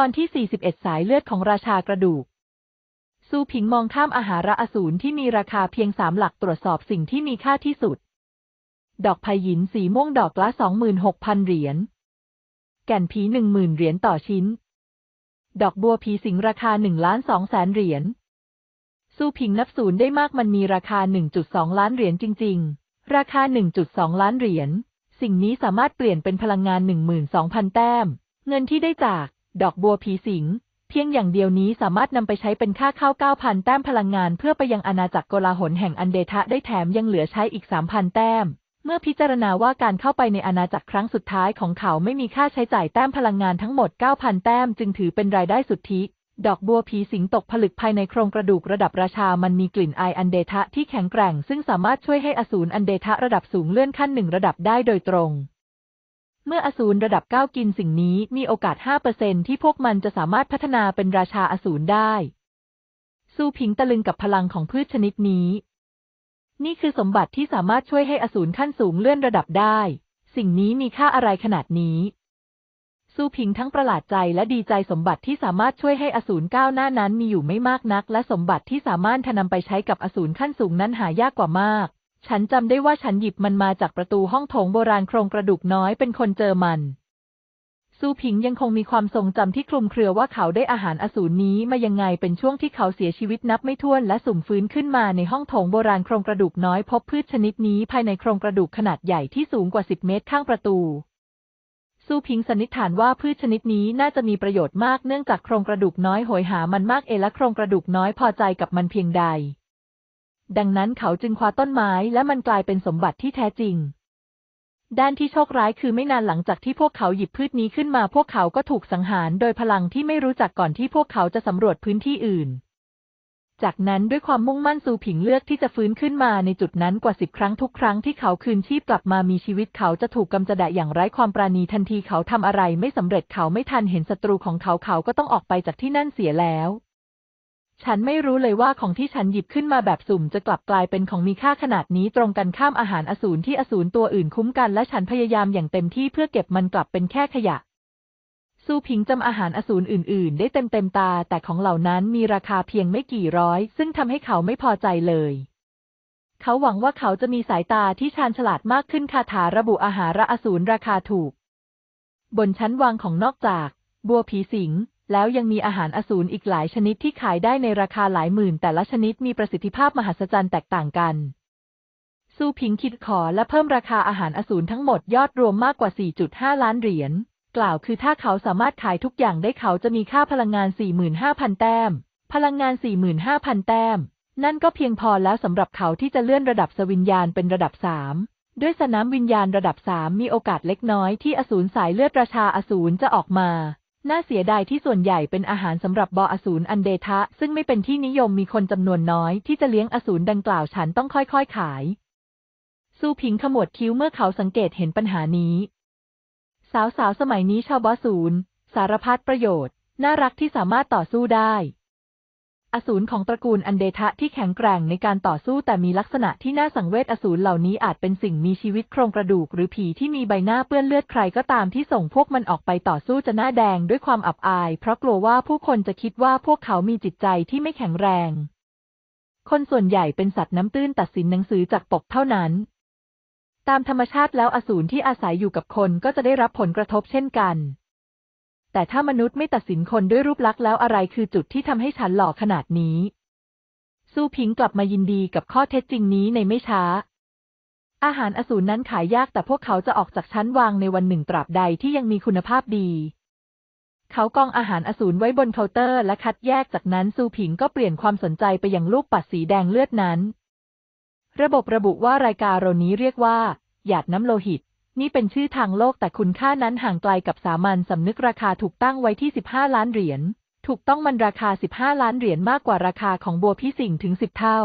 อนที่ 41 สายเลือดของราชากระดูก ซูผิงมองข้ามอาหารอสูรที่มีราคาเพียงสามหลักตรวจสอบสิ่งที่มีค่าที่สุด ดอกพายินสีม่วงดอกละ 26,000 เหรียญ แก่นผี 10,000 เหรียญต่อชิ้น ดอกบัวผีสิงราคา1ล้าน2แสนเหรียญซูผิงนับศูนย์ได้มากมันมีราคา 1.2 ล้านเหรียญจริงๆ ราคา 1.2 ล้านเหรียญ สิ่งนี้สามารถเปลี่ยนเป็นพลังงาน 12,000 แต้ม เงินที่ได้จากดอกบัวผีสิงเพียงอย่างเดียวนี้สามารถนำไปใช้เป็นค่าข้าว9,000 แต้มพลังงานเพื่อไปยังอาณาจักรโกลาหลแห่งอันเดทะได้แถมยังเหลือใช้อีก 3,000 แต้ม เมื่อพิจารณาว่าการเข้าไปในอาณาจักรครั้งสุดท้ายของเขาไม่มีค่าใช้จ่ายแต้มพลังงานทั้งหมด 9,000 แต้ม จึงถือเป็นรายได้สุทธิดอกบัวผีสิงตกผลึกภายในโครงกระดูกระดับราชามันมีกลิ่นไออันเดทะที่แข็งแกร่งซึ่งสามารถช่วยให้อสูรอันเดทะระดับสูงเลื่อนขั้นหนึ่งระดับได้โดยตรงเมื่ออสูรระดับ9กินสิ่งนี้มีโอกาส 5%ที่พวกมันจะสามารถพัฒนาเป็นราชาอสูรได้ สูผิงตะลึงกับพลังของพืชชนิดนี้ นี่คือสมบัติที่สามารถช่วยให้อสูรขั้นสูงเลื่อนระดับได้ สิ่งนี้มีค่าอะไรขนาดนี้ สูพิงทั้งประหลาดใจและดีใจสมบัติที่สามารถช่วยให้อสูรก้าวหน้านั้นมีอยู่ไม่มากนักและสมบัติที่สามารถทนำไปใช้กับอสูรขั้นสูงนั้นหายากกว่ามากฉันจำได้ว่าฉันหยิบมันมาจากประตูห้องโถงโบราณโครงกระดูกน้อยเป็นคนเจอมัน ซูผิงยังคงมีความทรงจำที่คลุมเครือว่าเขาได้อาหารอสูรนี้มายังไงเป็นช่วงที่เขาเสียชีวิตนับไม่ถ้วนและสุ่มฟื้นขึ้นมาในห้องโถงโบราณโครงกระดูกน้อยพบพืชชนิดนี้ภายในโครงกระดูกขนาดใหญ่ที่สูงกว่า 10 เมตรข้างประตู ซูพิงสันนิษฐานว่าพืชชนิดนี้น่าจะมีประโยชน์มากเนื่องจากโครงกระดูกน้อยหอยหา มันมากเอและโครงกระดูกน้อยพอใจกับมันเพียงใดดังนั้นเขาจึงคว้าต้นไม้ และมันกลายเป็นสมบัติที่แท้จริง ด้านที่โชคร้ายคือไม่นานหลังจากที่พวกเขาหยิบพืชนี้ขึ้นมา พวกเขาก็ถูกสังหารโดยพลังที่ไม่รู้จักก่อนที่พวกเขาจะสำรวจพื้นที่อื่น จากนั้นด้วยความมุ่งมั่นสูผิงเลือกที่จะฟื้นขึ้นมาในจุดนั้นกว่าสิบครั้งทุกครั้งที่เขาคืนชีพกลับมามีชีวิตเขาจะถูกกำจัดอย่างไร้ความปราณีทันทีเขาทำอะไร ไม่สำเร็จเขาไม่ทันเห็นศัตรูของเขาเขาก็ต้องออกไปจากที่นั่นเสียแล้วฉันไม่รู้เลยว่าของที่ฉันหยิบขึ้นมาแบบสุ่มจะกลับกลายเป็นของมีค่าขนาดนี้ตรงกันข้ามอาหารอสูรที่อสูรตัวอื่นคุ้มกันและฉันพยายามอย่างเต็มที่เพื่อเก็บมันกลับเป็นแค่ขยะซูพิงจำอาหารอสูรอื่นๆ ได้เต็มเต็มตา แต่ของเหล่านั้นมีราคาเพียงไม่กี่ร้อย ซึ่งทำให้เขาไม่พอใจเลย เขาหวังว่าเขาจะมีสายตาที่ชาญฉลาดมากขึ้นคาถาระบุอาหารอสูรราคาถูก บนชั้นวางของนอกจากบัวผีสิงแล้วยังมีอาหารอสูรอีกหลายชนิดที่ขายได้ในราคาหลายหมื่น แต่ละชนิดมีประสิทธิภาพมหัศจรรย์แตกต่างกัน ซูพิงคิดขอและเพิ่มราคาอาหารอสูรทั้งหมดยอดรวมมากกว่า 4.5 ล้านเหรียญ กล่าวคือถ้าเขาสามารถขายทุกอย่างได้เขาจะมีค่าพลังงาน 45,000 แต้ม พลังงาน 45,000 แต้ม นั่นก็เพียงพอแล้วสำหรับเขาที่จะเลื่อนระดับสวิญญาณเป็นระดับ 3 ด้วยสนามวิญญาณระดับ 3 มีโอกาสเล็กน้อย ที่อสูรสายเลือดราชาอสูรจะออกมาน่าเสียดายที่ส่วนใหญ่เป็นอาหารสำหรับบออสูรอันเดทะ ซึ่งไม่เป็นที่นิยมมีคนจำนวนน้อย ที่จะเลี้ยงอสูรดังกล่าวฉันต้องค่อยๆ ขายซูผิงขมวดคิ้วเมื่อเขาสังเกตเห็นปัญหานี้ สาวๆ สมัยนี้ชาวบอสูรสารพัดประโยชน์ น่ารักที่สามารถต่อสู้ได้อสูรของตระกูลอันเดทะที่แข็งแกร่งในการต่อสู้แต่มีลักษณะที่น่าสังเวชอสูรเหล่านี้อาจเป็นสิ่งมีชีวิตโครงกระดูกหรือผีที่มีใบหน้าเปื้อนเลือดใครก็ตามที่ส่งพวกมันออกไปต่อสู้จะหน้าแดงด้วยความอับอายเพราะกลัวว่าผู้คนจะคิดว่าพวกเขามีจิตใจที่ไม่แข็งแรง คนส่วนใหญ่เป็นสัตว์น้ำตื้นตัดสินหนังสือจากปกเท่านั้น ตามธรรมชาติแล้วอสูรที่อาศัยอยู่กับคนก็จะได้รับผลกระทบเช่นกันแต่ถ้ามนุษย์ไม่ตัดสินคนด้วยรูปลักษณ์แล้วอะไรคือจุดที่ทำให้ฉันหล่อขนาดนี้ ซูพิงกลับมายินดีกับข้อเท็จจริงนี้ในไม่ช้า อาหารอสูรนั้นขายยากแต่พวกเขาจะออกจากชั้นวางในวันหนึ่งตราบใดที่ยังมีคุณภาพดี เขากองอาหารอสูรไว้บนเคาน์เตอร์และคัดแยกจากนั้น ซูผิงก็เปลี่ยนความสนใจไปยังลูกปัดสีแดงเลือดนั้น ระบบระบุว่ารายการโรนี้เรียกว่าหยาดน้ำโลหิตนี่เป็นชื่อทางโลกแต่คุณค่านั้นห่างไกลกับสามัญสำนึกราคาถูกตั้งไว้ที่15ล้านเหรียญถูกต้องมันราคา 15 ล้านเหรียญมากกว่าราคาของบัวพิสิงถึง10เท่า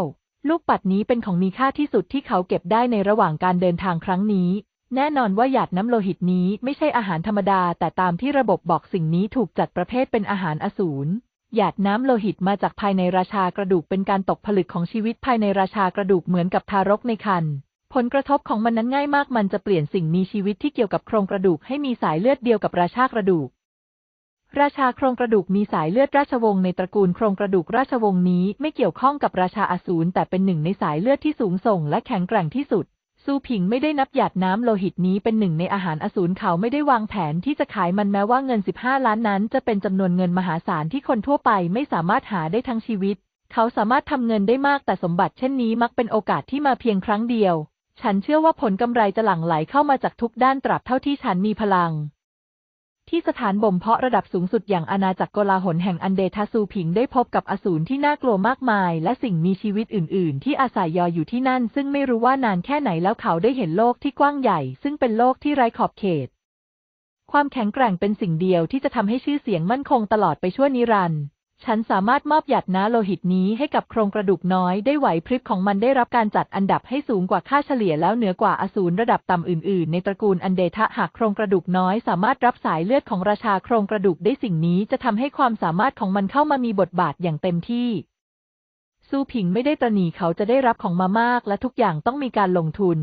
ลูกปัดนี้เป็นของมีค่าที่สุดที่เขาเก็บได้ในระหว่างการเดินทางครั้งนี้ แน่นอนว่าหยาดน้ำโลหิตนี้ไม่ใช่อาหารธรรมดาแต่ตามที่ระบบบอกสิ่งนี้ถูกจัดประเภทเป็นอาหารอสูร หยาดน้ำโลหิตมาจากภายในราชากระดูกเป็นการตกผลึกของชีวิตภายในราชากระดูกเหมือนกับทารกในครรภ์ผลกระทบของมันนั้นง่ายมากมันจะเปลี่ยนสิ่งมีชีวิตที่เกี่ยวกับโครงกระดูก ให้มีสายเลือดเดียวกับราชากระดูก ราชาโครงกระดูกมีสายเลือดราชวงศ์ในตระกูลโครงกระดูกราชวงศ์นี้ ไม่เกี่ยวข้องกับราชาอสูรแต่เป็นหนึ่งในสายเลือดที่สูงส่งและแข็งแกร่งที่สุด ซูผิงไม่ได้นับหยาดน้ำโลหิตนี้เป็นหนึ่งในอาหารอสูรเขาไม่ได้วางแผนที่จะขายมันแม้ว่าเงิน 15 ล้านนั้น จะเป็นจำนวนเงินมหาศาลที่คนทั่วไปไม่สามารถหาได้ทั้งชีวิต เขาสามารถทำเงินได้มากแต่สมบัติ เช่นนี้มักเป็นโอกาสที่มาเพียงครั้งเดียวฉันเชื่อว่าผลกำไรจะหลั่งไหลเข้ามาจากทุกด้านตราบเท่าที่ฉันมีพลัง ที่สถานบ่มเพาะระดับสูงสุดอย่างอาณาจักรโกลาหลแห่งอันเดทาซูผิงได้พบกับอสูรที่น่ากลัวมากมาย และสิ่งมีชีวิตอื่น ๆ ที่อาศัยยออยู่ที่นั่น ซึ่งไม่รู้ว่านานแค่ไหนแล้วเขาได้เห็นโลกที่กว้างใหญ่ ซึ่งเป็นโลกที่ไร้ขอบเขต ความแข็งแกร่งเป็นสิ่งเดียวที่จะทำให้ชื่อเสียงมั่นคงตลอดไปชั่วนิรันดร์ฉันสามารถมอบหยาดน้าโลหิตนี้ให้กับโครงกระดูกน้อย ได้ไหวพริบของมันได้รับการจัดอันดับให้สูงกว่าค่าเฉลี่ยแล้วเหนือกว่าอสูรระดับต่ำอื่น ๆ ในตระกูลอันเดทะหากโครงกระดูกน้อย สามารถรับสายเลือดของราชาโครงกระดูกได้สิ่งนี้จะทำให้ความสามารถของมันเข้ามามีบทบาทอย่างเต็มที่ ซูผิงไม่ได้ตระหนี่เขาจะได้รับของมามากและทุกอย่างต้องมีการลงทุน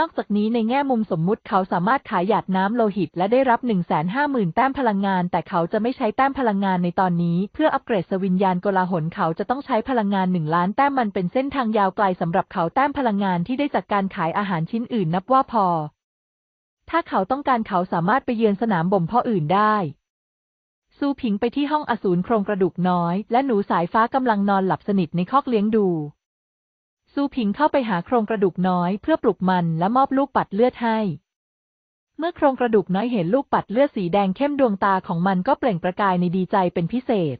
นอกจากนี้ในแง่มุมสมมุติเขาสามารถขายหยาดน้ำโลหิตและได้รับ 150,000แต้มพลังงานแต่เขาจะไม่ใช้แต้มพลังงานในตอนนี้เพื่ออัปเกรดสวิญญาณกลาหนเขาจะต้องใช้พลังงาน1ล้านแต้มมันเป็นเส้นทางยาวไกลสำหรับเขาแต้มพลังงานที่ได้จากการขายอาหารชิ้นอื่นนับว่าพอถ้าเขาต้องการเขาสามารถไปเยือนสนามบ่มเพาะอื่นได้ ซูผิงไปที่ห้องอสูรโครงกระดูกน้อยและหนูสายฟ้ากำลังนอนหลับสนิทในคอกเลี้ยงดูซูผิงเข้าไปหาโครงกระดูกน้อยเพื่อปลุกมัน และมอบลูกปัดเลือดให้ เมื่อโครงกระดูกน้อยเห็นลูกปัดเลือดสีแดงเข้มดวงตาของมันก็เปล่งประกายในดีใจเป็นพิเศษ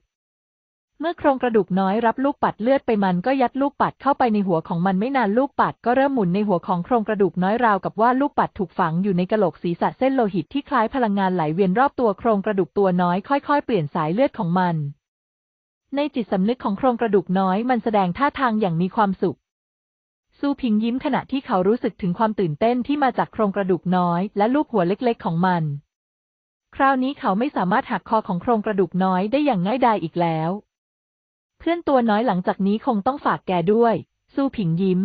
เมื่อโครงกระดูกน้อยรับลูกปัดเลือดไปมันก็ยัดลูกปัดเข้าไปในหัวของมันไม่นานลูกปัด ก็เริ่มหมุนในหัวของโครงกระดูกน้อยราวกับว่าลูกปัดถูกฝังอยู่ในกะโหลกศีรษะเส้นโลหิตที่คล้ายพลังงานไหลเวียนรอบตัวโครงกระดูกตัวน้อยค่อย ๆ เปลี่ยนสายเลือดของมัน ในจิตสำนึกของโครงกระดูกน้อยมันแสดงท่าทางอย่างมีความสุขซูพิงยิ้มขณะที่เขารู้สึกถึงความตื่นเต้นที่มาจากโครงกระดูกน้อยและลูกหัวเล็กๆของมัน คราวนี้เขาไม่สามารถหักคอของโครงกระดูกน้อยได้อย่างง่ายดายอีกแล้ว เพื่อนตัวน้อยหลังจากนี้คงต้องฝากแกด้วย ซูพิงยิ้ม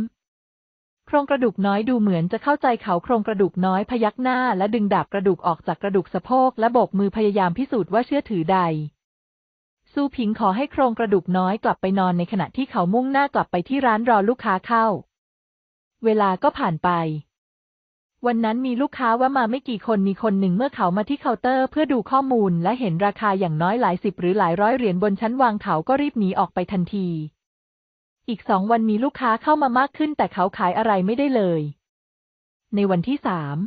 โครงกระดูกน้อยดูเหมือนจะเข้าใจเขาโครงกระดูกน้อยพยักหน้าและดึงดาบกระดูกออกจากกระดูกสะโพกและโบกมือพยายามพิสูจน์ว่าเชื่อถือใดซูพิงขอให้โครงกระดูกน้อยกลับไปนอนในขณะที่เขามุ่งหน้ากลับไปที่ร้านรอลูกค้าเข้าเวลาก็ผ่านไป วันนั้นมีลูกค้าว่ามาไม่กี่คน มีคนหนึ่งเมื่อเขามาที่เคาน์เตอร์เพื่อดูข้อมูล และเห็นราคาอย่างน้อยหลายสิบหรือหลายร้อยเหรียญบนชั้นวางเขาก็รีบหนีออกไปทันที อีกสองวันมีลูกค้าเข้ามามากขึ้น แต่เขาขายอะไรไม่ได้เลย ในวันที่สาม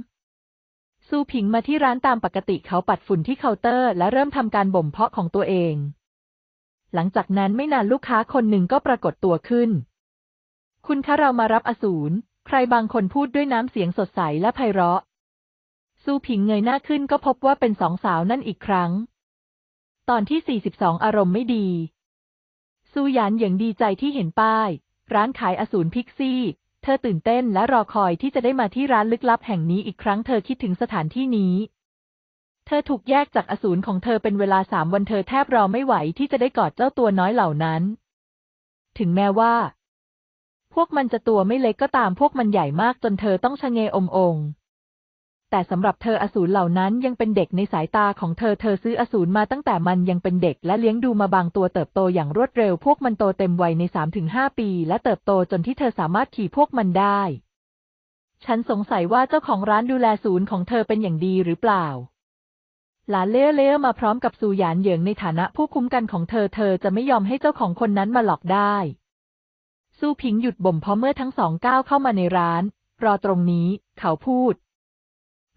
ซูผิงมาที่ร้านตามปกติเขาปัดฝุ่นที่เคาน์เตอร์และเริ่มทำการบ่มเพาะของตัวเอง หลังจากนั้นไม่นานลูกค้าคนหนึ่งก็ปรากฏตัวขึ้นคุณคะเรามารับอสูร ใครบางคนพูดด้วยน้ำเสียงสดใส และไพเราะซูผิงเงยหน้าขึ้นก็พบว่าเป็นสองสาวนั่นอีกครั้ง ตอนที่ 42 อารมณ์ไม่ดี ซูหยานอย่างดีใจที่เห็นป้าย ร้านขายอสูรพิกซี่ เธอตื่นเต้นและรอคอยที่จะได้มาที่ร้านลึกลับแห่งนี้อีกครั้งเธอคิดถึงสถานที่นี้ เธอถูกแยกจากอสูรของเธอเป็นเวลาสามวันเธอแทบรอไม่ไหวที่จะได้กอดเจ้าตัวน้อยเหล่านั้น ถึงแม้ว่าพวกมันจะตัวไม่เล็กก็ตามพวกมันใหญ่มากจนเธอต้องชะเงอมองแต่สำหรับเธออสูรเหล่านั้นยังเป็นเด็กในสายตาของเธอเธอซื้ออสูรมาตั้งแต่มันยังเป็นเด็กและเลี้ยงดูมาบางตัวเติบโตอย่างรวดเร็วพวกมันโตเต็มวัยใน 3-5 ปีและเติบโตจนที่เธอสามารถขี่พวกมันได้ ฉันสงสัยว่าเจ้าของร้านดูแลศูนย์ของเธอเป็นอย่างดีหรือเปล่า หลานเล่เล่มาพร้อมกับซูหยานเหยิงในฐานะผู้คุ้มกันของเธอเธอจะไม่ยอมให้เจ้าของคนนั้นมาหลอกได้ซู้พิงหยุดบ่มเพราะเมื่อทั้งสองก้าวเข้ามาในร้าน รอตรงนี้ เขาพูด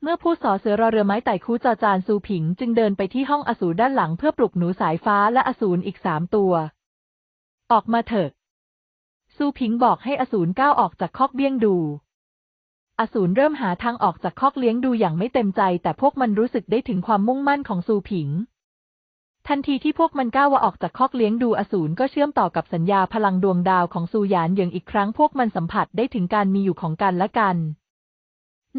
เมื่อผู้สอเสือรอเรือไม้ไต่คู่จอจานซูผิงจึงเดินไปที่ห้องอสูรด้านหลังเพื่อปลุกหนูสายฟ้าและอสูรอีกสามตัว ออกมาเถอะ ซูผิงบอกให้อสูรก้าวออกจากคอกเบี้ยงดู อสูรเริ่มหาทางออกจากคอกเลี้ยงดูอย่างไม่เต็มใจแต่พวกมันรู้สึกได้ถึงความมุ่งมั่นของซูผิงทันทีที่พวกมันก้าวออกจากคอกเลี้ยงดูอสูรก็เชื่อมต่อกับสัญญาพลังดวงดาวของซูหยานอยิงอีกครั้งพวกมันสัมผัสได้ถึงการมีอยู่ของกันและกัน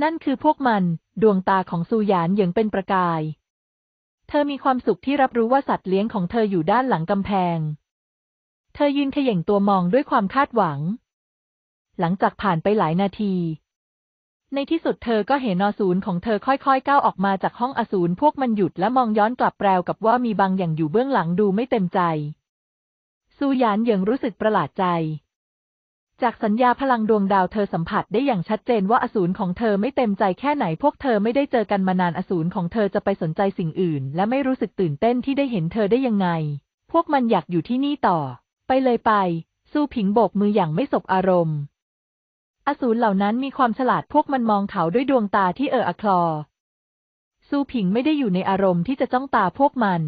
นั่นคือพวกมันดวงตาของซูหยานอยิงเป็นประกาย เธอมีความสุขที่รับรู้ว่าสัตว์เลี้ยงของเธออยู่ด้านหลังกำแพง เธอยืนเขย่งตัวมองด้วยความคาดหวัง หลังจากผ่านไปหลายนาทีในที่สุดเธอก็เห็นอสูรของเธอค่อยๆ ก้าวออกมาจากห้องอสูรพวกมันหยุดและมองย้อนกลับแปลกับว่ามีบางอย่างอยู่เบื้องหลังดูไม่เต็มใจซูหยานยังรู้สึกประหลาดใจ จากสัญญาพลังดวงดาวเธอสัมผัสได้อย่างชัดเจนว่าอสูรของเธอไม่เต็มใจแค่ไหน พวกเธอไม่ได้เจอกันมานานอสูรของเธอจะไปสนใจสิ่งอื่นและไม่รู้สึกตื่นเต้นที่ได้เห็นเธอได้ยังไง พวกมันอยากอยู่ที่นี่ต่อ ไปเลยไปซูผิงโบกมืออย่างไม่สบอารมณ์อสูรเหล่านั้นมีความฉลาดพวกมันมองเขาด้วยดวงตาที่เอออะคลอ ซูผิงไม่ได้อยู่ในอารมณ์ที่จะจ้องตาพวกมัน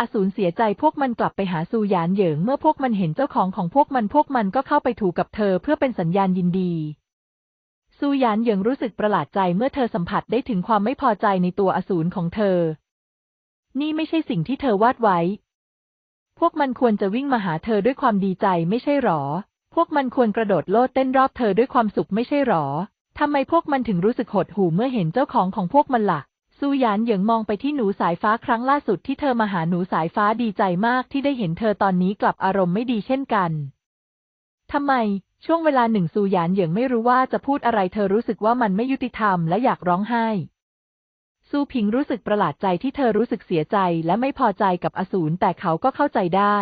อสูรเสียใจพวกมันกลับไปหาซูหยานเหยิงเมื่อพวกมันเห็นเจ้าของของพวกมันพวกมันก็เข้าไปถูกกับเธอเพื่อเป็นสัญญาณยินดีซูหยานเหยิงรู้สึกประหลาดใจเมื่อเธอสัมผัสได้ถึงความไม่พอใจในตัวอสูรของเธอ นี่ไม่ใช่สิ่งที่เธอวาดไว้ พวกมันควรจะวิ่งมาหาเธอด้วยความดีใจไม่ใช่หรอพวกมันควรกระโดดโลดเต้นรอบเธอด้วยความสุขไม่ใช่หรอ ทำไมพวกมันถึงรู้สึกหดหู่เมื่อเห็นเจ้าของของพวกมันละ่ะซูหยานเหยิงมองไปที่หนูสายฟ้าครั้งล่าสุดที่เธอมาหาหนูสายฟ้าดีใจมากที่ได้เห็นเธอตอนนี้กลับอารมณ์ไม่ดีเช่นกัน ทำไม ช่วงเวลาหนึ่งซูหยานเหยิงไม่รู้ว่าจะพูดอะไรเธอรู้สึกว่ามันไม่ยุติธรรมและอยากร้องไห้ซูพิงรู้สึกประหลาดใจที่เธอรู้สึกเสียใจและไม่พอใจกับอสูรแต่เขาก็เข้าใจได้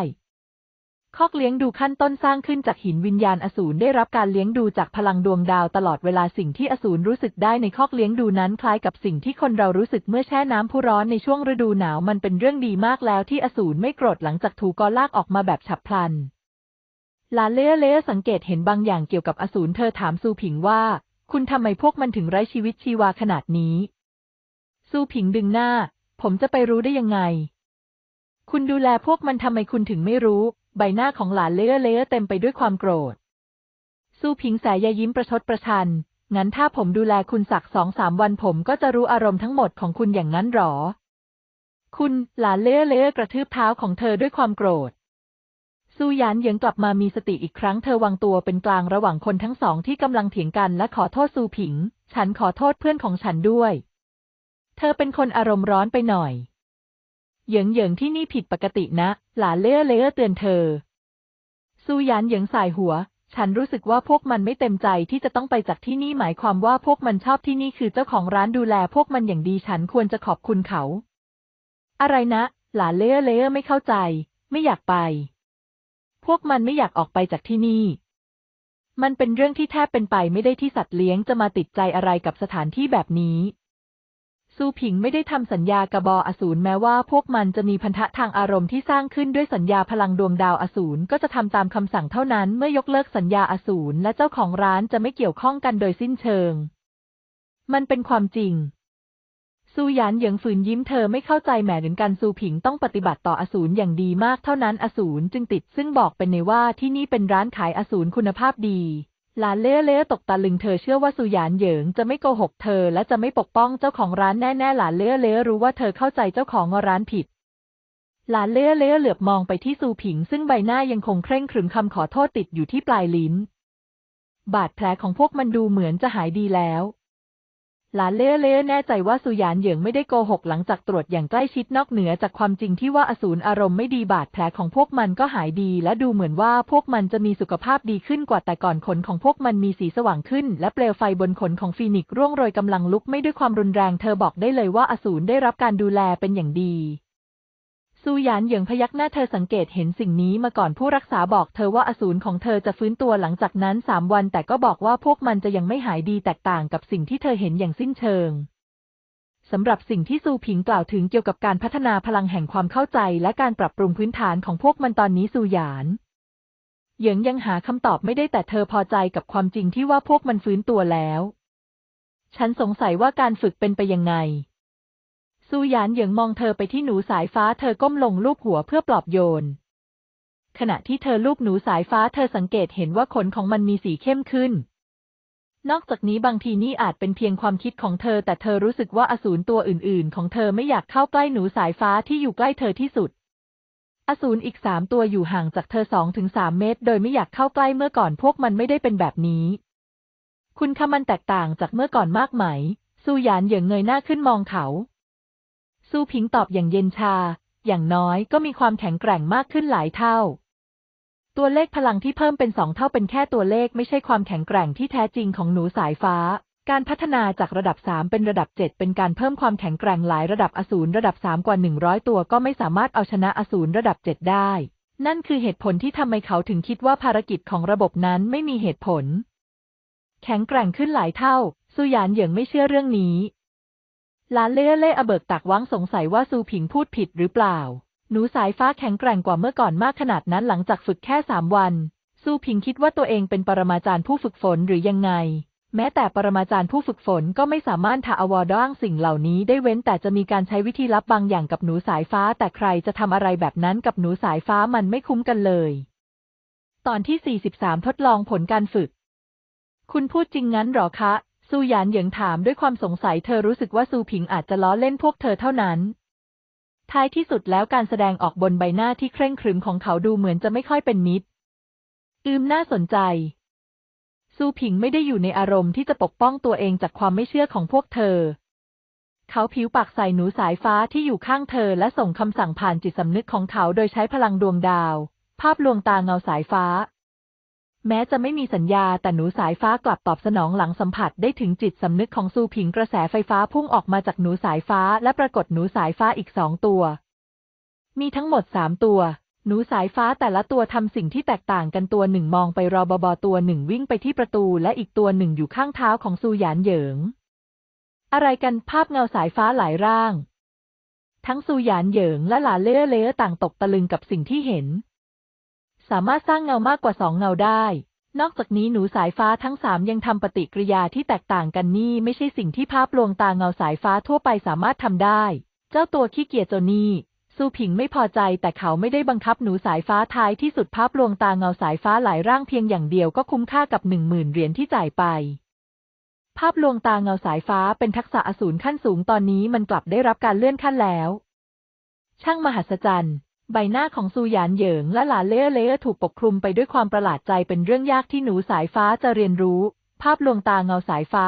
คอกเลี้ยงดูขั้นต้นสร้างขึ้นจากหินวิญญาณอสูรได้รับการเลี้ยงดูจากพลังดวงดาวตลอดเวลาสิ่งที่อสูรรู้สึกได้ในคอกเลี้ยงดูนั้นคล้ายกับสิ่งที่คนเรารู้สึกเมื่อแช่น้ำผู้ร้อนในช่วงฤดูหนาวมันเป็นเรื่องดีมากแล้วที่อสูรไม่โกรธหลังจากถูกกอลากออกมาแบบฉับพลัน ลาเล่เล่สังเกตเห็นบางอย่างเกี่ยวกับอสูรเธอถามซูผิงว่า คุณทำไมพวกมันถึงไร้ชีวิตชีวาขนาดนี้ซูผิงดึงหน้า ผมจะไปรู้ได้ยังไง คุณดูแลพวกมันทำไมคุณถึงไม่รู้ใบหน้าของหลานเลื้อเลอเต็มไปด้วยความโกรธ สู้พิงแสยยยิ้มประชดประชัน งั้นถ้าผมดูแลคุณสักสองสามวันผมก็จะรู้อารมณ์ทั้งหมดของคุณอย่างนั้นหรอ คุณหลานเลื้อเลอกระทืบเท้าของเธอด้วยความโกรธ สู้ยันยังกลับมามีสติอีกครั้งเธอวางตัวเป็นกลางระหว่างคนทั้งสองที่กำลังเถียงกันและขอโทษสู้ผิง ฉันขอโทษเพื่อนของฉันด้วย เธอเป็นคนอารมณ์ร้อนไปหน่อยเหยิงเหยิงที่นี่ผิดปกตินะ หลานเล่อเล่อเตือนเธอซูยานเหยิงสายหัว ฉันรู้สึกว่าพวกมันไม่เต็มใจที่จะต้องไปจากที่นี่หมายความว่าพวกมันชอบที่นี่คือเจ้าของร้านดูแล พวกมันอย่างดีฉันควรจะขอบคุณเขา อะไรนะ หลานเล่อเล่อไม่เข้าใจ ไม่อยากไป พวกมันไม่อยากออกไปจากที่นี่ มันเป็นเรื่องที่แทบเป็นไปไม่ได้ที่สัตว์เลี้ยงจะมาติดใจอะไรกับสถานที่แบบนี้ซูผิงไม่ได้ทำสัญญากับบออสูรแม้ว่าพวกมันจะมีพันธะทางอารมณ์ที่สร้างขึ้นด้วยสัญญาพลังดวงดาวอสูร ก็จะทำตามคำสั่งเท่านั้น เมื่อยกเลิกสัญญาอสูรและเจ้าของร้านจะไม่เกี่ยวข้องกันโดยสิ้นเชิง มันเป็นความจริง ซูหยานเหยิงฝืนยิ้มเธอไม่เข้าใจแหมถึงการซูผิงต้องปฏิบัติต่ออสูรอย่างดีมาก เท่านั้นอสูรจึงติด ซึ่งบอกเป็นในว่าที่นี่เป็นร้านขายอสูรคุณภาพดีหลานเล่เล่ตกตะลึงเธอเชื่อว่าสุยานเหยิงจะไม่โกหกเธอและจะไม่ปกป้องเจ้าของร้านแน่ๆหลานเล่เล่รู้ว่าเธอเข้าใจเจ้าของร้านผิด หลานเล่เล่เหลือบมองไปที่ซูผิงซึ่งใบหน้ายังคงเคร่งครึมคำขอโทษติดอยู่ที่ปลายลิ้น บาดแผลของพวกมันดูเหมือนจะหายดีแล้วหลานเล่เล่แน่ใจว่าสุยานเหยิงไม่ได้โกหก หลังจากตรวจอย่างใกล้ชิดนอกเหนือ จากความจริงที่ว่าอสูรอารมณ์ไม่ดีบาดแผลของพวกมันก็หายดี และดูเหมือนว่าพวกมันจะมีสุขภาพดีขึ้นกว่าแต่ก่อนขนของพวกมันมีสีสว่างขึ้น และเปลวไฟบนขนของฟีนิกซ์ร่วงโรยกำลังลุกไม่ด้วยความรุนแรงเธอบอกได้เลยว่าอสูรได้รับการดูแลเป็นอย่างดีซูหยาน เหยิงพยักหน้าเธอสังเกตเห็นสิ่งนี้มาก่อนผู้รักษาบอก เธอว่าอสูรของเธอจะฟื้นตัวหลังจากนั้นสามวัน แต่ก็บอกว่าพวกมันจะยังไม่หายดีแตกต่างกับสิ่งที่เธอเห็นอย่างสิ้นเชิงสำหรับสิ่งที่ซูผิงกล่าวถึงเกี่ยวกับการพัฒนาพลังแห่งความเข้าใจ และการปรับปรุงพื้นฐานของพวกมันตอนนี้ซูหยาน เหยิงยังหาคำตอบไม่ได้แต่เธอพอใจกับความจริงที่ว่าพวกมันฟื้นตัวแล้ว ฉันสงสัยว่าการฝึกเป็นไปยังไงซูหยานเหยิงมองเธอไปที่หนูสายฟ้าเธอก้มลงลูบหัวเพื่อปลอบโยนขณะที่เธอลูบหนูสายฟ้าเธอสังเกตเห็นว่าขนของมันมีสีเข้มขึ้น นอกจากนี้บางทีนี่อาจเป็นเพียงความคิดของเธอ แต่เธอรู้สึกว่าอสูรตัวอื่น ๆ ของเธอไม่อยากเข้าใกล้หนูสายฟ้าที่อยู่ใกล้เธอที่สุดอสูรอีกสามตัวอยู่ห่างจากเธอสองถึงสามเมตร โดยไม่อยากเข้าใกล้เมื่อก่อนพวกมันไม่ได้เป็นแบบนี้ คุณคำมันแตกต่างจากเมื่อก่อนมากไหมซูหยานเหยิงเงยหน้าขึ้นมองเขาซูผิงตอบอย่างเย็นชา อย่างน้อยก็มีความแข็งแกร่งมากขึ้นหลายเท่า ตัวเลขพลังที่เพิ่มเป็นสองเท่าเป็นแค่ตัวเลขไม่ใช่ความแข็งแกร่งที่แท้จริงของหนูสายฟ้า การพัฒนาจากระดับ 3 เป็นระดับ 7 เป็นการเพิ่มความแข็งแกร่งหลายระดับอสูรระดับ 3 กว่า 100 ตัวก็ไม่สามารถเอาชนะอสูรระดับ7ได้ นั่นคือเหตุผลที่ทำให้เขาถึงคิดว่าภารกิจของระบบนั้นไม่มีเหตุผล แข็งแกร่งขึ้นหลายเท่าสุยานเหยิงไม่เชื่อเรื่องนี้ลาเล่เล่อเบิกตักวังสงสัยว่าซูผิงพูดผิดหรือเปล่า หนูสายฟ้าแข็งแกร่งกว่าเมื่อก่อนมากขนาดนั้นหลังจากฝึกแค่สามวัน ซูผิงคิดว่าตัวเองเป็นปรมาจารย์ผู้ฝึกฝนหรือยังไง แม้แต่ปรมาจารย์ผู้ฝึกฝนก็ไม่สามารถทาอวอด้างสิ่งเหล่านี้ได้เว้นแต่จะมีการใช้วิธีลับบางอย่างกับหนูสายฟ้าแต่ใครจะทำอะไรแบบนั้นกับหนูสายฟ้ามันไม่คุ้มกันเลย ตอนที่43ทดลองผลการฝึก คุณพูดจริงงั้นหรอคะซูหยานเหยิงถามด้วยความสงสัยเธอรู้สึกว่าซูผิงอาจจะล้อเล่นพวกเธอเท่านั้น ท้ายที่สุดแล้วการแสดงออกบนใบหน้าที่เคร่งครึมของเขาดูเหมือนจะไม่ค่อยเป็นมิตรอืมน่าสนใจ ซูผิงไม่ได้อยู่ในอารมณ์ที่จะปกป้องตัวเองจากความไม่เชื่อของพวกเธอ เขาผิวปากใส่หนูสายฟ้าที่อยู่ข้างเธอและส่งคำสั่งผ่านจิตสำนึกของเขาโดยใช้พลังดวงดาว ภาพลวงตาเงาสายฟ้าแม้จะไม่มีสัญญาแต่หนูสายฟ้ากลับตอบสนองหลังสัมผัสได้ถึงจิตสำนึกของซูผิงกระแสไฟฟ้าพุ่งออกมาจากหนูสายฟ้าและปรากฏหนูสายฟ้าอีกสองตัว มีทั้งหมดสามตัว หนูสายฟ้าแต่ละตัวทำสิ่งที่แตกต่างกันตัวหนึ่งมองไปรอบบตัวหนึ่งวิ่งไปที่ประตูและอีกตัวหนึ่งอยู่ข้างเท้าของซูหยานเหยิง อะไรกันภาพเงาสายฟ้าหลายร่าง ทั้งซูหยานเหยิงและหลาเล่เล่ต่างตกตะลึงกับสิ่งที่เห็นสามารถสร้างเงามากกว่าสองเงาได้ นอกจากนี้หนูสายฟ้าทั้งสามยังทำปฏิกิริยาที่แตกต่างกันนี่ไม่ใช่สิ่งที่ภาพลวงตาเงาสายฟ้าทั่วไปสามารถทำได้ เจ้าตัวขี้เกียจจนนี่ซูผิงไม่พอใจ แต่เขาไม่ได้บังคับหนูสายฟ้าท้ายที่สุดภาพลวงตาเงาสายฟ้าหลายร่างเพียงอย่างเดียว ก็คุ้มค่ากับหนึ่งหมื่นเหรียญที่จ่ายไป ภาพลวงตาเงาสายฟ้าเป็นทักษะอสูรขั้นสูงตอนนี้มันกลับได้รับการเลื่อนขั้นแล้ว ช่างมหัศจรรย์ใบหน้าของซูหยานเหยิงและหลาเล่เล่ถูกปกคลุมไปด้วยความประหลาดใจเป็นเรื่องยากที่หนูสายฟ้าจะเรียนรู้ ภาพลวงตาเงาสายฟ้า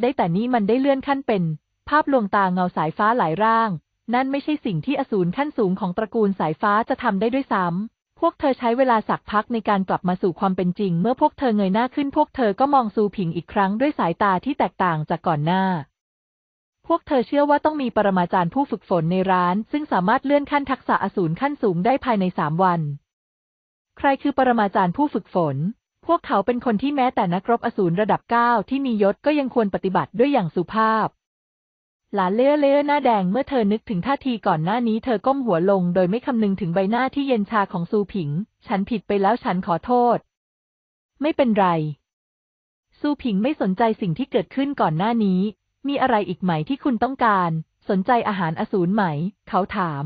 ได้แต่นี้มันได้เลื่อนขั้นเป็นภาพลวงตาเงาสายฟ้าหลายร่างนั่นไม่ใช่สิ่งที่อสูรขั้นสูงของตระกูลสายฟ้าจะทำได้ด้วยซ้ำพวกเธอใช้เวลาสักพักในการกลับมาสู่ความเป็นจริงเมื่อพวกเธอเงยหน้าขึ้นพวกเธอก็มองซูผิงอีกครั้งด้วยสายตาที่แตกต่างจากก่อนหน้าพวกเธอเชื่อว่าต้องมีปรมาจารย์ผู้ฝึกฝนในร้านซึ่งสามารถเลื่อนขั้นทักษะอสูรขั้นสูงได้ภายในสามวัน ใครคือปรมาจารย์ผู้ฝึกฝน พวกเขาเป็นคนที่แม้แต่นักรบอสูรระดับเก้าที่มียศก็ยังควรปฏิบัติด้วยอย่างสุภาพ หลานเลื้อเล่อหน้าแดงเมื่อเธอนึกถึงท่าทีก่อนหน้านี้เธอก้มหัวลงโดยไม่คำนึงถึงใบหน้าที่เย็นชาของซูผิง ฉันผิดไปแล้วฉันขอโทษ ไม่เป็นไร ซูผิงไม่สนใจสิ่งที่เกิดขึ้นก่อนหน้านี้มีอะไรอีกไหมที่คุณต้องการสนใจอาหารอสูรไหมเขาถาม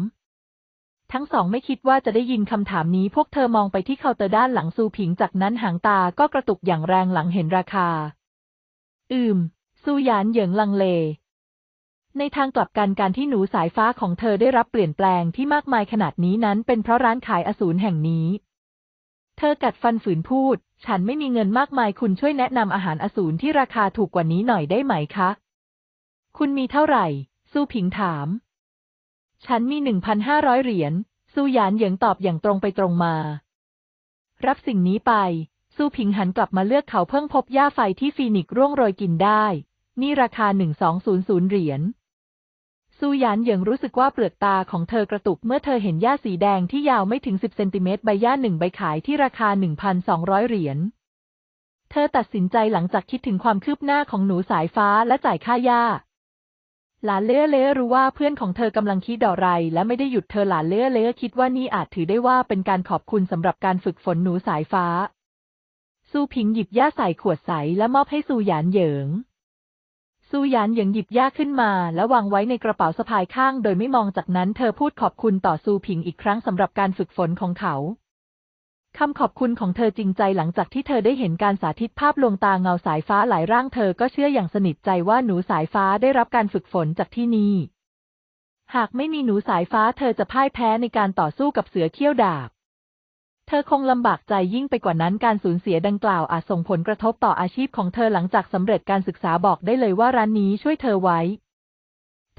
ทั้งสองไม่คิดว่าจะได้ยินคำถามนี้พวกเธอมองไปที่เคาน์เตอร์ด้านหลังซูผิง จากนั้นหางตาก็กระตุกอย่างแรงหลังเห็นราคา อืม ซูหยานเหยิงลังเล ในทางกลับกันการที่หนูสายฟ้าของเธอได้รับเปลี่ยนแปลงที่มากมายขนาดนี้นั้นเป็นเพราะร้านขายอสูรแห่งนี้ เธอกัดฟันฝืนพูด ฉันไม่มีเงินมากมายคุณช่วยแนะนำอาหารอสูรที่ราคาถูกกว่านี้หน่อยได้ไหมคะคุณมีเท่าไหร่ซูผิงถาม ฉันมีหนึ่งพันห้าร้อยเหรียญซูหยานเหยิงตอบอย่างตรงไปตรงมา รับสิ่งนี้ไป ซูผิงหันกลับมาเลือกเขาเพิ่งพบหญ้าไฟที่ฟีนิกร่วงโรยกินได้ นี่ราคาหนึ่งสองศูนย์ศูนย์เหรียญซูหยานเหยิงรู้สึกว่าเปลือกตาของเธอกระตุกเมื่อเธอเห็นหญ้าสีแดงที่ยาวไม่ถึงสิบเซนติเมตรใบหญ้าหนึ่งใบขายที่ราคาหนึ่งพันสองร้อยเหรียญเธอตัดสินใจหลังจากคิดถึงความคืบหน้าของหนูสายฟ้าและจ่ายค่าหญ้าหลานเลื้อเลื้อรู้ว่าเพื่อนของเธอกำลังคิดอะไร และไม่ได้หยุดเธอหลานเลื้อเลื้อคิดว่านี่อาจถือได้ว่าเป็นการขอบคุณสำหรับการฝึกฝนหนูสายฟ้าซูผิงหยิบย่าใส่ขวดใสและมอบให้ซูหยานเหยิงซูหยานเหยิงหยิบย่าขึ้นมา และวางไว้ในกระเป๋าสะพายข้าง โดยไม่มองจากนั้นเธอพูดขอบคุณต่อซูผิงอีกครั้งสำหรับการฝึกฝนของเขาคำขอบคุณของเธอจริงใจหลังจากที่เธอได้เห็นการสาธิตภาพลวงตาเงาสายฟ้าหลายร่างเธอก็เชื่ออย่างสนิทใจว่าหนูสายฟ้าได้รับการฝึกฝนจากที่นี่ หากไม่มีหนูสายฟ้าเธอจะพ่ายแพ้ในการต่อสู้กับเสือเขี้ยวดาบ เธอคงลำบากใจยิ่งไปกว่านั้นการสูญเสียดังกล่าวอาจส่งผลกระทบต่ออาชีพของเธอหลังจากสำเร็จการศึกษาบอกได้เลยว่าร้านนี้ช่วยเธอไว้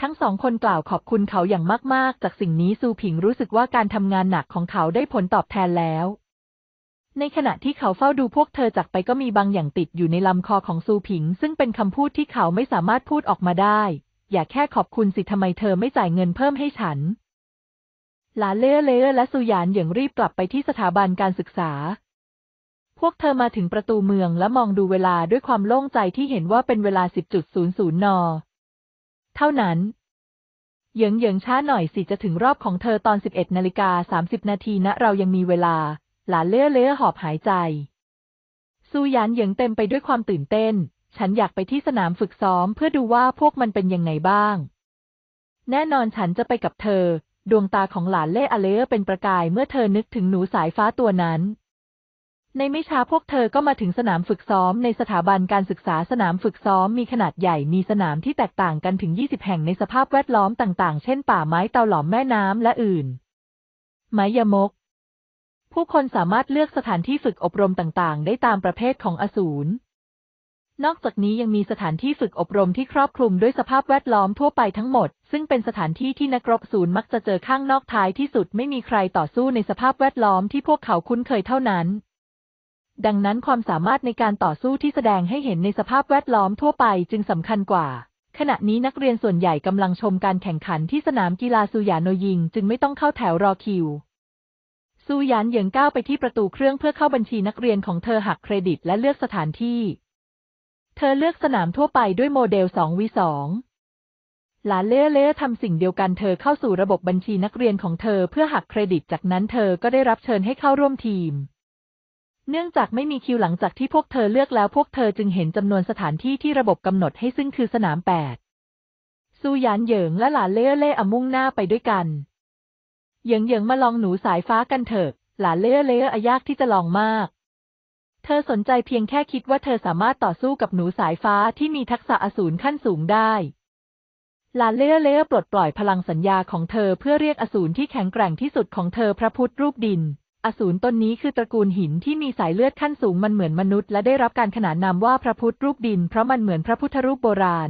ทั้งสองคนกล่าวขอบคุณเขาอย่างมากๆ จากสิ่งนี้ซูผิงรู้สึกว่าการทำงานหนักของเขาได้ผลตอบแทนแล้วในขณะที่เขาเฝ้าดูพวกเธอจากไปก็มีบางอย่างติดอยู่ในลำคอของซูผิงซึ่งเป็นคำพูดที่เขาไม่สามารถพูดออกมาได้ อย่าแค่ขอบคุณสิทำไมเธอไม่จ่ายเงินเพิ่มให้ฉัน หลาเล่เล่และซูยานอยยิงรีบกลับไปที่สถาบันการศึกษา พวกเธอมาถึงประตูเมืองและมองดูเวลาด้วยความโล่งใจที่เห็นว่าเป็นเวลา10.00นเท่านั้นเยิงเยิงช้าหน่อยสิจะถึงรอบของเธอตอน11นาฬิกา30นาทีนะเรายังมีเวลาหลานเลื้อเลื้อหอบหายใจ ซูหยานยิงเต็มไปด้วยความตื่นเต้น ฉันอยากไปที่สนามฝึกซ้อมเพื่อดูว่าพวกมันเป็นยังไงบ้าง แน่นอนฉันจะไปกับเธอ ดวงตาของหลานเล่อเล่เป็นประกายเมื่อเธอนึกถึงหนูสายฟ้าตัวนั้น ในไม่ช้าพวกเธอก็มาถึงสนามฝึกซ้อม ในสถาบันการศึกษาสนามฝึกซ้อมมีขนาดใหญ่มีสนามที่แตกต่างกันถึง20แห่งในสภาพแวดล้อมต่างๆ เช่น ป่าไม้เตาหลอมแม่น้ำและอื่นไม้ยมกผู้คนสามารถเลือกสถานที่ฝึกอบรมต่างๆ ได้ตามประเภทของอสูร นอกจากนี้ยังมีสถานที่ฝึกอบรมที่ครอบคลุมด้วยสภาพแวดล้อมทั่วไปทั้งหมด ซึ่งเป็นสถานที่ที่นักรบศูนย์มักจะเจอข้างนอกท้ายที่สุดไม่มีใครต่อสู้ในสภาพแวดล้อมที่พวกเขาคุ้นเคยเท่านั้น ดังนั้นความสามารถในการต่อสู้ที่แสดงให้เห็นในสภาพแวดล้อมทั่วไป จึงสำคัญกว่า ขณะนี้นักเรียนส่วนใหญ่กำลังชมการแข่งขันที่สนามกีฬาสุยานโนยิงจึงไม่ต้องเข้าแถวรอคิวซูหยานเหยิงก้าวไปที่ประตูเครื่องเพื่อเข้าบัญชีนักเรียนของเธอหักเครดิต และเลือกสถานที่ เธอเลือกสนามทั่วไปด้วยโมเดล2วอ2หลานเล่เล่ทำสิ่งเดียวกันเธอเข้าสู่ระบบบัญชีนักเรียนของเธอเพื่อหักเครดิต จากนั้นเธอก็ได้รับเชิญให้เข้าร่วมทีม เนื่องจากไม่มีคิวหลังจากที่พวกเธอเลือกแล้วพวกเธอจึงเห็นจำนวนสถานที่ที่ระบบกำหนดให้ซึ่งคือสนาม8ซูหยานเหยิงและหลานเล่เล่อมุ่งหน้าไปด้วยกันเยิงเยิงมาลองหนูสายฟ้ากันเถอะ หลานเลื้อเลื้ออายากที่จะลองมาก เธอสนใจเพียงแค่คิดว่าเธอสามารถต่อสู้กับหนูสายฟ้าที่มีทักษะอสูรขั้นสูงได้ หลาเลื้อเลื้อปลดปล่อยพลังสัญญาของเธอเพื่อเรียกอสูรที่แข็งแกร่งที่สุดของเธอพระพุทธรูปดิน อสูรต้นนี้คือตระกูลหินที่มีสายเลือดขั้นสูงมันเหมือนมนุษย์และได้รับการขนานนามว่าพระพุทธรูปดินเพราะมันเหมือนพระพุทธรูปโบราณ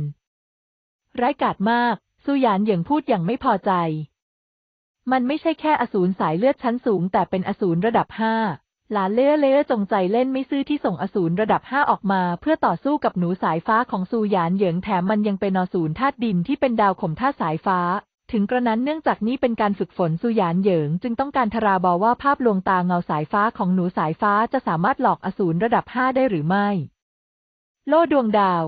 ร้ายกาจมากสุยานเหยิงพูดอย่างไม่พอใจมันไม่ใช่แค่อสูรสายเลือดชั้นสูงแต่เป็นอสูรระดับห้า หลานเล่เล่จงใจเล่นไม่ซื่อที่ส่งอสูรระดับห้าออกมาเพื่อต่อสู้กับหนูสายฟ้าของซูหยานเหยิงแถมมันยังเป็นอสูรธาตุดินที่เป็นดาวข่มท่าสายฟ้า ถึงกระนั้นเนื่องจากนี้เป็นการฝึกฝนซูหยานเหยิงจึงต้องการทราบอว่าภาพลวงตาเงาสายฟ้าของหนูสายฟ้าจะสามารถหลอกอสูรระดับห้าได้หรือไม่ โลดวงดาว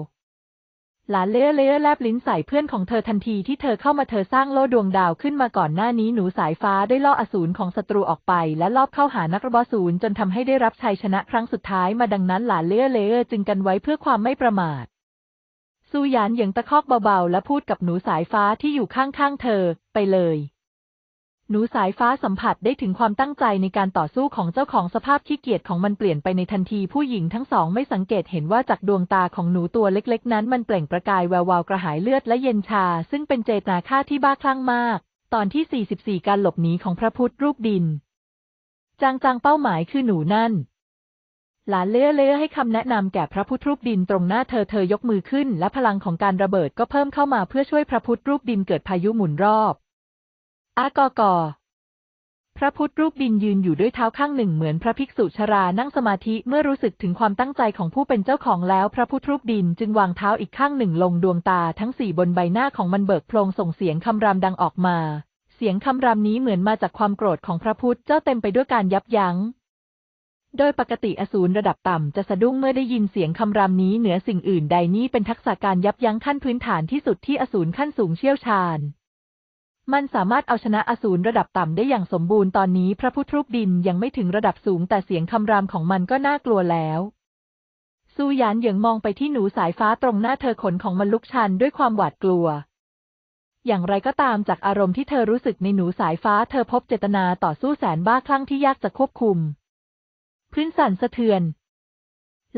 หลานเลื้อเลื้อแลบลิ้นใส่เพื่อนของเธอทันทีที่เธอเข้ามาเธอสร้างโล่ดวงดาวขึ้นมาก่อนหน้านี้หนูสายฟ้าได้ล่ออสูรของศัตรูออกไปและลอบเข้าหานักรบอสูรจนทำให้ได้รับชัยชนะครั้งสุดท้ายมาดังนั้นหลานเลื้อเลื้อจึงกันไว้เพื่อความไม่ประมาทซูหยานยังตะคอกเบาๆและพูดกับหนูสายฟ้าที่อยู่ข้างๆเธอไปเลยหนูสายฟ้าสัมผัสได้ถึงความตั้งใจในการต่อสู้ของเจ้าของสภาพขี้เกียจของมันเปลี่ยนไปในทันทีผู้หญิงทั้งสองไม่สังเกตเห็นว่าจากดวงตาของหนูตัวเล็กๆนั้นมันเปล่งประกายแวววาวกระหายเลือดและเย็นชา ซึ่งเป็นเจตนาฆ่าที่บ้าคลั่งมาก ตอนที่ 44 การหลบหนีของพระพุทธรูปดิน จางจงเป้าหมายคือหนูนั่น หลานเลื้อเลื้อให้คำแนะนำแก่พระพุทธรูปดินตรงหน้าเธอเธอยกมือขึ้น และพลังของการระเบิดก็เพิ่มเข้ามาเพื่อช่วยพระพุทธรูปดินเกิดพายุหมุนรอบอากอกอพระพุทธรูปบินยืนอยู่ด้วยเท้าข้างหนึ่งเหมือนพระภิกษุชรานั่งสมาธิเมื่อรู้สึกถึงความตั้งใจของผู้เป็นเจ้าของแล้วพระพุทธรูปดินจึงวางเท้าอีกข้างหนึ่งลงดวงตาทั้งสี่บนใบหน้าของมันเบิกโพลงส่งเสียงคำรามดังออกมา เสียงคำรามนี้เหมือนมาจากความโกรธของพระพุทธเจ้าเต็มไปด้วยการยับยัง้ง โดยปกติอสูรระดับต่ำจะสะดุ้งเมื่อได้ยินเสียงคำรามนี้เหนือสิ่งอื่นใดนี้เป็นทักษะการยับยั้งขั้นพื้นฐานที่สุดที่อสูรขั้นสูงเชี่ยวชาญมันสามารถเอาชนะอสูรระดับต่ำได้อย่างสมบูรณ์ตอนนี้พระพุทธรูปดินยังไม่ถึงระดับสูงแต่เสียงคำรามของมันก็น่ากลัวแล้ว ซูหยาน เหยิงมองไปที่หนูสายฟ้าตรงหน้าเธอขนของมันลุกชันด้วยความหวาดกลัว อย่างไรก็ตามจากอารมณ์ที่เธอรู้สึกในหนูสายฟ้าเธอพบเจตนาต่อสู้แสนบ้าคลั่งที่ยากจะควบคุม พื้นสั่นสะเทือน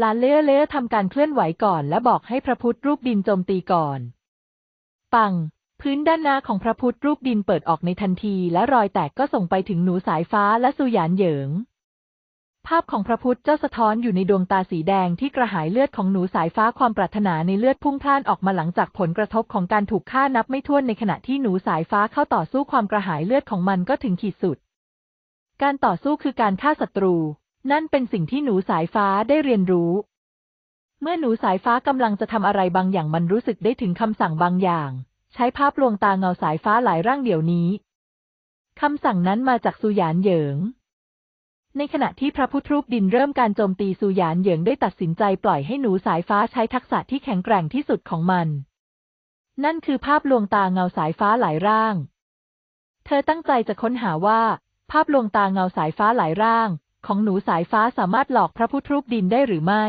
ลาเล่เล่ทำการเคลื่อนไหวก่อน และบอกให้พระพุทธรูปดินโจมตีก่อน ปังพื้นด้านหน้าของพระพุทธรูปดินเปิดออกในทันทีและรอยแตก ก็ส่งไปถึงหนูสายฟ้าและสุยานเหยิง ภาพของพระพุทธเจ้าสะท้อนอยู่ในดวงตาสีแดงที่กระหายเลือดของหนูสายฟ้าความปรารถนาในเลือดพุ่งพล่านออกมาหลังจากผลกระทบของการถูกฆ่านับไม่ถ้วนในขณะที่หนูสายฟ้าเข้าต่อสู้ความกระหายเลือดของมันก็ถึงขีดสุด การต่อสู้คือการฆ่าศัตรู นั่นเป็นสิ่งที่หนูสายฟ้าได้เรียนรู้ เมื่อหนูสายฟ้ากำลังจะทำอะไรบางอย่างมันรู้สึกได้ถึงคำสั่งบางอย่างใช้ภาพลวงตาเงาสายฟ้าหลายร่างเดี๋ยวนี้ คำสั่งนั้นมาจากสุยานเหยิง ในขณะที่พระพุทธรูปดินเริ่มการโจมตีสุยานเหยิงได้ตัดสินใจปล่อยให้หนูสายฟ้าใช้ทักษะที่แข็งแกร่งที่สุดของมัน นั่นคือภาพลวงตาเงาสายฟ้าหลายร่าง เธอตั้งใจจะค้นหาว่า ภาพลวงตาเงาสายฟ้าหลายร่าง ของหนูสายฟ้าสามารถหลอกพระพุทธรูปดินได้หรือไม่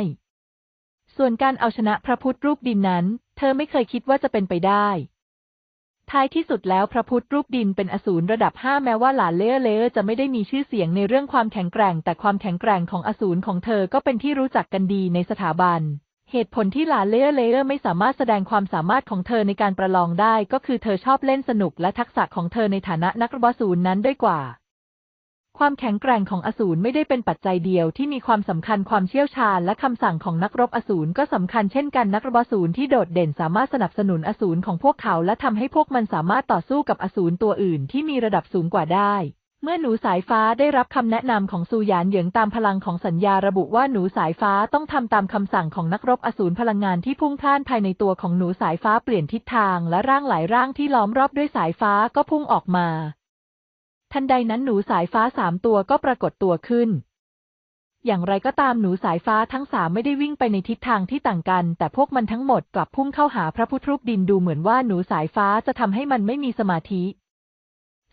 ส่วนการเอาชนะพระพุทธรูปดินนั้น เธอไม่เคยคิดว่าจะเป็นไปได้ท้ายที่สุดแล้วพระพุทธรูปดินเป็นอสูรระดับห้าแม้ว่าหลานเลอเลอจะไม่ได้มีชื่อเสียงในเรื่องความแข็งแกร่ง แต่ความแข็งแกร่งของอสูรของเธอก็เป็นที่รู้จักกันดีในสถาบัน เหตุผลที่หลานเลอเลอไม่สามารถแสดงความสามารถของเธอในการประลองได้ก็คือเธอชอบเล่นสนุกและทักษะของเธอในฐานะนักบอสูรนั้นด้วยกว่าความแข็งแกร่งของอสูรไม่ได้เป็นปัจจัยเดียวที่มีความสำคัญความเชี่ยวชาญและคำสั่งของนักรบอสูรก็สำคัญเช่นกันนักรบอสูรที่โดดเด่นสามารถสนับสนุนอสูรของพวกเขาและทำให้พวกมันสามารถต่อสู้กับอสูรตัวอื่นที่มีระดับสูงกว่าได้ เมื่อหนูสายฟ้าได้รับคำแนะนำของซูหยานเหยิงตามพลังของสัญญาระบุว่าหนูสายฟ้าต้องทำตามคำสั่งของนักรบอสูรพลังงานที่พุ่งพล่านภายในตัวของหนูสายฟ้าเปลี่ยนทิศทางและร่างหลายร่างที่ล้อมรอบด้วยสายฟ้าก็พุ่งออกมาทันใดนั้นหนูสายฟ้าสามตัวก็ปรากฏตัวขึ้น อย่างไรก็ตามหนูสายฟ้าทั้งสามไม่ได้วิ่งไปในทิศทางที่ต่างกัน แต่พวกมันทั้งหมดกลับพุ่งเข้าหาพระพุทธรูปดินดูเหมือนว่าหนูสายฟ้าจะทำให้มันไม่มีสมาธิ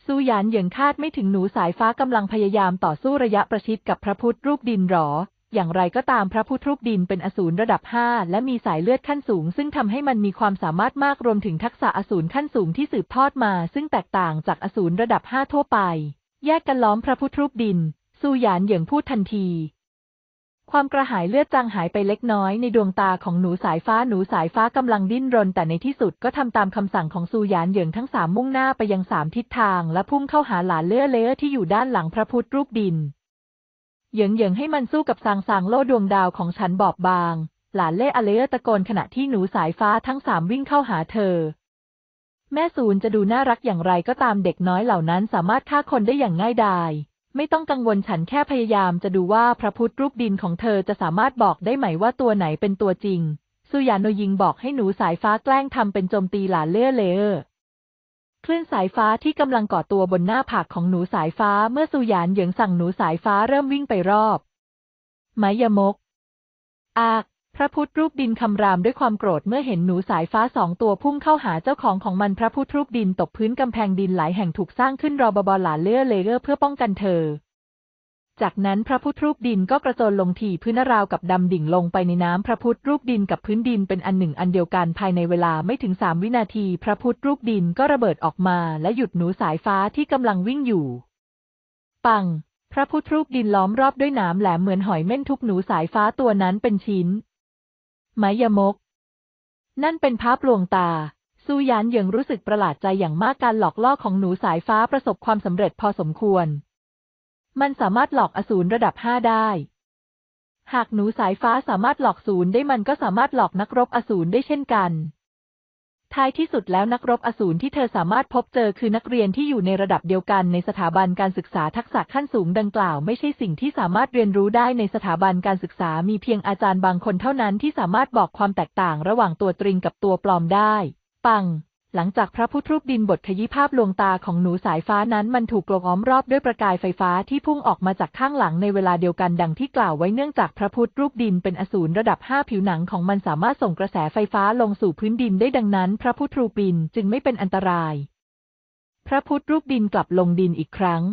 ซูหยานเหยิงคาดไม่ถึงหนูสายฟ้ากำลังพยายามต่อสู้ระยะประชิดกับพระพุทธรูปดินหรออย่างไรก็ตามพระพุทธรูปดินเป็นอสูรระดับ5และมีสายเลือดขั้นสูงซึ่งทำให้มันมีความสามารถมากรวมถึงทักษะอสูรขั้นสูงที่สืบทอดมาซึ่งแตกต่างจากอสูรระดับ5ทั่วไปแยกกันล้อมพระพุทธรูปดินซูหยานเหยิงพูดทันที ความกระหายเลือดจางหายไปเล็กน้อยในดวงตาของหนูสายฟ้าหนูสายฟ้ากำลังดิ้นรนแต่ในที่สุดก็ทำตามคำสั่งของซูหยานเหยิงทั้งสามมุ่งหน้าไปยังสามทิศทางและพุ่งเข้าหาหลานเลื้อเลื้อที่อยู่ด้านหลังพระพุทธรูปดินเหยิงเหยิงให้มันสู้กับสางสางโลดวงดาวของฉันบอบบาง หลานเล่อเลอตะโกนขณะที่หนูสายฟ้าทั้งสามวิ่งเข้าหาเธอ แม่ซูนจะดูน่ารักอย่างไรก็ตามเด็กน้อยเหล่านั้นสามารถฆ่าคนได้อย่างง่ายดาย ไม่ต้องกังวลฉันแค่พยายามจะดูว่าพระพุทธรูปดินของเธอจะสามารถบอกได้ไหมว่าตัวไหนเป็นตัวจริง สุยานโนยิงบอกให้หนูสายฟ้าแกล้งทำเป็นโจมตีหลานเล่อเลอคลื่นสายฟ้าที่กำลังก่อตัวบนหน้าผากของหนูสายฟ้า เมื่อสุยานเหยิงสั่งหนูสายฟ้าเริ่มวิ่งไปรอบ ไมยมก อากพระพุทธรูปดินคำรามด้วยความโกรธเมื่อเห็นหนูสายฟ้าสองตัวพุ่งเข้าหาเจ้าของของมันพระพุทธรูปดินตกพื้นกำแพงดินหลายแห่งถูกสร้างขึ้นรอบบอบหลาเลื่อเลเยอร์เพื่อป้องกันเธอจากนั้นพระพุทธรูปดินก็กระโจนลงที่พื้นราวกับดำดิ่งลงไปในน้ำพระพุทธรูปดินกับพื้นดินเป็นอันหนึ่งอันเดียวกันภายในเวลาไม่ถึงสามวินาที พระพุทธรูปดินก็ระเบิดออกมา และหยุดหนูสายฟ้าที่กำลังวิ่งอยู่ ปังพระพุทธรูปดินล้อมรอบด้วยน้ำแหลมเหมือนหอยเม่นทุบหนูสายฟ้าตัวนั้นเป็นชิ้นไมยมก นั่นเป็นภาพลวงตา ซูยานยังรู้สึกประหลาดใจอย่างมากการหลอกล่อของหนูสายฟ้าประสบความสำเร็จพอสมควรมันสามารถหลอกอสูรระดับห้าได้ หากหนูสายฟ้าสามารถหลอกศูนย์ได้มันก็สามารถหลอกนักรบอสูรได้เช่นกัน ท้ายที่สุดแล้วนักรบอสูรที่เธอสามารถพบเจอคือนักเรียนที่อยู่ในระดับเดียวกันในสถาบันการศึกษาทักษะขั้นสูงดังกล่าวไม่ใช่สิ่งที่สามารถเรียนรู้ได้ในสถาบันการศึกษา มีเพียงอาจารย์บางคนเท่านั้นที่สามารถบอกความแตกต่างระหว่างตัวตริงกับตัวปลอมได้ ปังหลังจากพระพุทธรูปดินบทขยี้ภาพลวงตาของหนูสายฟ้านั้นมันถูกกลอมรอบด้วยประกายไฟฟ้าที่พุ่งออกมาจากข้างหลังในเวลาเดียวกันดังที่กล่าวไว้เนื่องจากพระพุทธรูปดินเป็นอสูรระดับ5ผิวหนังของมันสามารถส่งกระแสไฟฟ้าลงสู่พื้นดินได้ดังนั้นพระพุทธรูปดินจึงไม่เป็นอันตราย พระพุทธรูปดินกลับลงดินอีกครั้ง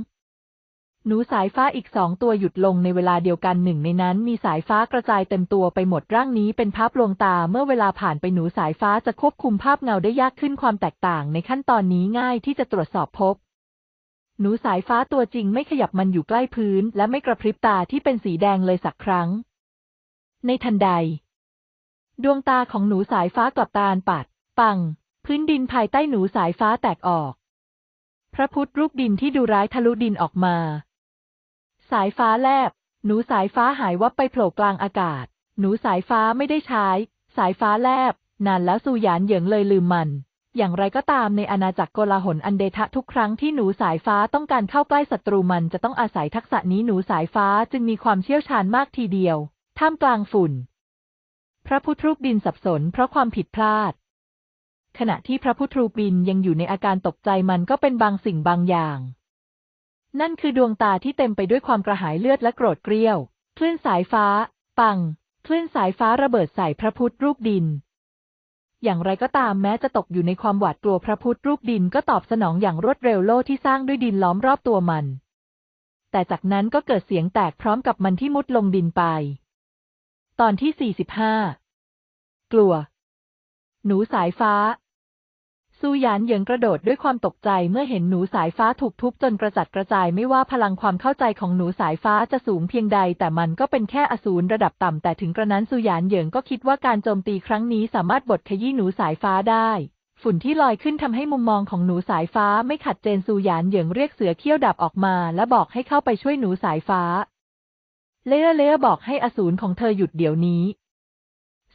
หนูสายฟ้าอีกสองตัวหยุดลงในเวลาเดียวกันหนึ่งในนั้นมีสายฟ้ากระจายเต็มตัวไปหมดร่างนี้เป็นภาพลวงตาเมื่อเวลาผ่านไปหนูสายฟ้าจะควบคุมภาพเงาได้ยากขึ้นความแตกต่าง ในขั้นตอนนี้ง่ายที่จะตรวจสอบพบ หนูสายฟ้าตัวจริงไม่ขยับมันอยู่ใกล้พื้น และไม่กระพริบตาที่เป็นสีแดงเลยสักครั้ง ในทันใด ดวงตาของหนูสายฟ้ากลับตาลปัด ปัง พื้นดินภายใต้หนูสายฟ้าแตกออก พระพุทธรูปดินที่ดูร้ายทะลุดินออกมาสายฟ้าแลบ หนูสายฟ้าหายวับไปโผล่กลางอากาศ หนูสายฟ้าไม่ได้ใช้ สายฟ้าแลบ นานแล้วสุยานเหยิงเลยลืมมัน อย่างไรก็ตามในอาณาจักรโกลาหลอันเดทะทุกครั้งที่หนูสายฟ้าต้องการเข้าใกล้ศัตรูมันจะต้องอาศัยทักษะนี้หนูสายฟ้าจึงมีความเชี่ยวชาญมากทีเดียว ท่ามกลางฝุ่น พระพุทธรูปดินสับสนเพราะความผิดพลาด ขณะที่พระพุทธรูปบินยังอยู่ในอาการตกใจมันก็เป็นบางสิ่งบางอย่างนั่นคือดวงตาที่เต็มไปด้วยความกระหายเลือดและโกรธเกรี้ยวคลื่นสายฟ้า ปังคลื่นสายฟ้าระเบิดใส่พระพุทธรูปดิน อย่างไรก็ตามแม้จะตกอยู่ในความหวาดกลัวพระพุทธรูปดิน ก็ตอบสนองอย่างรวดเร็วโล่ที่สร้างด้วยดินล้อมรอบตัวมัน แต่จากนั้นก็เกิดเสียงแตกพร้อมกับมันที่มุดลงดินไป ตอนที่ 45 กลัว หนูสายฟ้าซูหยานเยิงกระโดดด้วยความตกใจเมื่อเห็นหนูสายฟ้าถูกทุบจนกระจัดกระจายไม่ว่าพลังความเข้าใจของหนูสายฟ้าจะสูงเพียงใด แต่มันก็เป็นแค่อสูรระดับต่ำแต่ถึงกระนั้นซูหยานเยิงก็คิดว่าการโจมตีครั้งนี้สามารถบดขยี้หนูสายฟ้าได้ ฝุ่นที่ลอยขึ้นทำให้มุมมองของหนูสายฟ้าไม่ขัดเจนซูหยานเหยิงเรียกเสือเขี้ยวดับออกมาและบอกให้เข้าไปช่วยหนูสายฟ้า เล่ยอ์เล่ยอ์บอกให้อสูรของเธอหยุดเดี๋ยวนี้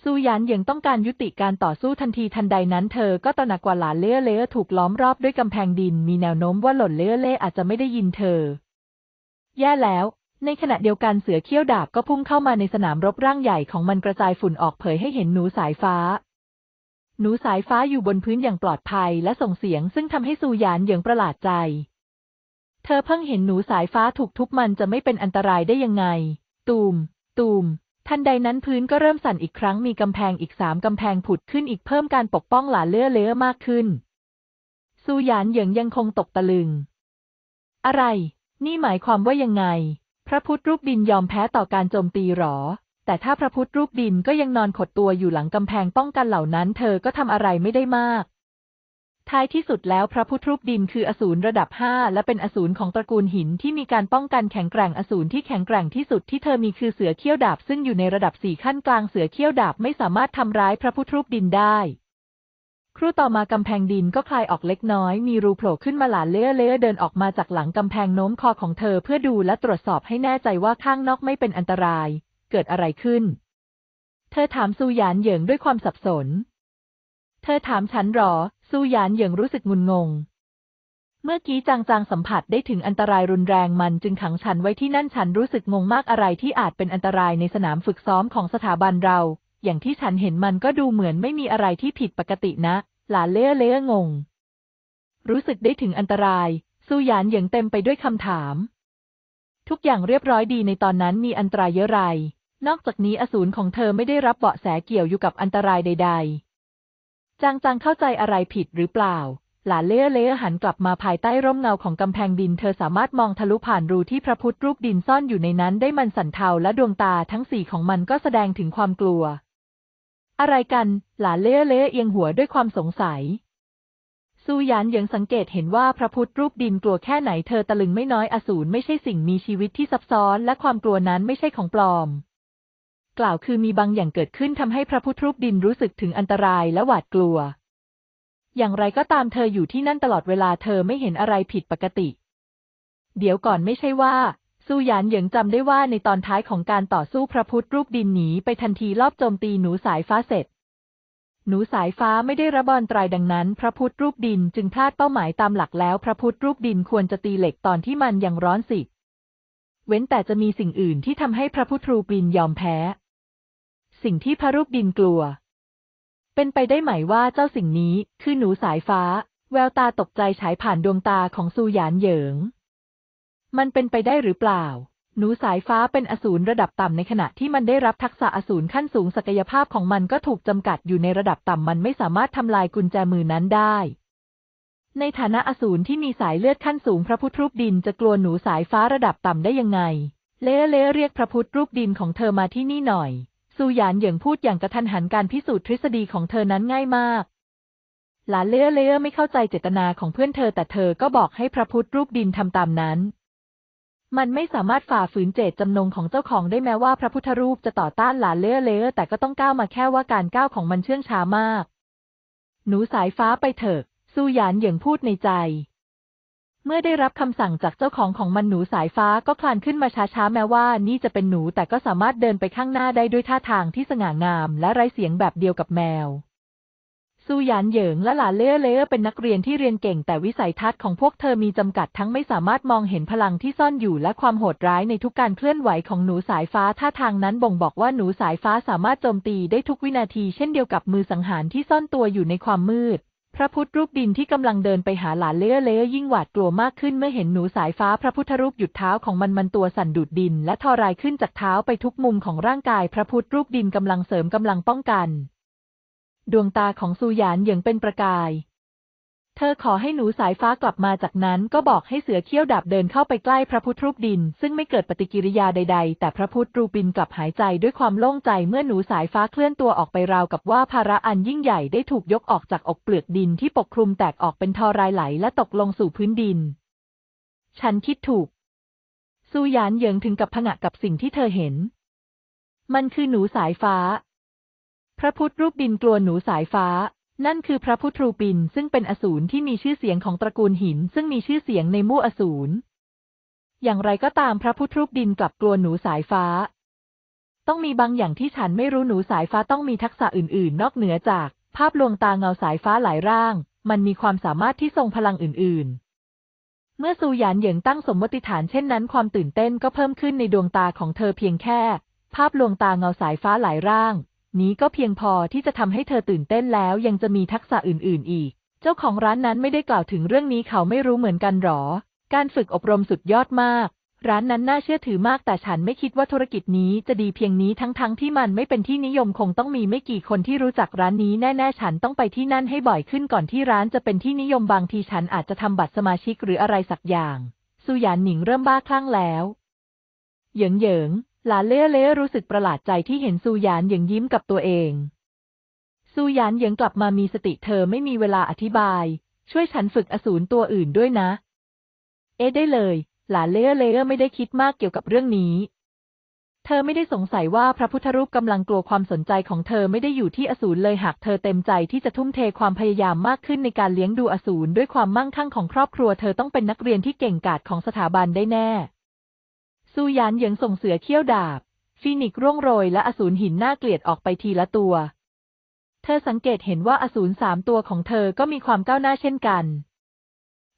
ซูหยานหยังต้องการยุติการต่อสู้ทันทีทันใดนั้นเธอก็ตระหนักว่าหลานเล่เล่ถูกล้อมรอบด้วยกำแพงดิน มีแนวโน้มว่าหล่นเล่เล่อาจจะไม่ได้ยินเธอ แย่แล้ว ในขณะเดียวกันเสือเขี้ยวดาบก็พุ่งเข้ามาในสนามรบร่างใหญ่ของมันกระจายฝุ่นออกเผยให้เห็นหนูสายฟ้า หนูสายฟ้าอยู่บนพื้นอย่างปลอดภัยและส่งเสียงซึ่งทำให้ซูหยานหยังประหลาดใจ เธอเพิ่งเห็นหนูสายฟ้าถูกทุบมันจะไม่เป็นอันตรายได้ยังไง ตูม ตูมทันใดนั้นพื้นก็เริ่มสั่นอีกครั้งมีกำแพงอีกสามกำแพงผุดขึ้นอีกเพิ่มการปกป้องหลาเลื่อเลื้อมากขึ้นซูหยานเหยิงยังคงตกตะลึง อะไร นี่หมายความว่ายังไง พระพุทธรูปดินยอมแพ้ต่อการโจมตีหรอ แต่ถ้าพระพุทธรูปดินก็ยังนอนขดตัวอยู่หลังกำแพงป้องกันเหล่านั้น เธอก็ทำอะไรไม่ได้มากท้ายที่สุดแล้วพระพุทธรูปดินคืออสูรระดับห้าและเป็นอสูรของตระกูลหินที่มีการป้องกันแข็งแกร่งอสูรที่แข็งแกร่งที่สุดที่เธอมีคือเสือเขี้ยวดาบซึ่งอยู่ในระดับสี่ขั้นกลางเสือเขี้ยวดาบไม่สามารถทำร้ายพระพุทธรูปดินได้ ครู่ต่อมากำแพงดินก็คลายออกเล็กน้อย มีรูโผล่ขึ้นมาหลานเลื้อเลื้อเดินออกมาจากหลังกำแพงโน้มคอของเธอเพื่อดูและตรวจสอบให้แน่ใจว่าข้างนอกไม่เป็นอันตราย เกิดอะไรขึ้น เธอถามซูหยานเหยิงด้วยความสับสน เธอถามฉันหรอซูหยานอยยางรู้สึกงุนงง เมื่อกี้จางๆสัมผัสได้ถึงอันตรายรุนแรงมันจึงขังฉันไว้ที่นั่นฉันรู้สึกงงมากอะไรที่อาจเป็นอันตรายในสนามฝึกซ้อมของสถาบันเรา อย่างที่ฉันเห็นมันก็ดูเหมือนไม่มีอะไรที่ผิดปกตินะ หลาเล่เล่งง รู้สึกได้ถึงอันตรายซูหยานอยยางเต็มไปด้วยคำถาม ทุกอย่างเรียบร้อยดีในตอนนั้นมีอันตรายเยอะไร นอกจากนี้อสูรของเธอไม่ได้รับเบาะแสเกี่ยวอยู่กับอันตรายใดๆจางจางเข้าใจอะไรผิดหรือเปล่า หลาเล่เล่หันกลับมาภายใต้ร่มเงาของกำแพงดินเธอสามารถมองทะลุผ่านรูที่พระพุทธรูปดินซ่อนอยู่ในนั้นได้มันสันเทาและดวงตาทั้งสี่ของมันก็แสดงถึงความกลัว อะไรกัน หลาเล่เล่เอียงหัวด้วยความสงสัย ซูยานยังสังเกตเห็นว่าพระพุทธรูปดินกลัวแค่ไหนเธอตะลึงไม่น้อยอสูรไม่ใช่สิ่งมีชีวิตที่ซับซ้อนและความกลัวนั้นไม่ใช่ของปลอมกล่าวคือมีบางอย่างเกิดขึ้นทำให้พระพุทธรูปดินรู้สึกถึงอันตรายและหวาดกลัว อย่างไรก็ตามเธออยู่ที่นั่นตลอดเวลาเธอไม่เห็นอะไรผิดปกติ เดี๋ยวก่อนไม่ใช่ว่าซูหยานเหยิงจำได้ว่าในตอนท้ายของการต่อสู้พระพุทธรูปดินหนีไปทันทีลอบโจมตีหนูสายฟ้าเสร็จ หนูสายฟ้าไม่ได้ระบอนตรายดังนั้น พระพุทธรูปดินจึงพลาดเป้าหมายตามหลักแล้ว พระพุทธรูปดินควรจะตีเหล็กตอนที่มันยังร้อนสิ เว้นแต่จะมีสิ่งอื่นที่ทำให้พระพุทธรูปดินยอมแพ้สิ่งที่พระรูปดินกลัว เป็นไปได้ไหมว่าเจ้าสิ่งนี้คือหนูสายฟ้า แววตาตกใจฉายผ่านดวงตาของซูหยานเหยิง มันเป็นไปได้หรือเปล่า หนูสายฟ้าเป็นอสูรระดับต่ำในขณะที่มันได้รับทักษะอสูรขั้นสูงศักยภาพของมันก็ถูกจำกัดอยู่ในระดับต่ำมันไม่สามารถทำลายกุญแจมือนั้นได้ ในฐานะอสูรที่มีสายเลือดขั้นสูงพระพุทธรูปดินจะกลัวหนูสายฟ้าระดับต่ำได้ยังไงเล่เล่เรียกพระพุทธรูปดินของเธอมาที่นี่หน่อยซูหยานเหยิงพูดอย่างกระทันหันการพิสูจน์ทฤษฎีของเธอนั้นง่ายมาก หลานเลื้อเลื้อไม่เข้าใจเจตนาของเพื่อนเธอแต่เธอก็บอกให้พระพุทธรูปดินทำตามนั้น มันไม่สามารถฝ่าฝืนเจตจำนงของเจ้าของได้แม้ว่าพระพุทธรูปจะต่อต้านหลานเลื้อเลื้อแต่ก็ต้องก้าวมาแค่ว่าการก้าวของมันเชื่องช้ามาก หนูสายฟ้าไปเถอะซูหยานเหยิงพูดในใจเมื่อได้รับคำสั่งจากเจ้าของของมันหนูสายฟ้าก็คลานขึ้นมาช้าๆแม้ว่า นี่จะเป็นหนูแต่ก็สามารถเดินไปข้างหน้าได้ด้วยท่าทางที่สง่างาม และไร้เสียงแบบเดียวกับแมวซูหยานเหยิงและหลาเล่เล่เป็นนักเรียนที่เรียนเก่งแต่วิสัยทัศน์ของพวกเธอมีจำกัดทั้งไม่สามารถมองเห็นพลังที่ซ่อนอยู่และความโหดร้ายในทุกการเคลื่อนไหวของหนูสายฟ้า ท่าทางนั้นบ่งบอกว่าหนูสายฟ้าสามารถโจมตีได้ทุกวินาทีเช่นเดียวกับมือสังหารที่ซ่อนตัวอยู่ในความมืดพระพุทธรูปดินที่กำลังเดินไปหาหลานเล้อเล่อยิ่งหวาดกลัวมากขึ้นเมื่อเห็นหนูสายฟ้าพระพุทธรูปหยุดเท้าของมันมันตัวสั่นดูดดินและทอรายขึ้นจากเท้าไปทุกมุมของร่างกายพระพุทธรูปดินกำลังเสริมกำลังป้องกัน ดวงตาของซูหยานเหยิงเป็นประกายเธอขอให้หนูสายฟ้ากลับมาจากนั้น ก็บอกให้เสือเขี้ยวดับเดินเข้าไปใกล้พระพุทธรูปดิน ซึ่งไม่เกิดปฏิกิริยาใด ๆ แต่พระพุทธรูปินกลับหายใจด้วยความโล่งใจเมื่อหนูสายฟ้าเคลื่อนตัวออกไปราวกับว่าภาระอันยิ่งใหญ่ได้ถูกยกออกจากอกเปลือกดินที่ปกคลุมแตกออกเป็นทอรายไหล และตกลงสู่พื้นดิน ฉันคิดถูกซูยานเยิงถึงกับผงะกับสิ่งที่เธอเห็น มันคือหนูสายฟ้า พระพุทธรูปดินกลัวหนูสายฟ้านั่นคือพระพุทธรูปินซึ่งเป็นอสูรที่มีชื่อเสียงของตระกูลหิน ซึ่งมีชื่อเสียงในมู่อสูรอย่างไรก็ตามพระพุทธรูปดินกลับกลัวหนูสายฟ้า ต้องมีบางอย่างที่ฉันไม่รู้หนูสายฟ้าต้องมีทักษะอื่นๆ นอกเหนือจากภาพลวงตาเงาสายฟ้าหลายร่าง มันมีความสามารถที่ทรงพลังอื่นๆ เมื่อซูหยานเหยิงตั้งสมมติฐานเช่นนั้น ความตื่นเต้นก็เพิ่มขึ้นในดวงตาของเธอเพียงแค่ ภาพลวงตาเงาสายฟ้าหลายร่างนี้ก็เพียงพอที่จะทำให้เธอตื่นเต้นแล้วยังจะมีทักษะอื่น ๆ อีก เจ้าของร้านนั้นไม่ได้กล่าวถึงเรื่องนี้เขาไม่รู้เหมือนกันหรอ การฝึกอบรมสุดยอดมาก ร้านนั้นน่าเชื่อถือมากแต่ฉันไม่คิดว่าธุรกิจนี้จะดีเพียงนี้ทั้งๆทที่มันไม่เป็นที่นิยมคงต้องมีไม่กี่คนที่รู้จักร้านนี้ แน่ๆฉันต้องไปที่นั่นให้บ่อยขึ้นก่อนที่ร้านจะเป็นที่นิยมบางทีฉันอาจจะทำบัตรสมาชิกหรืออะไรสักอย่างสุยานหนิงเริ่มบ้าคลั่งแล้วเหยิงเหยิงหลานเล่เล่รู้สึกประหลาดใจที่เห็นซูหยานหยิงยิ้มกับตัวเอง ซูหยานหยิงกลับมามีสติเธอไม่มีเวลาอธิบาย ช่วยฉันฝึกอสูรตัวอื่นด้วยนะ เอ๊ได้เลย หลานเล่เล่ไม่ได้คิดมากเกี่ยวกับเรื่องนี้ เธอไม่ได้สงสัยว่าพระพุทธรูปกำลังกลัวความสนใจของเธอไม่ได้อยู่ที่อสูรเลยหากเธอเต็มใจที่จะทุ่มเทความพยายามมากขึ้นในการเลี้ยงดูอสูรด้วยความมั่งคั่งของครอบครัวเธอต้องเป็นนักเรียนที่เก่งกาจของสถาบันได้แน่ซูยานยังส่งเสือเขี้ยวดาบฟีนิกร่วงโรยและอสูรหินหน้าเกลียดออกไปทีละตัว เธอสังเกตเห็นว่าอสูรสามตัวของเธอก็มีความก้าวหน้าเช่นกัน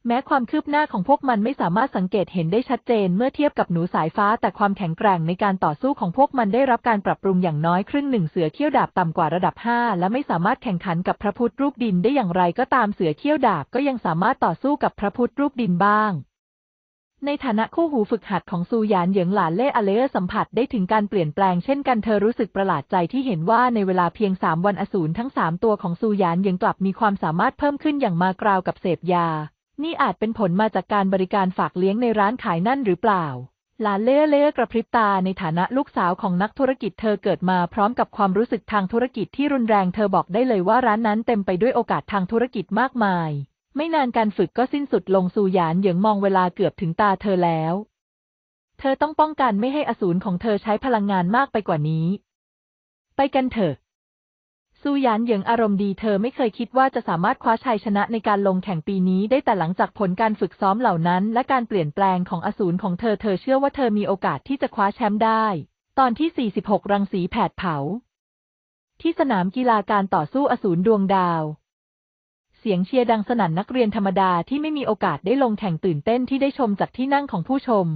แม้ความคืบหน้าของพวกมันไม่สามารถสังเกตเห็นได้ชัดเจนเมื่อเทียบกับหนูสายฟ้า แต่ความแข็งแกร่งในการต่อสู้ของพวกมันได้รับการปรับปรุงอย่างน้อยครึ่งหนึ่งเสือเขี้ยวดาบต่ำกว่าระดับห้าและไม่สามารถแข่งขันกับพระพุทธรูปดินได้อย่างไรก็ตามเสือเขี้ยวดาบก็ยังสามารถต่อสู้กับพระพุทธรูปดินบ้างในฐานะคู่หูฝึกหัดของซูหยาน เหยิงหลานเล่อเลอสัมผัสได้ถึงการเปลี่ยนแปลงเช่นกันเธอรู้สึกประหลาดใจที่เห็นว่าในเวลาเพียงสามวันอสูรทั้งสามตัวของซูหยาน เหยีงกลับมีความสามารถเพิ่มขึ้นอย่างมากราวกับเสพยา นี่อาจเป็นผลมาจากการบริการฝากเลี้ยงในร้านขายนั่นหรือเปล่า หลานเล่เล่กระพริบตาในฐานะลูกสาวของนักธุรกิจเธอเกิดมาพร้อมกับความรู้สึกทางธุรกิจที่รุนแรงเธอบอกได้เลยว่าร้านนั้นเต็มไปด้วยโอกาสทางธุรกิจมากมายไม่นานการฝึกก็สิ้นสุดลงสูหยานเหยิงมองเวลาเกือบถึงตาเธอแล้ว เธอต้องป้องกันไม่ให้อสูรของเธอใช้พลังงานมากไปกว่านี้ ไปกันเถอะ ซูหยานเหยิงอารมณ์ดี เธอไม่เคยคิดว่าจะสามารถคว้าชัยชนะในการลงแข่งปีนี้ได้แต่หลังจากผลการฝึกซ้อมเหล่านั้น และการเปลี่ยนแปลงของอสูรของเธอ เธอเชื่อว่าเธอมีโอกาสที่จะคว้าแชมป์ได้ ตอนที่ 46 รังสีแผดเผา ที่สนามกีฬาการต่อสู้อสูรดวงดาวเสียงเชียร์ดังสนั่นนักเรียนธรรมดาที่ไม่มีโอกาสได้ลงแข่งตื่นเต้นที่ได้ชมจากที่นั่งของผู้ชม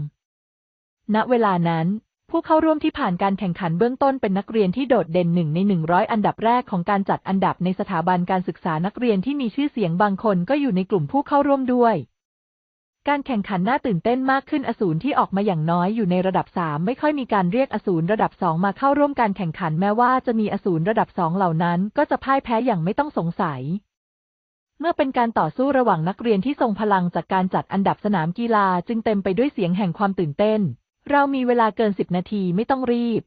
ณ เวลานั้น ผู้เข้าร่วมที่ผ่านการแข่งขันเบื้องต้นเป็นนักเรียนที่โดดเด่นหนึ่งใน 100 อันดับแรกของการจัดอันดับในสถาบันการศึกษานักเรียนที่มีชื่อเสียงบางคนก็อยู่ในกลุ่มผู้เข้าร่วมด้วย การแข่งขันน่าตื่นเต้นมากขึ้นอสูรที่ออกมาอย่างน้อยอยู่ในระดับ3ไม่ค่อยมีการเรียกอสูรระดับ2มาเข้าร่วมการแข่งขันแม้ว่าจะมีอสูรระดับ2เหล่านั้นก็จะพ่ายแพ้อย่างไม่ต้องสงสัยเมื่อเป็นการต่อสู้ระหว่างนักเรียนที่ทรงพลังจากการจัดอันดับสนามกีฬาจึงเต็มไปด้วยเสียงแห่งความตื่นเต้น เรามีเวลาเกินสิบนาทีไม่ต้องรีบ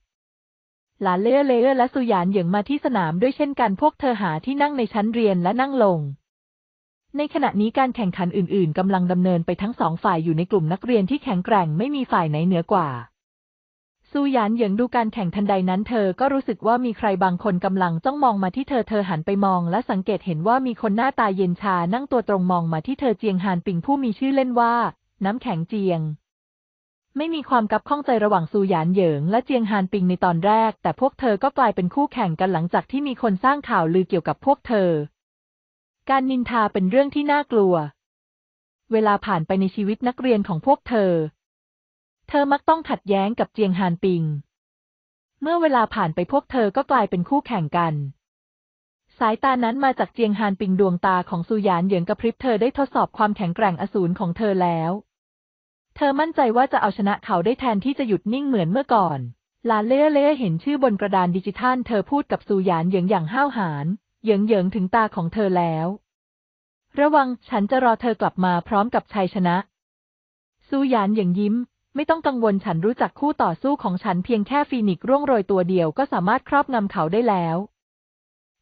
หลานเล่อเลอและสุยานเหยิงมาที่สนามด้วยเช่นกันพวกเธอหาที่นั่งในชั้นเรียนและนั่งลง ในขณะนี้การแข่งขันอื่นๆ กำลังดำเนินไปทั้งสองฝ่ายอยู่ในกลุ่มนักเรียนที่แข็งแกร่งไม่มีฝ่ายไหนเหนือกว่าซูหยานเหยิงดูการแข่งทันใดนั้นเธอก็รู้สึกว่ามีใครบางคนกำลังจ้องมองมาที่เธอ เธอหันไปมองและสังเกตเห็นว่ามีคนหน้าตาเย็นชานั่งตัวตรงมองมาที่เธอเจียงหานปิงผู้มีชื่อเล่นว่า น้ำแข็งเจียง ไม่มีความกับข้องใจระหว่างซูหยานเหยิงและเจียงหานปิงในตอนแรก แต่พวกเธอก็กลายเป็นคู่แข่งกันหลังจากที่มีคนสร้างข่าวลือเกี่ยวกับพวกเธอ การนินทาเป็นเรื่องที่น่ากลัว เวลาผ่านไปในชีวิตนักเรียนของพวกเธอเธอมักต้องขัดแย้งกับเจียงฮานปิง เมื่อเวลาผ่านไปพวกเธอก็กลายเป็นคู่แข่งกัน สายตานั้นมาจากเจียงฮานปิงดวงตาของูหยานเหยิงกระพริบเธอได้ทดสอบความแข็งแกร่งอสูรของเธอแล้ว เธอมั่นใจว่าจะเอาชนะเขาได้แทนที่จะหยุดนิ่งเหมือนเมื่อก่อน ลาเล่เล่เห็นชื่อบนกระดานดิจิทัล เธอพูดกับซูหยานเหยิงอย่างห้าวหาญเหยิงเหยิงถึงตาของเธอแล้ว ระวังฉันจะรอเธอกลับมาพร้อมกับชัยชนะซูหยานเหยิงยิ้มไม่ต้องกังวลฉันรู้จักคู่ต่อสู้ของฉันเพียงแค่ฟีนิกซ์ร่วงโรยตัวเดียวก็สามารถครอบงำเขาได้แล้ว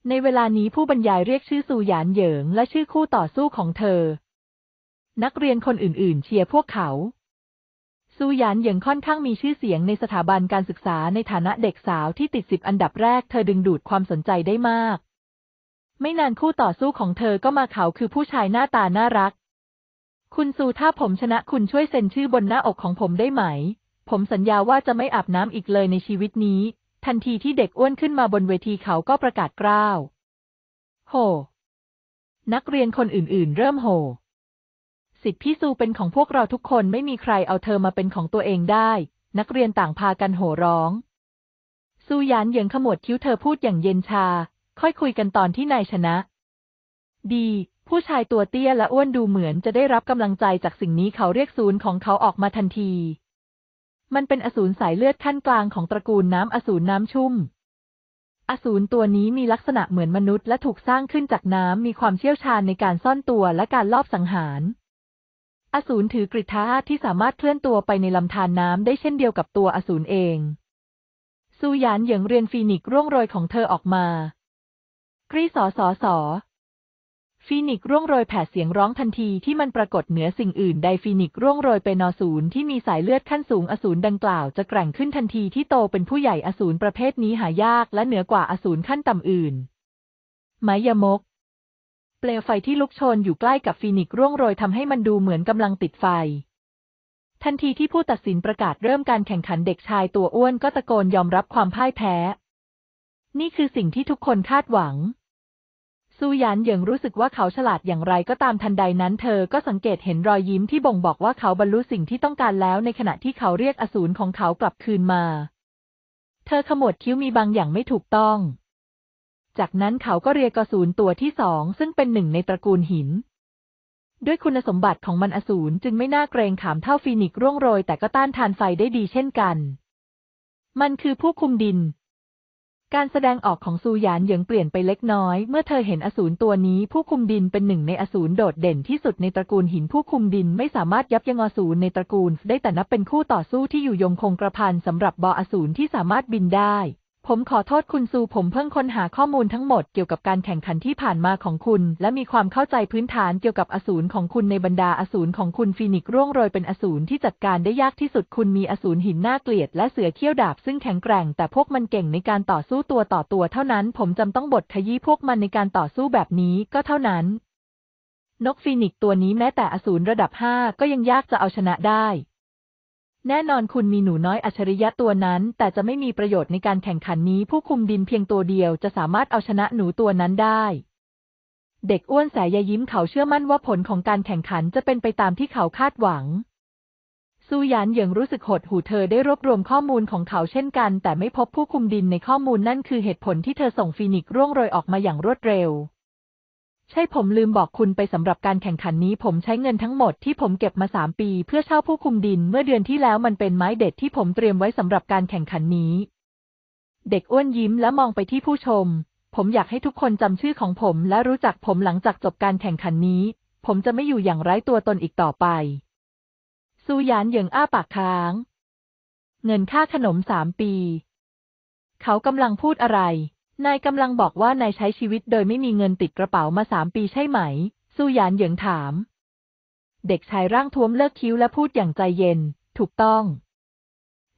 ในเวลานี้ผู้บรรยายเรียกชื่อซูหยานเหยิงและชื่อคู่ต่อสู้ของเธอ นักเรียนคนอื่นๆ เชียร์พวกเขา ซูหยานเหยิงค่อนข้างมีชื่อเสียงในสถาบันการศึกษาในฐานะเด็กสาวที่ติดสิบอันดับแรกเธอดึงดูดความสนใจได้มาก ไม่นานคู่ต่อสู้ของเธอก็มาเขาคือผู้ชายหน้าตาน่ารักคุณซู ถ้าผมชนะคุณช่วยเซ็นชื่อบนหน้าอกของผมได้ไหม ผมสัญญาว่าจะไม่อาบน้ำอีกเลยในชีวิตนี้ ทันทีที่เด็กอ้วนขึ้นมาบนเวทีเขาก็ประกาศกล้าวโห นักเรียนคนอื่นๆ เริ่มโห สิทธิพี่ซูเป็นของพวกเราทุกคนไม่มีใครเอาเธอมาเป็นของตัวเองได้ นักเรียนต่างพากันโห่ร้อง ซูยานเยิงขมวดคิ้วเธอพูดอย่างเย็นชา ค่อยคุยกันตอนที่นายชนะ ดีผู้ชายตัวเตี้ย และอ้วนดูเหมือนจะได้รับกำลังใจจากสิ่งนี้เขาเรียกศูนย์ของเขาออกมาทันที มันเป็นอสูรสายเลือดขั้นกลางของตระกูลน้ำอสูรน้ำชุ่ม อสูรตัวนี้มีลักษณะเหมือนมนุษย์และถูกสร้างขึ้นจากน้ำ มีความเชี่ยวชาญในการซ่อนตัวและการลอบสังหาร อสูรถือกริทธาที่สามารถเคลื่อนตัวไปในลำธารน้ำได้เช่นเดียวกับตัวอสูรเองซูยานเหยิงเรียนฟีนิกร่วงโรยของเธอออกมา กรีสอสอสอฟีนิกร่วงโรยแผดเสียงร้องทันทีที่มันปรากฏเหนือสิ่งอื่นใดฟีนิกร่วงโรย เป็นอสูรที่มีสายเลือดขั้นสูงอสูรดังกล่าวจะแกร่งขึ้นทันทีที่โตเป็นผู้ใหญ่อสูรประเภทนี้หายากและเหนือกว่าอสูรขั้นต่ำอื่น ไมยมก เปลวไฟที่ลุกโชนอยู่ใกล้กับฟีนิกร่วงโรยทำให้มันดูเหมือนกำลังติดไฟ ทันทีที่ผู้ตัดสินประกาศเริ่มการแข่งขันเด็กชายตัวอ้วนก็ตะโกนยอมรับความพ่ายแพ้ นี่คือสิ่งที่ทุกคนคาดหวังซูหยานเยิงรู้สึกว่าเขาฉลาดอย่างไรก็ตามทันใดนั้นเธอก็สังเกตเห็นรอยยิ้มที่บ่งบอกว่าเขาบรรลุสิ่งที่ต้องการแล้วในขณะที่เขาเรียกอสูรของเขากลับคืนมา เธอขมวดคิ้วมีบางอย่างไม่ถูกต้อง จากนั้นเขาก็เรียกอสูรตัวที่สองซึ่งเป็นหนึ่งในตระกูลหิน ด้วยคุณสมบัติของมันอสูรจึงไม่น่าเกรงขามเท่าฟีนิกซ์ร่วงโรยแต่ก็ต้านทานไฟได้ดีเช่นกัน มันคือผู้คุมดินการแสดงออกของซูหยานเหยิงเปลี่ยนไปเล็กน้อยเมื่อเธอเห็นอสูรตัวนี้ ผู้คุมดินเป็นหนึ่งในอสูรโดดเด่นที่สุดในตระกูลหินผู้คุมดินไม่สามารถยับยั้งอสูรในตระกูลได้แต่นับเป็นคู่ต่อสู้ที่อยู่ยงคงกระพันสำหรับบออสูรที่สามารถบินได้ผมขอโทษคุณซูผมเพิ่งค้นหาข้อมูลทั้งหมดเกี่ยวกับการแข่งขันที่ผ่านมาของคุณ และมีความเข้าใจพื้นฐานเกี่ยวกับอสูรของคุณในบรรดาอสูรของคุณฟีนิกร่วงโรยเป็นอสูรที่จัดการได้ยากที่สุด คุณมีอสูรหินหน้าเกลียด และเสือเขี้ยวดาบ ซึ่งแข็งแกร่งแต่พวกมันเก่งในการต่อสู้ตัวต่อตัว เท่านั้น ผมจำต้องบทขยี้พวกมันในการต่อสู้แบบนี้ ก็เท่านั้น นกฟีนิกตัวนี้แม้แต่อสูรระดับห้าก็ยังยากจะเอาชนะได้แน่นอนคุณมีหนูน้อยอัจฉริยะตัวนั้น แต่จะไม่มีประโยชน์ในการแข่งขันนี้ผู้คุมดินเพียงตัวเดียวจะสามารถเอาชนะหนูตัวนั้นได้ เด็กอ้วนสายยิ้มเขาเชื่อมั่นว่าผลของการแข่งขันจะเป็นไปตามที่เขาคาดหวังซูหยานเหยิงรู้สึกหดหู่เธอได้รวบรวมข้อมูลของเขาเช่นกัน แต่ไม่พบผู้คุมดินในข้อมูลนั่นคือเหตุผลที่เธอส่งฟีนิกร่วงโรยออกมาอย่างรวดเร็วใช่ผมลืมบอกคุณไปสำหรับการแข่งขันนี้ ผมใช้เงินทั้งหมดที่ผมเก็บมาสามปี เพื่อเช่าผู้คุมดินเมื่อเดือนที่แล้วมันเป็นไม้เด็ดที่ผมเตรียมไว้สำหรับการแข่งขันนี้ เด็กอ้วนยิ้มและมองไปที่ผู้ชม ผมอยากให้ทุกคนจำชื่อของผม และรู้จักผมหลังจากจบการแข่งขันนี้ ผมจะไม่อยู่อย่างไร้ตัวตนอีกต่อไปซูยานเยิงอ้าปากค้าง เงินค่าขนมสามปี เขากำลังพูดอะไรนายกำลังบอกว่านายใช้ชีวิตโดยไม่มีเงินติดกระเป๋ามาสามปีใช่ไหมซูหยานเหยิงถาม เด็กชายร่างท้วมเลิกคิ้วและพูดอย่างใจเย็น ถูกต้อง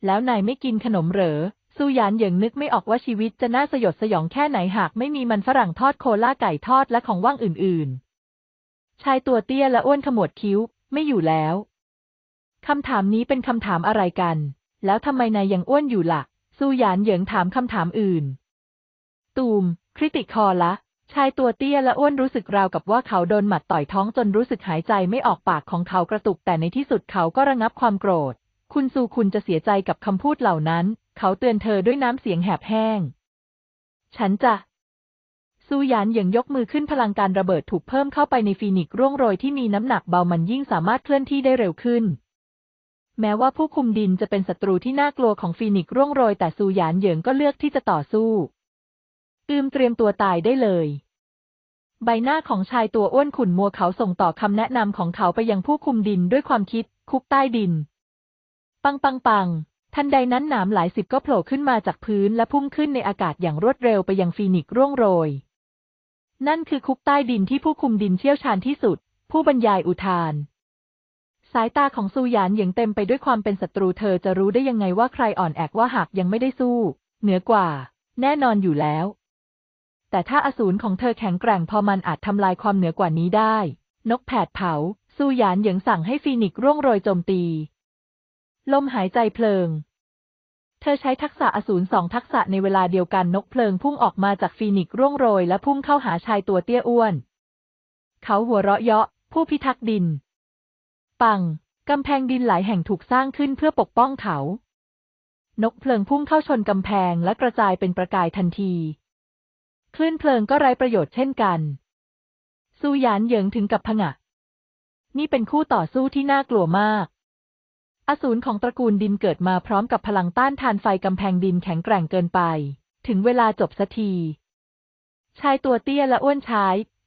แล้วนายไม่กินขนมเหรอซูหยานเหยิงนึกไม่ออกว่าชีวิตจะน่าสยดสยองแค่ไหนหากไม่มีมันฝรั่งทอดโคล่าไก่ทอดและของว่างอื่นๆ ชายตัวเตี้ยและอ้วนขมวดคิ้ว ไม่อยู่แล้ว คำถามนี้เป็นคำถามอะไรกัน แล้วทำไมนายยังอ้วนอยู่ละ่ะซูหยานเหยิงถามคำถามอื่นตูมคริติคอละ ชายตัวเตี้ยและอ้วนรู้สึกราวกับว่าเขาโดนหมัดต่อยท้องจนรู้สึกหายใจไม่ออกปากของเขากระตุกแต่ในที่สุดเขาก็ระงับความโกรธ คุณซูคุณจะเสียใจกับคำพูดเหล่านั้น เขาเตือนเธอด้วยน้ำเสียงแหบแห้ง ฉันจะซูหยานยิงยกมือขึ้นพลังการระเบิดถูกเพิ่มเข้าไปในฟีนิกซ์ร่วงโรยที่มีน้ำหนักเบามันยิ่งสามารถเคลื่อนที่ได้เร็วขึ้น แม้ว่าผู้คุมดินจะเป็นศัตรูที่น่ากลัวของฟีนิกซ์ร่วงโรยแต่ซูหยานเยิงก็เลือกที่จะต่อสู้อืมเตรียมตัวตายได้เลย ใบหน้าของชายตัวอ้วนขุ่นมัวเขาส่งต่อคำแนะนำของเขาไปยังผู้คุมดินด้วยความคิด คุกใต้ดิน ปังปังปัง ทันใดนั้นหนามหลายสิบก็โผล่ขึ้นมาจากพื้นและพุ่งขึ้นในอากาศอย่างรวดเร็วไปยังฟีนิกร่วงโรย นั่นคือคุกใต้ดินที่ผู้คุมดินเชี่ยวชาญที่สุด ผู้บรรยายอุทาน สายตาของซูหยานหยิงเต็มไปด้วยความเป็นศัตรูเธอจะรู้ได้ยังไงว่าใครอ่อนแอว่าหากยังไม่ได้สู้ เหนือกว่า แน่นอนอยู่แล้วแต่ถ้าอสูรของเธอแข็งแกร่งพอมันอาจทำลายความเหนือกว่านี้ได้ นกแผดเผาซูหยานหยิงสั่งให้ฟีนิกซ์ร่วงโรยโจมตี ลมหายใจเพลิง เธอใช้ทักษะอสูรสองทักษะในเวลาเดียวกันนกเพลิงพุ่งออกมาจากฟีนิกซ์ร่วงโรยและพุ่งเข้าหาชายตัวเตี้ยอ้วน เขาหัวเราะเยาะผู้พิทักษ์ดิน ปังกำแพงดินหลายแห่งถูกสร้างขึ้นเพื่อปกป้องเขา นกเพลิงพุ่งเข้าชนกำแพงและกระจายเป็นประกายทันทีคลื่นเพลิงก็ไร้ประโยชน์เช่นกันซูหยานเหยิงถึงกับผงะ นี่เป็นคู่ต่อสู้ที่น่ากลัวมาก อสูรของตระกูลดินเกิดมาพร้อมกับพลังต้านทานไฟกำแพงดินแข็งแกร่งเกินไป ถึงเวลาจบสักที ชายตัวเตี้ยและอ้วนใช้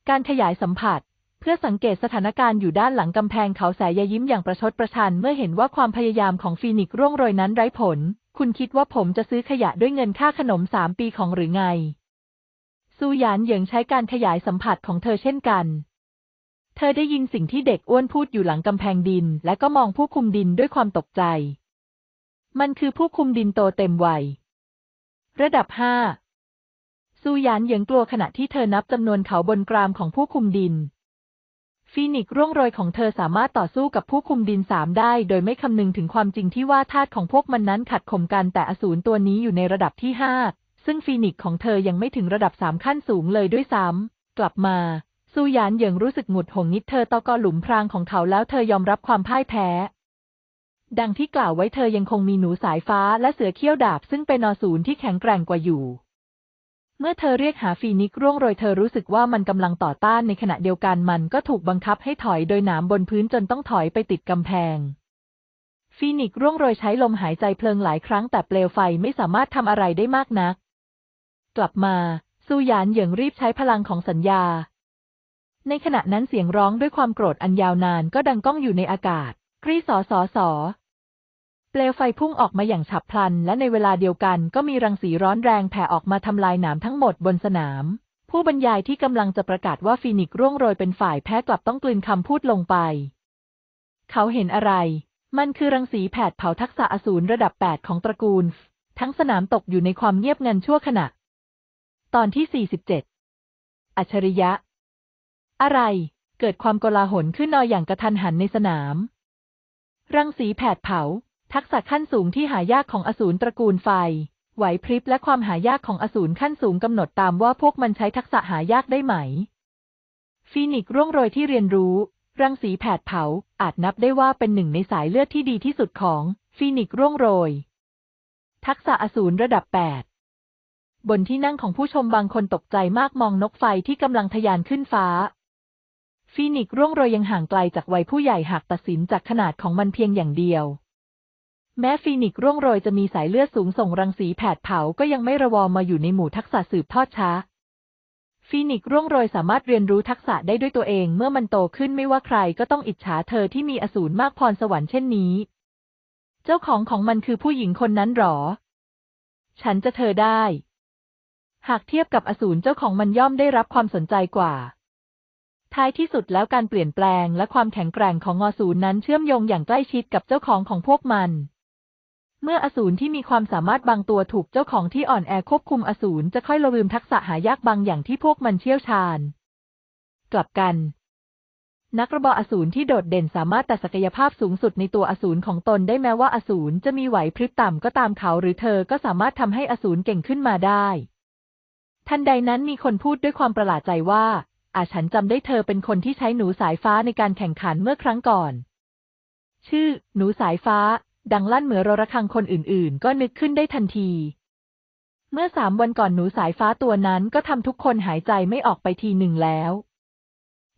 การขยายสัมผัส เพื่อสังเกตสถานการณ์อยู่ด้านหลังกำแพงเขาแสยยิ้มอย่างประชดประชันเมื่อเห็นว่าความพยายามของฟีนิกซ์ร่วงโรยนั้นไร้ผล คุณคิดว่าผมจะซื้อขยะด้วยเงินค่าขนมสามปีของหรือไงซูหยานเหยิงใช้การขยายสัมผัสของเธอเช่นกัน เธอได้ยินสิ่งที่เด็กอ้วนพูดอยู่หลังกำแพงดินและก็มองผู้คุมดินด้วยความตกใจ มันคือผู้คุมดินโตเต็มวัย ระดับห้าซูหยานเหยิงกลัวขณะที่เธอนับจำนวนเขาบนกรามของผู้คุมดินฟีนิกซ์ร่วงโรยของเธอสามารถต่อสู้กับผู้คุมดินสามได้ โดยไม่คำนึงถึงความจริงที่ว่าธาตุของพวกมันนั้นขัดข่มกันแต่อสูรตัวนี้อยู่ในระดับที่ห้าซึ่งฟีนิกของเธอยังไม่ถึงระดับสามขั้นสูงเลยด้วยซ้ำ กลับมา ซูหยานเยิงรู้สึกหงุดหงิดเธอตอกอหลุมพรางของเขาแล้วเธอยอมรับความพ่ายแพ้ ดังที่กล่าวไว้เธอยังคงมีหนูสายฟ้าและเสือเขี้ยวดาบซึ่งเป็นอสูรที่แข็งแกร่งกว่าอยู่ เมื่อเธอเรียกหาฟีนิกร่วงโรยเธอรู้สึกว่ามันกำลังต่อต้านในขณะเดียวกันมันก็ถูกบังคับให้ถอยโดยหนามบนพื้นจนต้องถอยไปติดกำแพง ฟีนิกร่วงโรยใช้ลมหายใจเพลิงหลายครั้ง แต่เปลวไฟไม่สามารถทำอะไรได้มากนักกลับมาซูหยานเหยิงรีบใช้พลังของสัญญา ในขณะนั้นเสียงร้องด้วยความโกรธอันยาวนานก็ดังก้องอยู่ในอากาศกรีสอสอสอเปลวไฟพุ่งออกมาอย่างฉับพลันและในเวลาเดียวกันก็มีรังสีร้อนแรงแผ่ออกมาทำลายหนามทั้งหมดบนสนาม ผู้บรรยายที่กำลังจะประกาศว่าฟีนิก์ร่วงโรยเป็นฝ่ายแพ้กลับต้องกลืนคำพูดลงไป เขาเห็นอะไร มันคือรังสีแผดเผาทักษะอสูรระดับ8ของตระกูล ทั้งสนามตกอยู่ในความเงียบงันชั่วขณะตอนที่ 47 อัจฉริยะ อะไร เกิดความโกลาหลขึ้นนอยอย่างกระทันหันในสนาม รังสีแผดเผา ทักษะขั้นสูงที่หายากของอสูรตระกูลไฟ ไหวพริบและความหายากของอสูรขั้นสูงกำหนดตามว่าพวกมันใช้ทักษะหายากได้ไหมฟีนิกร่วงโรยที่เรียนรู้ รังสีแผดเผา อาจนับได้ว่าเป็นหนึ่งในสายเลือดที่ดีที่สุดของฟีนิกร่วงโรย ทักษะอสูรระดับ8บนที่นั่งของผู้ชมบางคนตกใจมากมองนกไฟที่กำลังทะยานขึ้นฟ้า ฟีนิกร่วงโรยยังห่างไกลจากวัยผู้ใหญ่หากตัดสินจากขนาดของมันเพียงอย่างเดียว แม้ฟีนิกร่วงโรยจะมีสายเลือดสูงส่งรังสีแผดเผาก็ยังไม่ระวอมาอยู่ในหมู่ทักษะสืบทอดช้าฟีนิกร่วงโรยสามารถเรียนรู้ทักษะได้ด้วยตัวเองเมื่อมันโตขึ้นไม่ว่าใครก็ต้องอิจฉาเธอที่มีอสูรมากพรสวรรค์เช่นนี้ เจ้าของของมันคือผู้หญิงคนนั้นหรอ ฉันจะเธอได้หากเทียบกับอสูรเจ้าของมันย่อมได้รับความสนใจกว่า ท้ายที่สุดแล้วการเปลี่ยนแปลง และความแข็งแกร่งของอสูรนั้นเชื่อมโยงอย่างใกล้ชิดกับเจ้าของของพวกมัน เมื่ออสูรที่มีความสามารถบางตัวถูกเจ้าของที่อ่อนแอควบคุมอสูรจะค่อยละลืมทักษะหายากบางอย่างที่พวกมันเชี่ยวชาญ กลับกัน นักระบออสูรที่โดดเด่นสามารถแต่ศักยภาพสูงสุดในตัวอสูรของตนได้แม้ว่าอสูรจะมีไหวพริบต่ำก็ตามเขาหรือเธอก็สามารถทำให้อสูรเก่งขึ้นมาได้ทันใดนั้นมีคนพูดด้วยความประหลาดใจว่า อาฉันจำได้เธอเป็นคนที่ใช้หนูสายฟ้าในการแข่งขันเมื่อครั้งก่อน ชื่อ หนูสายฟ้า ดังลั่นเหมือนระรคังคนอื่นๆ ก็นึกขึ้นได้ทันที เมื่อสามวันก่อนหนูสายฟ้าตัวนั้นก็ทำทุกคนหายใจไม่ออกไปทีหนึ่งแล้ว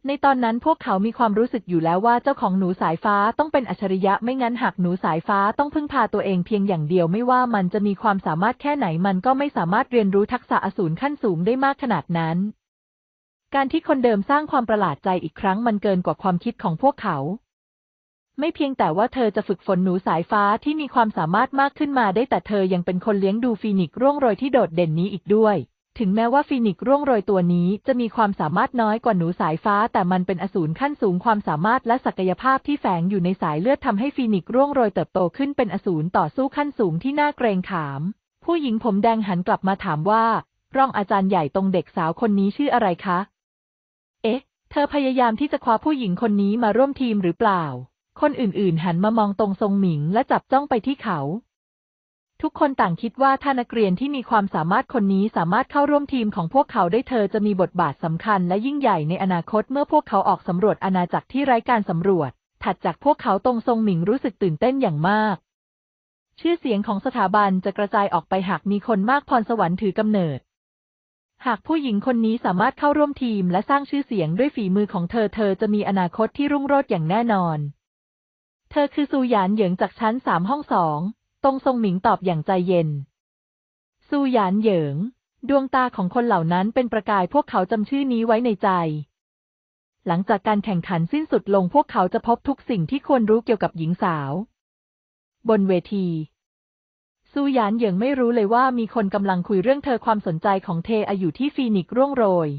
ในตอนนั้นพวกเขามีความรู้สึกอยู่แล้วว่าเจ้าของหนูสายฟ้าต้องเป็นอัจฉริยะไม่งั้นหากหนูสายฟ้า ต้องพึ่งพาตัวเองเพียงอย่างเดียวไม่ว่ามันจะมีความสามารถแค่ไหนมันก็ไม่สามารถเรียนรู้ทักษะอสูรขั้นสูงได้มากขนาดนั้น การที่คนเดิมสร้างความประหลาดใจอีกครั้ง มันเกินกว่าความคิดของพวกเขา ไม่เพียงแต่ว่าเธอจะฝึกฝนหนูสายฟ้าที่มีความสามารถมากขึ้นมาได้แต่เธอยังเป็นคนเลี้ยงดูฟีนิกซ์ร่วงโรยที่โดดเด่นนี้อีกด้วยถึงแม้ว่าฟีนิกซ์ร่วงโรยตัวนี้จะมีความสามารถน้อยกว่าหนูสายฟ้า แต่มันเป็นอสูรขั้นสูงความสามารถและศักยภาพที่แฝงอยู่ในสายเลือดทำให้ฟีนิกซ์ร่วงโรยเติบโตขึ้นเป็นอสูรต่อสู้ขั้นสูงที่น่าเกรงขาม ผู้หญิงผมแดงหันกลับมาถามว่า ร่องอาจารย์ใหญ่ตรงเด็กสาวคนนี้ชื่ออะไรคะ เอ๊ะเธอพยายามที่จะคว้าผู้หญิงคนนี้มาร่วมทีมหรือเปล่า คนอื่นๆ หันมามองตรงทรงหมิงและจับจ้องไปที่เขาทุกคนต่างคิดว่าถ้านักเรียนที่มีความสามารถคนนี้สามารถเข้าร่วมทีมของพวกเขาได้เธอจะมีบทบาทสำคัญและยิ่งใหญ่ในอนาคตเมื่อพวกเขาออกสำรวจอาณาจักรที่ไร้การสำรวจถัดจากพวกเขาตรงทรงหมิงรู้สึกตื่นเต้นอย่างมาก ชื่อเสียงของสถาบันจะกระจายออกไปหากมีคนมากพรสวรรค์ถือกำเนิด หากผู้หญิงคนนี้สามารถเข้าร่วมทีมและสร้างชื่อเสียงด้วยฝีมือของเธอเธอจะมีอนาคตที่รุ่งโรจน์อย่างแน่นอน เธอคือซูหยานเหยิงจากชั้นสามห้องสองงทรงหมิงตอบอย่างใจเย็นซูหยาน เหยิง ดวงตาของคนเหล่านั้นเป็นประกายพวกเขาจำชื่อนี้ไว้ในใจ หลังจากการแข่งขันสิ้นสุดลงพวกเขาจะพบทุกสิ่งที่ควรรู้เกี่ยวกับหญิงสาว บนเวทีซูหยานเหยิงไม่รู้เลยว่ามีคนกำลังคุยเรื่องเธอความสนใจของเธออยู่ที่ฟีนิกร่วงโรย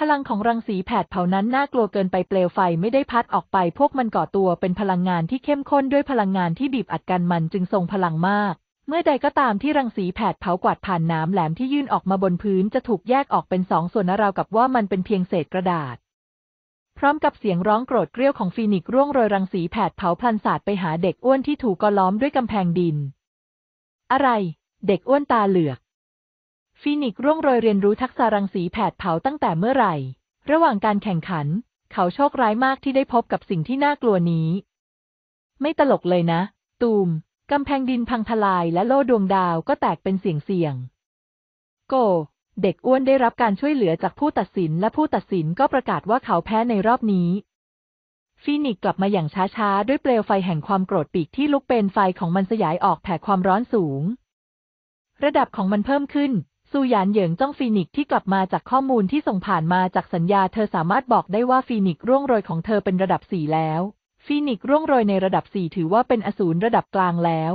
พลังของรังสีแผดเผานั้นน่ากลัวเกินไปเปลวไฟไม่ได้พัดออกไป พวกมันก่อตัวเป็นพลังงานที่เข้มข้นด้วยพลังงานที่บีบอัดกันมันจึงทรงพลังมาก เมื่อใดก็ตามที่รังสีแผดเผากวาดผ่านน้ำแหลมที่ยื่นออกมาบนพื้น จะถูกแยกออกเป็นสองส่วนราวกับว่ามันเป็นเพียงเศษกระดาษ พร้อมกับเสียงร้องโกรธเกรี้ยวของฟีนิกร่วงโรยรังสีแผดเผาพลันศาสตร์ไปหาเด็กอ้วนที่ถูกกล้อมด้วยกำแพงดิน อะไร เด็กอ้วนตาเหลือกฟีนิก์ร่วงโรยเรียนรู้ทักษะรังสีแผดเผาตั้งแต่เมื่อไหร่ ระหว่างการแข่งขัน เขาโชคร้ายมากที่ได้พบกับสิ่งที่น่ากลัวนี้ ไม่ตลกเลยนะ ตูม กำแพงดินพังทลายและโล่ดวงดาวก็แตกเป็นเสียงเสียง โก เด็กอ้วนได้รับการช่วยเหลือจากผู้ตัดสินและผู้ตัดสินก็ประกาศว่าเขาแพ้ในรอบนี้ ฟีนิกกลับมาอย่างช้าๆ ด้วยเปลวไฟแห่งความโกรธปีกที่ลุกเป็นไฟของมันสยายออกแผ่ความร้อนสูง ระดับของมันเพิ่มขึ้นซูหยานเหยิงจ้องฟีนิกที่กลับมาจากข้อมูลที่ส่งผ่านมาจากสัญญา เธอสามารถบอกได้ว่าฟีนิกร่วงโรยของเธอเป็นระดับสี่แล้วฟีนิกร่วงโรยในระดับสี่ถือว่าเป็นอสูรระดับกลางแล้ว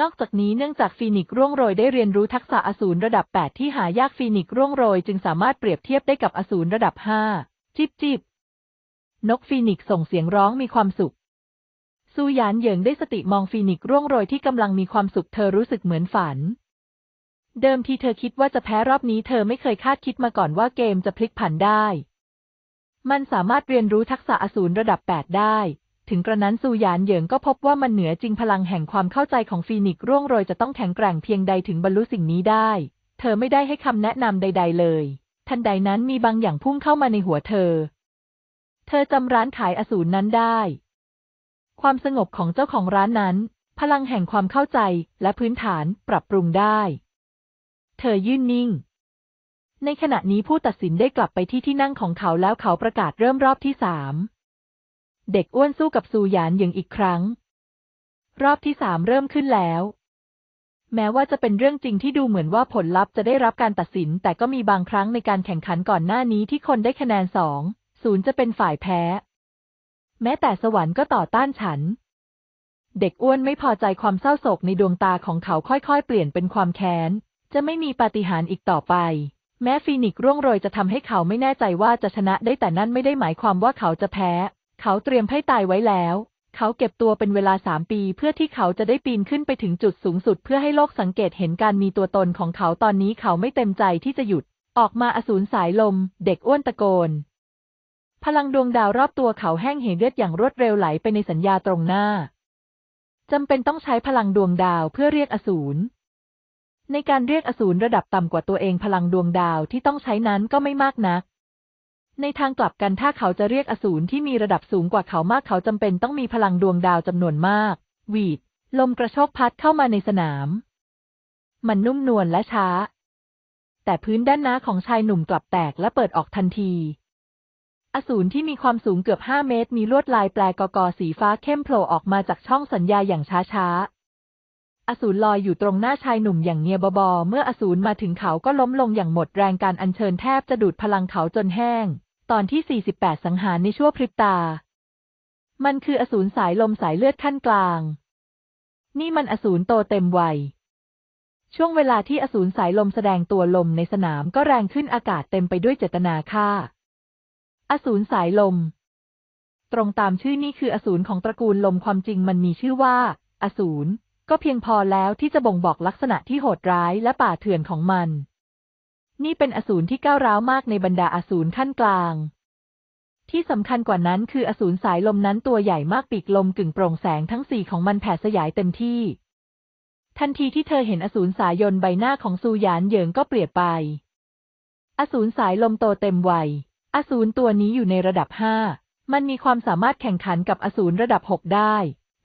นอกจากนี้เนื่องจากฟีนิกร่วงโรยได้เรียนรู้ทักษะอสูรระดับ 8 ที่หายากฟีนิกร่วงโรยจึงสามารถเปรียบเทียบได้กับอสูรระดับ5จิบจิบนกฟีนิกส่งเสียงร้องมีความสุขซูหยานเหยิงได้สติมองฟีนิกร่วงโรยที่กำลังมีความสุขเธอรู้สึกเหมือนฝันเดิมทีเธอคิดว่าจะแพ้รอบนี้เธอไม่เคยคาดคิดมาก่อนว่าเกมจะพลิกผันได้ มันสามารถเรียนรู้ทักษะอสูรระดับ 8 ได้ ถึงกระนั้นซูหยานเหยิงก็พบว่ามันเหนือจริงพลังแห่งความเข้าใจของฟีนิกซ์ร่วงโรยจะต้องแข็งแกร่งเพียงใดถึงบรรลุสิ่งนี้ได้ เธอไม่ได้ให้คำแนะนำใดๆเลย ทันใดนั้นมีบางอย่างพุ่งเข้ามาในหัวเธอ เธอจำร้านขายอสูรนั้นได้ ความสงบของเจ้าของร้านนั้น พลังแห่งความเข้าใจและพื้นฐานปรับปรุงได้เธอยืนนิ่ง ในขณะนี้ผู้ตัดสินได้กลับไปที่ที่นั่งของเขาแล้วเขาประกาศเริ่มรอบที่สาม เด็กอ้วนสู้กับซูหยานหยิงอีกครั้ง รอบที่สามเริ่มขึ้นแล้ว แม้ว่าจะเป็นเรื่องจริงที่ดูเหมือนว่าผลลัพธ์จะได้รับการตัดสินแต่ก็มีบางครั้งในการแข่งขันก่อนหน้านี้ที่คนได้คะแนนสอง ศูนย์จะเป็นฝ่ายแพ้ แม้แต่สวรรค์ก็ต่อต้านฉัน เด็กอ้วนไม่พอใจความเศร้าโศกในดวงตาของเขาค่อยๆเปลี่ยนเป็นความแค้นจะไม่มีปาฏิหาริย์อีกต่อไป แม้ฟีนิกร่วงโรยจะทำให้เขาไม่แน่ใจว่าจะชนะได้แต่นั่นไม่ได้หมายความว่าเขาจะแพ้ เขาเตรียมให้ตายไว้แล้ว เขาเก็บตัวเป็นเวลาสามปีเพื่อที่เขาจะได้ปีนขึ้นไปถึงจุดสูงสุด เพื่อให้โลกสังเกตเห็นการมีตัวตนของเขาตอนนี้เขาไม่เต็มใจที่จะหยุด ออกมาอสูรสายลม เด็กอ้วนตะโกน พลังดวงดาวรอบตัวเขาแห้งเหเลือดอย่างรวดเร็วไหลไปในสัญญาตรงหน้าจำเป็นต้องใช้พลังดวงดาวเพื่อเรียกอสูรในการเรียกอสูรระดับต่ำกว่าตัวเองพลังดวงดาวที่ต้องใช้นั้นก็ไม่มากนัก ในทางกลับกันถ้าเขาจะเรียกอสูรที่มีระดับสูงกว่าเขามากเขาจำเป็นต้องมีพลังดวงดาวจำนวนมากวีดลมกระโชกพัดเข้ามาในสนาม มันนุ่มนวลและช้า แต่พื้นด้านหน้าของชายหนุ่มกลับแตกและเปิดออกทันที อสูรที่มีความสูงเกือบห้าเมตร มีลวดลายแปลกอกอสีฟ้าเข้มโผล่ออกมาจากช่องสัญญาอย่างช้าๆอสูรลอยอยู่ตรงหน้าชายหนุ่มอย่างเงียบบอเมื่ออสูรมาถึงเขาก็ล้มลงอย่างหมดแรงการอัญเชิญแทบจะดูดพลังเขาจนแห้ง ตอนที่ 48 สังหารในชั่วพริบตา มันคืออสูรสายลมสายเลือดขั้นกลาง นี่มันอสูรโตเต็มวัย ช่วงเวลาที่อสูรสายลมแสดงตัวลมในสนามก็แรงขึ้นอากาศเต็มไปด้วยเจตนาฆ่า อสูรสายลม ตรงตามชื่อนี่คืออสูรของตระกูลลมความจริงมันมีชื่อว่าอสูรก็เพียงพอแล้วที่จะบ่งบอกลักษณะที่โหดร้ายและป่าเถื่อนของมัน นี่เป็นอสูรที่ก้าวร้าวมากในบรรดาอสูรขั้นกลาง ที่สำคัญกว่านั้นคืออสูรสายลมนั้นตัวใหญ่มากปีกลมกึ่งโปร่งแสงทั้งสี่ของมันแผ่สยายเต็มที่ ทันทีที่เธอเห็นอสูรสายยนใบหน้าของซูหยานเยิงก็เปลี่ยนไป อสูรสายลมโตเต็มวัย อสูรตัวนี้อยู่ในระดับห้ามันมีความสามารถแข่งขันกับอสูรระดับหกได้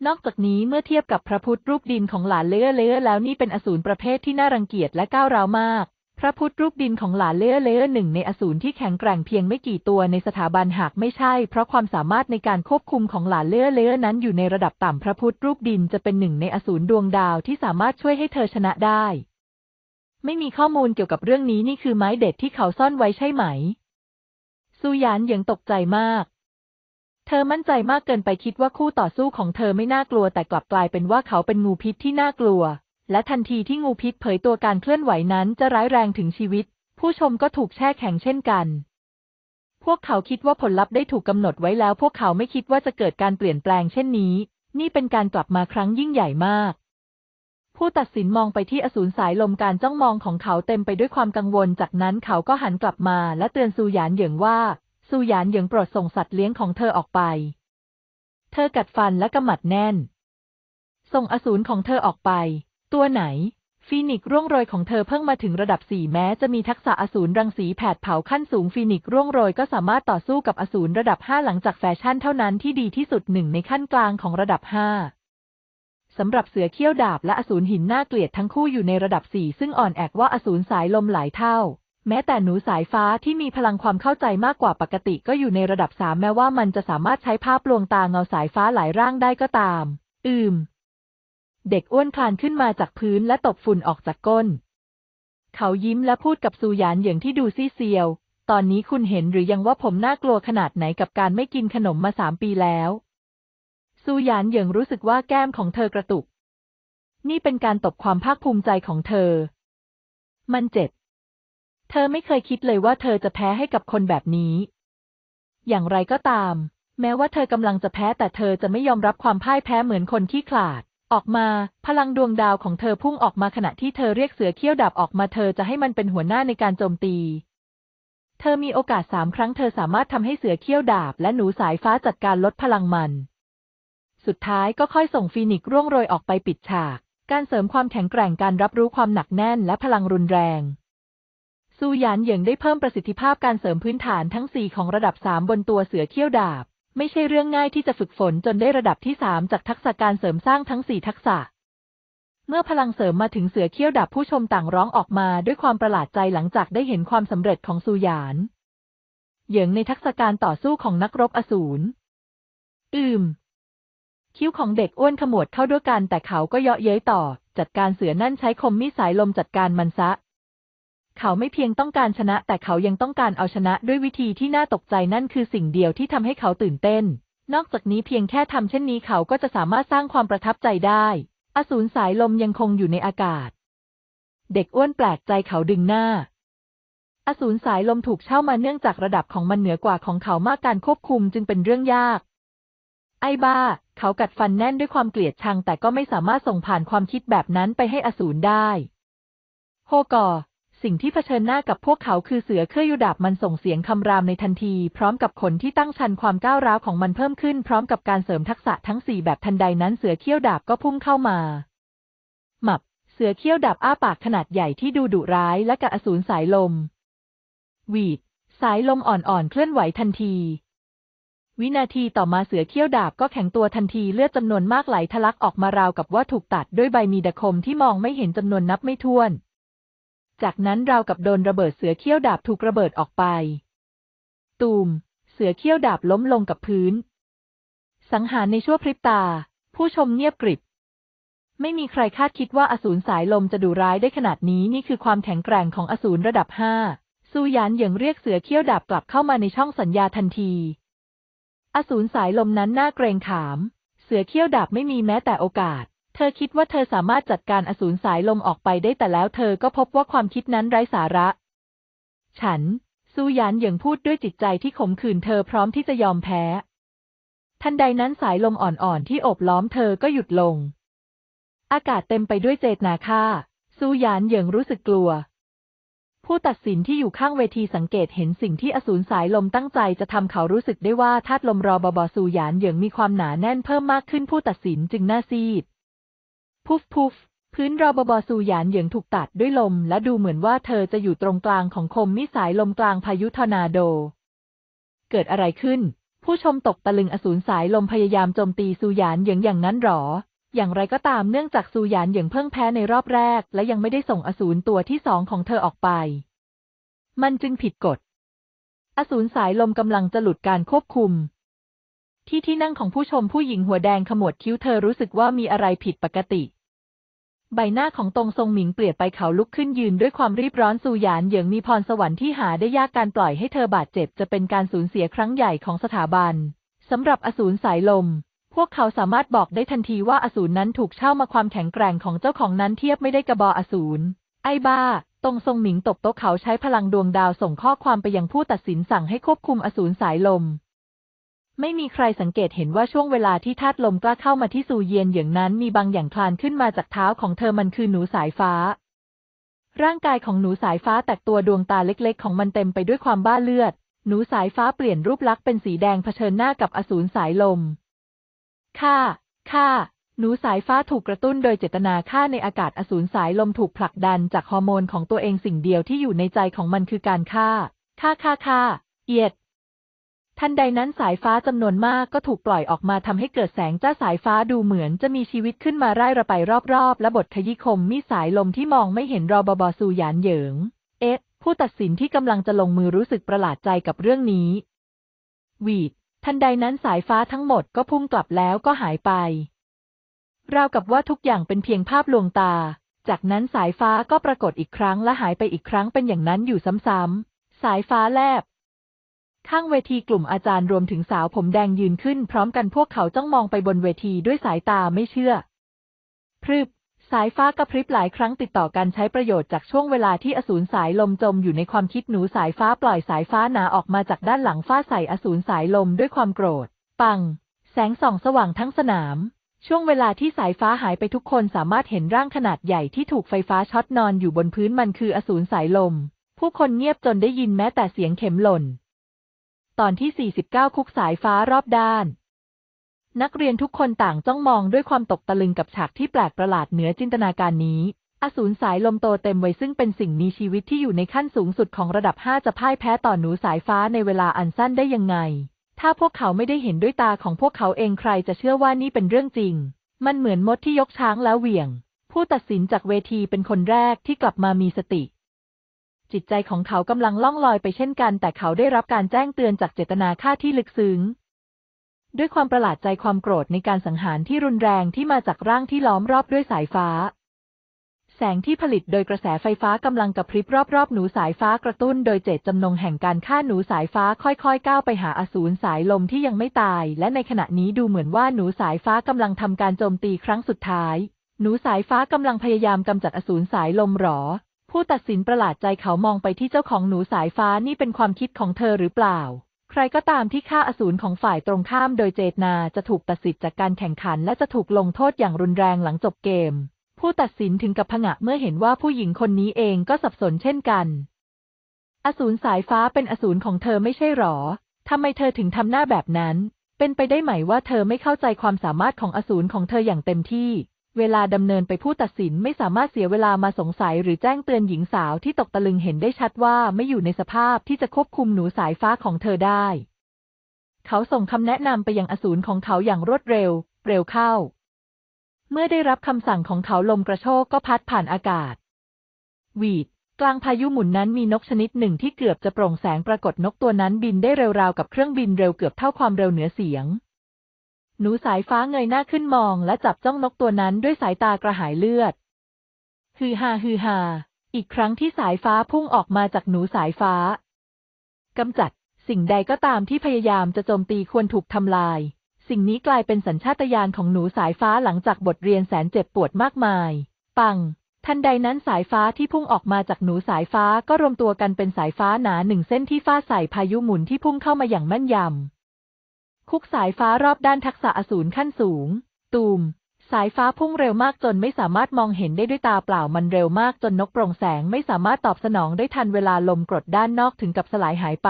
นอกจากนี้เมื่อเทียบกับพระพุทธรูปดินของหลานเลื้อเลื้อแล้วนี่เป็นอสูรประเภทที่น่ารังเกียจและก้าวร้าวมาก พระพุทธรูปดินของหลานเลื้อเลื้อหนึ่งในอสูรที่แข็งแกร่งเพียงไม่กี่ตัวในสถาบันหากไม่ใช่เพราะความสามารถในการควบคุมของหลานเลื้อเลื้อนั้นอยู่ในระดับต่ำพระพุทธรูปดินจะเป็นหนึ่งในอสูรดวงดาวที่สามารถช่วยให้เธอชนะได้ ไม่มีข้อมูลเกี่ยวกับเรื่องนี้นี่คือไม้เด็ดที่เขาซ่อนไว้ใช่ไหมซูยานยังตกใจมากเธอมั่นใจมากเกินไปคิดว่าคู่ต่อสู้ของเธอไม่น่ากลัว แต่กลับกลายเป็นว่าเขาเป็นงูพิษที่น่ากลัว และทันทีที่งูพิษเผยตัวการเคลื่อนไหวนั้นจะร้ายแรงถึงชีวิต ผู้ชมก็ถูกแช่แข็งเช่นกัน พวกเขาคิดว่าผลลัพธ์ได้ถูกกำหนดไว้แล้ว พวกเขาไม่คิดว่าจะเกิดการเปลี่ยนแปลงเช่นนี้ นี่เป็นการกลับมาครั้งยิ่งใหญ่มาก ผู้ตัดสินมองไปที่อสูรสายลมการจ้องมองของเขาเต็มไปด้วยความกังวล จากนั้นเขาก็หันกลับมาและเตือนซูหยานเหยิงว่าซูหยานหยิงโปรดส่งสัตว์เลี้ยงของเธอออกไป เธอกัดฟันและกำมัดแน่น ส่งอสูรของเธอออกไป ตัวไหน ฟีนิกร่วงโรยของเธอเพิ่งมาถึงระดับสี่แม้จะมีทักษะอสูรรังสีแผดเผาขั้นสูงฟีนิกร่วงโรยก็สามารถต่อสู้กับอสูรระดับห้าหลังจากแฟชั่นเท่านั้นที่ดีที่สุดหนึ่งในขั้นกลางของระดับห้าสำหรับเสือเขี้ยวดาบและอสูรหินหน้าเกลียดทั้งคู่อยู่ในระดับสี่ซึ่งอ่อนแอกว่าอสูรสายลมหลายเท่าแม้แต่หนูสายฟ้าที่มีพลังความเข้าใจมากกว่าปกติก็อยู่ในระดับสามแม้ว่ามันจะสามารถใช้ภาพลวงตาเงาสายฟ้าหลายร่างได้ก็ตาม อืม เด็กอ้วนคลานขึ้นมาจากพื้นและตบฝุ่นออกจากก้น เขายิ้มและพูดกับซูหยานเหยิงที่ดูซีเซียว ตอนนี้คุณเห็นหรือยังว่าผมน่ากลัวขนาดไหนกับการไม่กินขนมมาสามปีแล้วซูหยานเหยิงรู้สึกว่าแก้มของเธอกระตุก นี่เป็นการตบความภาคภูมิใจของเธอ มันเจ็บเธอไม่เคยคิดเลยว่าเธอจะแพ้ให้กับคนแบบนี้ อย่างไรก็ตาม แม้ว่าเธอกำลังจะแพ้แต่เธอจะไม่ยอมรับความพ่ายแพ้เหมือนคนที่ขาด ออกมา พลังดวงดาวของเธอพุ่งออกมาขณะที่เธอเรียกเสือเขี้ยวดับออกมาเธอจะให้มันเป็นหัวหน้าในการโจมตี เธอมีโอกาสสามครั้งเธอสามารถทำให้เสือเขี้ยวดาบและหนูสายฟ้าจัดการลดพลังมัน สุดท้ายก็ค่อยส่งฟีนิกซ์ร่วงโรยออกไปปิดฉาก การเสริมความแข็งแกร่งการรับรู้ความหนักแน่นและพลังรุนแรงซูหยานเหยิงได้เพิ่มประสิทธิภาพการเสริมพื้นฐานทั้ง 4 ของระดับ 3 บนตัวเสือเขี้ยวดาบ ไม่ใช่เรื่องง่ายที่จะฝึกฝนจนได้ระดับที่ 3 จากทักษะการเสริมสร้างทั้ง 4 ทักษะ เมื่อพลังเสริมมาถึงเสือเขี้ยวดาบผู้ชมต่างร้องออกมาด้วยความประหลาดใจหลังจากได้เห็นความสำเร็จของซูหยาน เหยิงในทักษะการต่อสู้ของนักรบอสูร อืม คิ้วของเด็กอ้วนขมวดเข้าด้วยกันแต่เขาก็เยาะเย้ยต่อ จัดการเสือนั่นใช้คมมีสายลมจัดการมันซะเขาไม่เพียงต้องการชนะแต่เขายังต้องการเอาชนะด้วยวิธีที่น่าตกใจนั่นคือสิ่งเดียวที่ทำให้เขาตื่นเต้น นอกจากนี้เพียงแค่ทำเช่นนี้เขาก็จะสามารถสร้างความประทับใจได้อสูรสายลมยังคงอยู่ในอากาศ เด็กอ้วนแปลกใจเขาดึงหน้าอสูรสายลมถูกเช่ามาเนื่องจากระดับของมันเหนือกว่าของเขามากการควบคุมจึงเป็นเรื่องยาก ไอ้บ้าเขากัดฟันแน่นด้วยความเกลียดชังแต่ก็ไม่สามารถส่งผ่านความคิดแบบนั้นไปให้อสูรได้โฮกอสิ่งที่เผชิญหน้ากับพวกเขาคือเสือเครื่อยุดาบมันส่งเสียงคำรามในทันทีพร้อมกับขนที่ตั้งชันความก้าวร้าวของมันเพิ่มขึ้นพร้อมกับการเสริมทักษะทั้งสี่แบบทันใดนั้นเสือเขี้ยวดาบก็พุ่งเข้ามา หมับ เสือเขี้ยวดาบอ้าปากขนาดใหญ่ที่ดูดุร้ายและกระอสูรสายลม วีด สายลมอ่อนๆเคลื่อนไหวทันที วินาทีต่อมาเสือเขี้ยวดาบก็แข็งตัวทันทีเลือดจำนวนมากไหลทะลักออกมาราวกับว่าถูกตัดด้วยใบมีดคมที่มองไม่เห็นจำนวนนับไม่ถ้วนจากนั้นราวกับโดนระเบิดเสือเขี้ยวดาบถูกระเบิดออกไป ตูม เสือ เขี้ยวดาบล้มลงกับพื้น สังหารในชั่วพริบตา ผู้ชมเงียบกริบ ไม่มีใครคาดคิดว่าอสูรสายลมจะดุร้ายได้ขนาดนี้ นี่คือความแข็งแกร่งของอสูรระดับห้าซูยานยังเรียกเสือเขี้ยวดาบกลับเข้ามาในช่องสัญญาทันที อสูรสายลมนั้นน่าเกรงขาม เสือเขี้ยวดาบไม่มีแม้แต่โอกาสเธอคิดว่าเธอสามารถจัดการอสูรสายลมออกไปได้แต่แล้วเธอก็พบว่าความคิดนั้นไร้สาระ ฉันซูหยานหยิงพูดด้วยจิตใจที่ขมขื่นเธอพร้อมที่จะยอมแพ้ ทันใดนั้นสายลมอ่อนๆที่โอบล้อมเธอก็หยุดลง อากาศเต็มไปด้วยเจตนาฆ่า ซูหยานหยิงรู้สึกกลัว ผู้ตัดสินที่อยู่ข้างเวทีสังเกตเห็นสิ่งที่อสูรสายลมตั้งใจจะทำเขารู้สึกได้ว่าธาตุลมรอบอบอซูหยานหยิงมีความหนาแน่นเพิ่มมากขึ้นผู้ตัดสินจึงหน้าซีดพุฟ พุฟ พื้นรอบอบอสูหยานเหยิงถูกตัดด้วยลม และดูเหมือนว่าเธอจะอยู่ตรงกลางของคมมิสายลมกลางพายุทอร์นาโด เกิดอะไรขึ้น ผู้ชมตกตะลึงอสูรสายลมพยายามโจมตีสูหยานเหยิงอย่างนั้นหรอ อย่างไรก็ตามเนื่องจากสูหยานเหยิงเพิ่งแพ้ในรอบแรก และยังไม่ได้ส่งอสูรตัวที่สองของเธอออกไป มันจึงผิดกฎ อสูรสายลมกำลังจะหลุดการควบคุม ที่ที่นั่งของผู้ชมผู้หญิงหัวแดงขมวดคิ้วเธอรู้สึกว่ามีอะไรผิดปกติใบหน้าของตงทรงหมิงเปลี่ยนไปเขาลุกขึ้นยืนด้วยความรีบร้อนสูหยานเหยิงมีพรสวรรค์ที่หาได้ยากการปล่อยให้เธอบาดเจ็บจะเป็นการสูญเสียครั้งใหญ่ของสถาบันสำหรับอสูรสายลม พวกเขาสามารถบอกได้ทันทีว่าอสูรนั้นถูกเช่ามาความแข็งแกร่งของเจ้าของนั้นเทียบไม่ได้กระบออสูรไอ้บ้า ตรงทรงหมิงตกโต๊ะเขาใช้พลังดวงดาวส่งข้อความไปยังผู้ตัดสินสั่งให้ควบคุมอสูรสายลมไม่มีใครสังเกตเห็นว่าช่วงเวลาที่ธาตุลมกล้าเข้ามาที่ซูเยียนอย่างนั้นมีบางอย่างคลานขึ้นมาจากเท้าของเธอมันคือหนูสายฟ้า ร่างกายของหนูสายฟ้าแตกตัวดวงตาเล็ก ๆ ของมันเต็มไปด้วยความบ้าเลือด หนูสายฟ้าเปลี่ยนรูปลักษณ์เป็นสีแดงเผชิญหน้ากับอสูรสายลมข่าข่า หนูสายฟ้าถูกกระตุ้นโดยเจตนาข่าในอากาศอสูรสายลมถูกผลักดันจากฮอร์โมนของตัวเองสิ่งเดียวที่อยู่ในใจของมันคือการฆ่าฆ่าฆ่าฆ่าเอียดทันใดนั้นสายฟ้าจำนวนมากก็ถูกปล่อยออกมาทำให้เกิดแสงจ้าสายฟ้าดูเหมือนจะมีชีวิตขึ้นมาไร่ระไปรอบๆและบทขยิคมมีสายลมที่มองไม่เห็นรอบอบอสูหยานเหยิง เอ๊ะผู้ตัดสินที่กำลังจะลงมือรู้สึกประหลาดใจกับเรื่องนี้วีดทันใดนั้นสายฟ้าทั้งหมดก็พุ่งกลับแล้วก็หายไป ราวกับว่าทุกอย่างเป็นเพียงภาพลวงตา จากนั้นสายฟ้าก็ปรากฏอีกครั้งและหายไปอีกครั้งเป็นอย่างนั้นอยู่ซ้ำๆสายฟ้าแลบข้างเวทีกลุ่มอาจารย์รวมถึงสาวผมแดงยืนขึ้นพร้อมกันพวกเขาจ้องมองไปบนเวทีด้วยสายตาไม่เชื่อ พรึบสายฟ้ากระพริบหลายครั้งติดต่อกันใช้ประโยชน์จากช่วงเวลาที่อสูรสายลมจมอยู่ในความคิดหนูสายฟ้าปล่อยสายฟ้าหนาออกมาจากด้านหลังฟ้าใส่อสูรสายลมด้วยความโกรธ ปัง แสงส่องสว่างทั้งสนาม ช่วงเวลาที่สายฟ้าหายไปทุกคนสามารถเห็นร่างขนาดใหญ่ที่ถูกไฟฟ้าช็อตนอนอยู่บนพื้นมันคืออสูรสายลม ผู้คนเงียบจนได้ยินแม้แต่เสียงเข็มหล่นตอนที่ 49 คุกสายฟ้ารอบด้าน นักเรียนทุกคนต่างจ้องมองด้วยความตกตะลึงกับฉากที่แปลกประหลาดเหนือจินตนาการนี้อสูรสายลมโตเต็มไว้ซึ่งเป็นสิ่งมีชีวิตที่อยู่ในขั้นสูงสุดของระดับ 5 จะพ่ายแพ้ต่อหนูสายฟ้าในเวลาอันสั้นได้ยังไง ถ้าพวกเขาไม่ได้เห็นด้วยตาของพวกเขาเองใครจะเชื่อว่านี่เป็นเรื่องจริง มันเหมือนมดที่ยกช้างแล้วเหวี่ยง ผู้ตัดสินจากเวทีเป็นคนแรกที่กลับมามีสติจิตใจของเขากำลังล่องลอยไปเช่นกันแต่เขาได้รับการแจ้งเตือนจากเจตนาฆ่าที่ลึกซึ้ง ด้วยความประหลาดใจความโกรธในการสังหารที่รุนแรงที่มาจากร่างที่ล้อมรอบด้วยสายฟ้า แสงที่ผลิตโดยกระแสไฟฟ้ากำลังกระพริบรอบๆหนูสายฟ้ากระตุ้นโดยเจตจำนงแห่งการฆ่าหนูสายฟ้าค่อยๆก้าวไปหาอสูรสายลมที่ยังไม่ตายและในขณะนี้ดูเหมือนว่าหนูสายฟ้ากำลังทำการโจมตีครั้งสุดท้าย หนูสายฟ้ากำลังพยายามกำจัดอสูรสายลมหรอผู้ตัดสินประหลาดใจเขามองไปที่เจ้าของหนูสายฟ้านี่เป็นความคิดของเธอหรือเปล่า ใครก็ตามที่ฆ่าอสูรของฝ่ายตรงข้ามโดยเจตนา จะถูกตัดสิทธิ์จากการแข่งขันและจะถูกลงโทษอย่างรุนแรงหลังจบเกม ผู้ตัดสินถึงกับผงะเมื่อเห็นว่าผู้หญิงคนนี้เองก็สับสนเช่นกันอสูรสายฟ้าเป็นอสูรของเธอไม่ใช่หรอทำไมเธอถึงทำหน้าแบบนั้น เป็นไปได้ไหมว่าเธอไม่เข้าใจความสามารถของอสูรของเธออย่างเต็มที่เวลาดำเนินไปผู้ตัดสินไม่สามารถเสียเวลามาสงสัยหรือแจ้งเตือนหญิงสาวที่ตกตะลึงเห็นได้ชัดว่าไม่อยู่ในสภาพที่จะควบคุมหนูสายฟ้าของเธอได้ เขาส่งคำแนะนำไปยังอสูรของเขาอย่างรวดเร็ว เร็วเข้า เมื่อได้รับคำสั่งของเขาลมกระโชกก็พัดผ่านอากาศ วีด กลางพายุหมุนนั้นมีนกชนิดหนึ่งที่เกือบจะโปร่งแสงปรากฏนกตัวนั้นบินได้เร็วราวกับเครื่องบินเร็วเกือบเท่าความเร็วเหนือเสียงหนูสายฟ้าเงยหน้าขึ้นมองและจับจ้องนกตัวนั้นด้วยสายตากระหายเลือดฮือฮาฮือฮาอีกครั้งที่สายฟ้าพุ่งออกมาจากหนูสายฟ้า กำจัดสิ่งใดก็ตามที่พยายามจะโจมตีควรถูกทำลาย สิ่งนี้กลายเป็นสัญชาตญาณของหนูสายฟ้าหลังจากบทเรียนแสนเจ็บปวดมากมาย ปัง ทันใดนั้นสายฟ้าที่พุ่งออกมาจากหนูสายฟ้าก็รวมตัวกันเป็นสายฟ้าหนาหนึ่งเส้นที่ฟาใส่พายุหมุนที่พุ่งเข้ามาอย่างแม่นยำคุกสายฟ้ารอบด้านทักษะอสูรขั้นสูง ตูม สายฟ้าพุ่งเร็วมากจนไม่สามารถมองเห็นได้ด้วยตาเปล่า มันเร็วมากจนนกโปร่งแสงไม่สามารถตอบสนองได้ทันเวลาลมกรดด้านนอกถึงกับสลายหายไป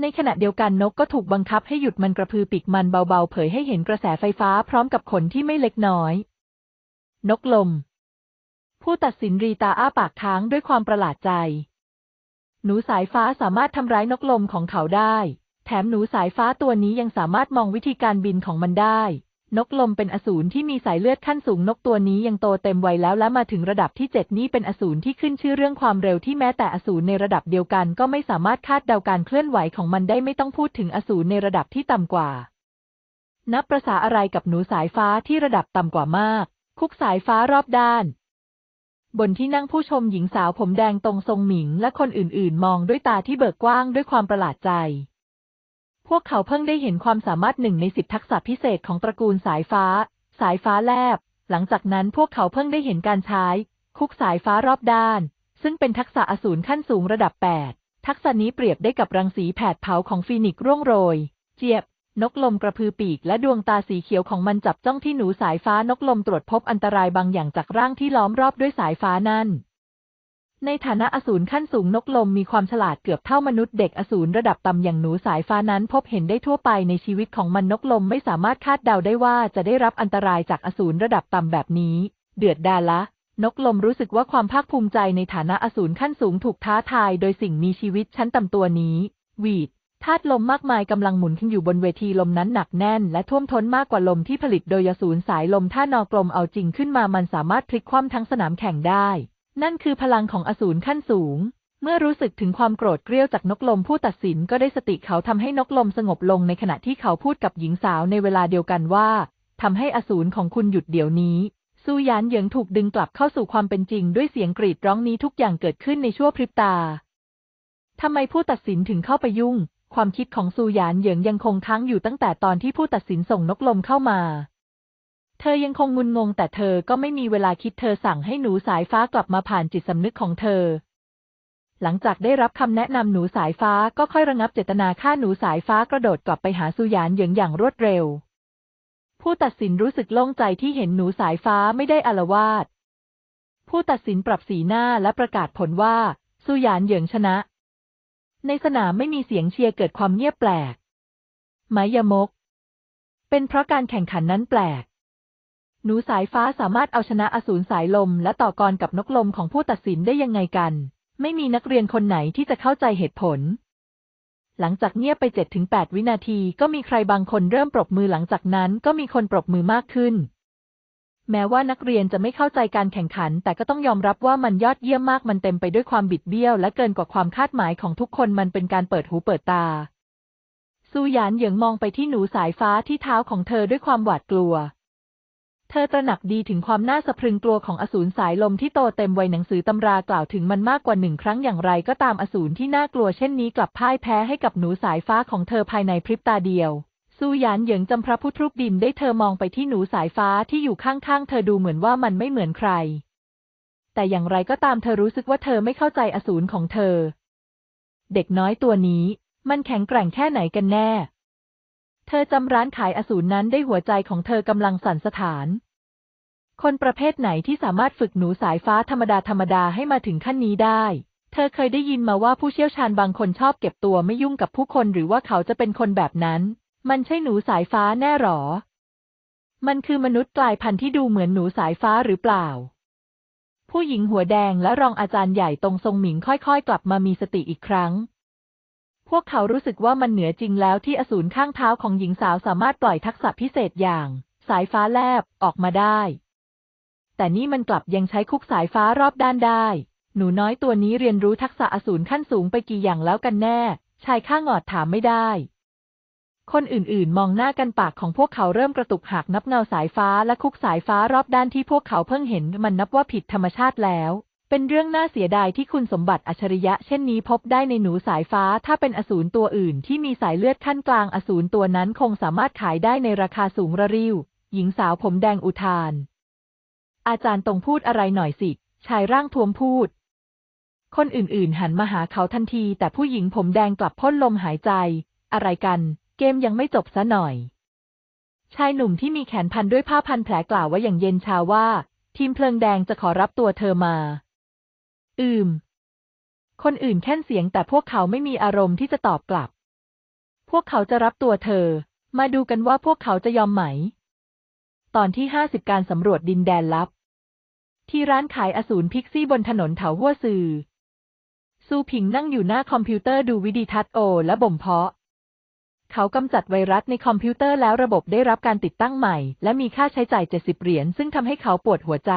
ในขณะเดียวกันนกก็ถูกบังคับให้หยุดมันกระพือปีกมันเบา ๆ เผยให้เห็นกระแสไฟฟ้าพร้อมกับขนที่ไม่เล็กน้อย นกลม ผู้ตัดสินรีตาอ้าปากค้างด้วยความประหลาดใจ หนูสายฟ้าสามารถทำร้ายนกลมของเขาได้แถมหนูสายฟ้าตัวนี้ยังสามารถมองวิธีการบินของมันได้ นกลมเป็นอสูรที่มีสายเลือดขั้นสูง นกตัวนี้ยังโตเต็มวัยแล้วและมาถึงระดับที่เจ็ดนี่เป็นอสูรที่ขึ้นชื่อเรื่องความเร็วที่แม้แต่อสูรในระดับเดียวกันก็ไม่สามารถคาดเดาการเคลื่อนไหวของมันได้ไม่ต้องพูดถึงอสูรในระดับที่ต่ำกว่า นับประษาอะไรกับหนูสายฟ้าที่ระดับต่ำกว่ามาก คุกสายฟ้ารอบด้าน บนที่นั่งผู้ชมหญิงสาวผมแดงตรงทรงหมิงและคนอื่นๆ มองด้วยตาที่เบิกกว้างด้วยความประหลาดใจพวกเขาเพิ่งได้เห็นความสามารถหนึ่งในสิบทักษะพิเศษของตระกูลสายฟ้า สายฟ้าแลบ หลังจากนั้นพวกเขาเพิ่งได้เห็นการใช้ คุกสายฟ้ารอบด้าน ซึ่งเป็นทักษะอสูรขั้นสูงระดับ 8 ทักษะนี้เปรียบได้กับรังสีแผดเผาของฟีนิกซ์ร่วงโรย เจี๊ยบ นกลมกระพือปีกและดวงตาสีเขียวของมันจับจ้องที่หนูสายฟ้านกลมตรวจพบอันตรายบางอย่างจากร่างที่ล้อมรอบด้วยสายฟ้านั่นในฐานะอสูรขั้นสูงนกลมมีความฉลาดเกือบเท่ามนุษย์เด็กอสูรระดับต่ำอย่างหนูสายฟ้านั้นพบเห็นได้ทั่วไปในชีวิตของมันนกลมไม่สามารถคาดเดาได้ว่าจะได้รับอันตรายจากอสูรระดับต่ำแบบนี้ เดือดดาละนกลมรู้สึกว่าความภาคภูมิใจในฐานะอสูรขั้นสูงถูกท้าทายโดยสิ่งมีชีวิตชั้นต่ำตัวนี้วีดธาตุลมมากมายกำลังหมุนขึ้นอยู่บนเวทีลมนั้นหนักแน่นและท่วมท้นมากกว่าลมที่ผลิตโดยอสูรสายลมท่านอกลมเอาจริงขึ้นมามันสามารถพลิกคว่ำทั้งสนามแข่งได้นั่นคือพลังของอสูรขั้นสูง เมื่อรู้สึกถึงความโกรธเกรี้ยวจากนกลมผู้ตัดสินก็ได้สติเขาทำให้นกลมสงบลงในขณะที่เขาพูดกับหญิงสาวในเวลาเดียวกันว่าทำให้อสูรของคุณหยุดเดี๋ยวนี้ซูยานเหยิงถูกดึงกลับเข้าสู่ความเป็นจริงด้วยเสียงกรีดร้องนี้ทุกอย่างเกิดขึ้นในชั่วพริบตา ทำไมผู้ตัดสินถึงเข้าไปยุ่ง ความคิดของซูยานเหยิงยังคงค้างอยู่ตั้งแต่ตอนที่ผู้ตัดสินส่งนกลมเข้ามาเธอยังคงงุนงงแต่เธอก็ไม่มีเวลาคิดเธอสั่งให้หนูสายฟ้ากลับมาผ่านจิตสำนึกของเธอ หลังจากได้รับคำแนะนำหนูสายฟ้าก็ค่อยระงับเจตนาฆ่าหนูสายฟ้ากระโดดกลับไปหาสุยานเหยิงอย่างรวดเร็ว ผู้ตัดสินรู้สึกโล่งใจที่เห็นหนูสายฟ้าไม่ได้อลวาด ผู้ตัดสินปรับสีหน้าและประกาศผลว่าสุยานเหยิงชนะ ในสนามไม่มีเสียงเชียร์เกิดความเงียบแปลกไมยมก เป็นเพราะการแข่งขันนั้นแปลกหนูสายฟ้าสามารถเอาชนะอสูรสายลม และต่อกรกับนกลมของผู้ตัดสินได้ยังไงกัน ไม่มีนักเรียนคนไหนที่จะเข้าใจเหตุผล หลังจากเงียบไปเจ็ดถึงแปดวินาที ก็มีใครบางคนเริ่มปรบมือหลังจากนั้นก็มีคนปรบมือมากขึ้น แม้ว่านักเรียนจะไม่เข้าใจการแข่งขัน แต่ก็ต้องยอมรับว่ามันยอดเยี่ยมมากมันเต็มไปด้วยความบิดเบี้ยว และเกินกว่าความคาดหมายของทุกคนมันเป็นการเปิดหูเปิดตาซูหยานเหยิงมองไปที่หนูสายฟ้าที่เท้าของเธอด้วยความหวาดกลัวเธอตระหนักดีถึงความน่าสะพรึงกลัวของอสูรสายลมที่โตเต็มวัยหนังสือตำรากล่าวถึงมันมากกว่าหนึ่งครั้งอย่างไรก็ตามอสูรที่น่ากลัวเช่นนี้กลับพ่ายแพ้ให้กับหนูสายฟ้าของเธอภายในพริบตาเดียว ซูหยานเหยิงจำพระพุทธรูปดินได้เธอมองไปที่หนูสายฟ้าที่อยู่ข้างๆเธอดูเหมือนว่ามันไม่เหมือนใคร แต่อย่างไรก็ตามเธอรู้สึกว่าเธอไม่เข้าใจอสูรของเธอ เด็กน้อยตัวนี้ มันแข็งแกร่งแค่ไหนกันแน่เธอจำร้านขายอสูรนั้นได้หัวใจของเธอกำลังสั่นสถาน คนประเภทไหนที่สามารถฝึกหนูสายฟ้าธรรมดาธรรมดาให้มาถึงขั้นนี้ได้ เธอเคยได้ยินมาว่าผู้เชี่ยวชาญบางคนชอบเก็บตัวไม่ยุ่งกับผู้คนหรือว่าเขาจะเป็นคนแบบนั้น มันใช่หนูสายฟ้าแน่หรอ มันคือมนุษย์กลายพันธุ์ที่ดูเหมือนหนูสายฟ้าหรือเปล่า ผู้หญิงหัวแดง และรองอาจารย์ใหญ่ตรงทรงหมิงค่อย ๆ กลับมามีสติอีกครั้งพวกเขารู้สึกว่ามันเหนือจริงแล้วที่อสูรข้างเท้าของหญิงสาวสามารถปล่อยทักษะพิเศษอย่าง สายฟ้าแลบออกมาได้ แต่นี่มันกลับยังใช้คุกสายฟ้ารอบด้านได้ หนูน้อยตัวนี้เรียนรู้ทักษะอสูรขั้นสูงไปกี่อย่างแล้วกันแน่ ชายข้างอดถามไม่ได้ คนอื่นๆ มองหน้ากันปากของพวกเขาเริ่มกระตุกหักนับเงาสายฟ้าและคุกสายฟ้ารอบด้านที่พวกเขาเพิ่งเห็นมันนับว่าผิดธรรมชาติแล้วเป็นเรื่องน่าเสียดายที่คุณสมบัติอัจฉริยะเช่นนี้พบได้ในหนูสายฟ้า ถ้าเป็นอสูรตัวอื่นที่มีสายเลือดขั้นกลางอสูรตัวนั้นคงสามารถขายได้ในราคาสูงระริ้วหญิงสาวผมแดงอุทาน อาจารย์ตรงพูดอะไรหน่อยสิชายร่างทวมพูด คนอื่นๆ หันมาหาเขาทันที แต่ผู้หญิงผมแดงกลับพ่นลมหายใจ อะไรกัน เกมยังไม่จบซะหน่อย ชายหนุ่มที่มีแขนพันด้วยผ้าพันแผลกล่าวว่าอย่างเย็นชาว่า ทีมเพลิงแดงจะขอรับตัวเธอมาอืม คนอื่นแค่นเสียงแต่พวกเขาไม่มีอารมณ์ที่จะตอบกลับ พวกเขาจะรับตัวเธอ มาดูกันว่าพวกเขาจะยอมไหม ตอนที่ห้าสิบการสำรวจดินแดนลับ ที่ร้านขายอสูรพิกซี่บนถนนเถาหัวซือ ซูผิงนั่งอยู่หน้าคอมพิวเตอร์ดูวิดีทัศโอและบ่มเพาะ เขากำจัดไวรัสในคอมพิวเตอร์แล้วระบบได้รับการติดตั้งใหม่ และมีค่าใช้จ่ายเจ็สิบเหรียญซึ่งทำให้เขาปวดหัวใจ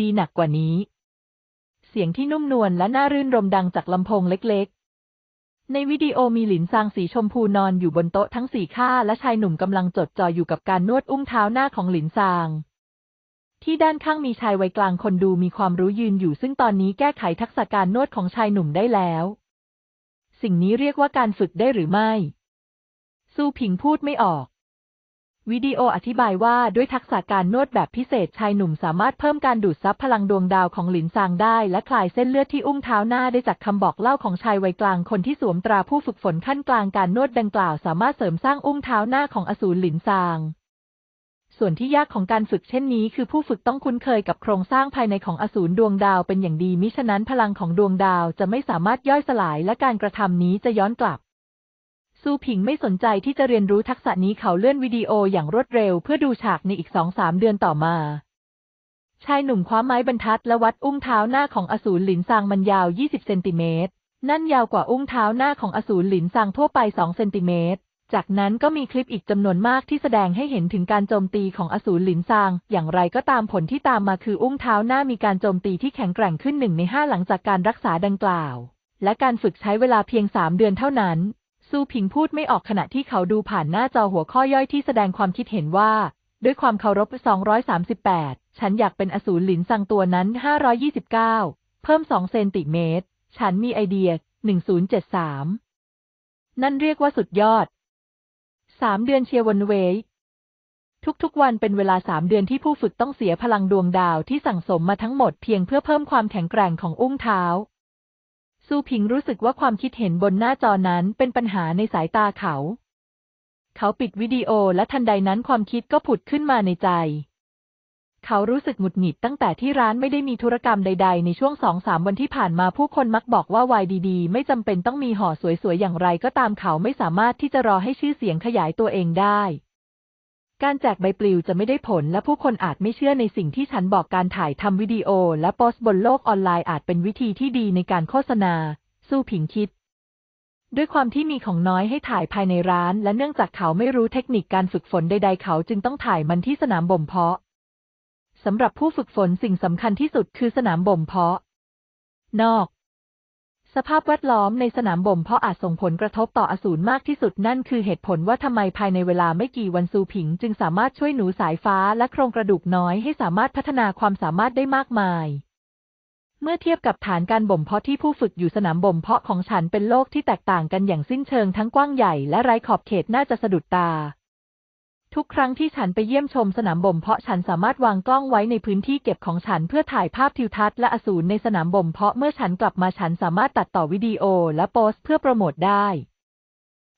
ดีๆ หนักกว่านี้เสียงที่นุ่มนวลและน่ารื่นรมดังจากลำโพงเล็กๆ ในวิดีโอมีหลินซางสีชมพูนอนอยู่บนโต๊ะทั้งสี่ข้าและชายหนุ่มกำลังจดจ่ออยู่กับการนวดอุ้งเท้าหน้าของหลินซาง ที่ด้านข้างมีชายวัยกลางคนดูมีความรู้ยืนอยู่ซึ่งตอนนี้แก้ไขทักษะการนวดของชายหนุ่มได้แล้ว สิ่งนี้เรียกว่าการฝึกได้หรือไม่ซูผิงพูดไม่ออกวิดีโออธิบายว่าด้วยทักษะการนวดแบบพิเศษชายหนุ่มสามารถเพิ่มการดูดซับพลังดวงดาวของหลินซางได้และคลายเส้นเลือดที่อุ้งเท้าหน้าได้จากคำบอกเล่าของชายวัยกลางคนที่สวมตราผู้ฝึกฝนขั้นกลางการนวดดังกล่าวสามารถเสริมสร้างอุ้งเท้าหน้าของอสูรหลินซาง ส่วนที่ยากของการฝึกเช่นนี้คือผู้ฝึกต้องคุ้นเคยกับโครงสร้างภายในของอสูรดวงดาวเป็นอย่างดีมิฉะนั้นพลังของดวงดาวจะไม่สามารถย่อยสลายและการกระทำนี้จะย้อนกลับซูผิงไม่สนใจที่จะเรียนรู้ทักษะนี้เขาเลื่อนวิดีโออย่างรวดเร็วเพื่อดูฉากในอีกสองสามเดือนต่อมา ชายหนุ่มคว้าไม้บรรทัดและวัดอุ้งเท้าหน้าของอสูรหลินซางมันยาว 20 เซนติเมตร นั่นยาวกว่าอุ้งเท้าหน้าของอสูรหลินซางทั่วไป 2 เซนติเมตร จากนั้นก็มีคลิปอีกจำนวนมากที่แสดงให้เห็นถึงการโจมตีของอสูรหลินซาง อย่างไรก็ตามผลที่ตามมาคืออุ้งเท้าหน้ามีการโจมตีที่แข็งแกร่งขึ้นหนึ่งในห้าหลังจากการรักษาดังกล่าว และการฝึกใช้เวลาเพียง3เดือนเท่านั้นซูผิงพูดไม่ออกขณะที่เขาดูผ่านหน้าจอหัวข้อย่อยที่แสดงความคิดเห็นว่า ด้วยความเคารพ 238 ฉันอยากเป็นอสูรหลินซังตัวนั้น 529 เพิ่ม 2 เซนติเมตร ฉันมีไอเดีย 1073 นั่นเรียกว่าสุดยอด 3 เดือนเชียวันเวยทุกๆ วันเป็นเวลา 3 เดือนที่ผู้ฝึกต้องเสียพลังดวงดาวที่สั่งสมมาทั้งหมดเพียงเพื่อเพิ่มความแข็งแกร่งของอุ้งเท้าซูผิงรู้สึกว่าความคิดเห็นบนหน้าจอนั้นเป็นปัญหาในสายตาเขา เขาปิดวิดีโอและทันใดนั้นความคิดก็ผุดขึ้นมาในใจ เขารู้สึกหงุดหงิดตั้งแต่ที่ร้านไม่ได้มีธุรกรรมใดๆในช่วงสองสามวันที่ผ่านมาผู้คนมักบอกว่าวายดีๆไม่จำเป็นต้องมีห่อสวยๆ อย่างไรก็ตามเขาไม่สามารถที่จะรอให้ชื่อเสียงขยายตัวเองได้การแจกใบปลิวจะไม่ได้ผลและผู้คนอาจไม่เชื่อในสิ่งที่ฉันบอกการถ่ายทำวิดีโอและโพสต์บนโลกออนไลน์อาจเป็นวิธีที่ดีในการโฆษณา สู้ผิงคิด ด้วยความที่มีของน้อยให้ถ่ายภายในร้านและเนื่องจากเขาไม่รู้เทคนิคการฝึกฝนใดๆเขาจึงต้องถ่ายมันที่สนามบ่มเพาะสำหรับผู้ฝึกฝนสิ่งสำคัญที่สุดคือสนามบ่มเพาะ นอกสภาพแวดล้อมในสนามบ่มเพาะอาจส่งผลกระทบต่ออสูรมากที่สุดนั่นคือเหตุผลว่าทำไมภายในเวลาไม่กี่วันซูผิง จึงสามารถช่วยหนูสายฟ้าและโครงกระดูกน้อยให้สามารถพัฒนาความสามารถได้มากมาย เมื่อเทียบกับฐานการบ่มเพาะที่ผู้ฝึกอยู่สนามบ่มเพาะของฉันเป็นโลกที่แตกต่างกันอย่างสิ้นเชิง ทั้งกว้างใหญ่และไร้ขอบเขตน่าจะสะดุดตาทุกครั้งที่ฉันไปเยี่ยมชมสนามบ่มเพาะฉันสามารถวางกล้องไว้ในพื้นที่เก็บของฉันเพื่อถ่ายภาพทิวทัศน์และอสูรในสนามบ่มเพาะเมื่อฉันกลับมาฉันสามารถตัดต่อวิดีโอและโพสเพื่อโปรโมทได้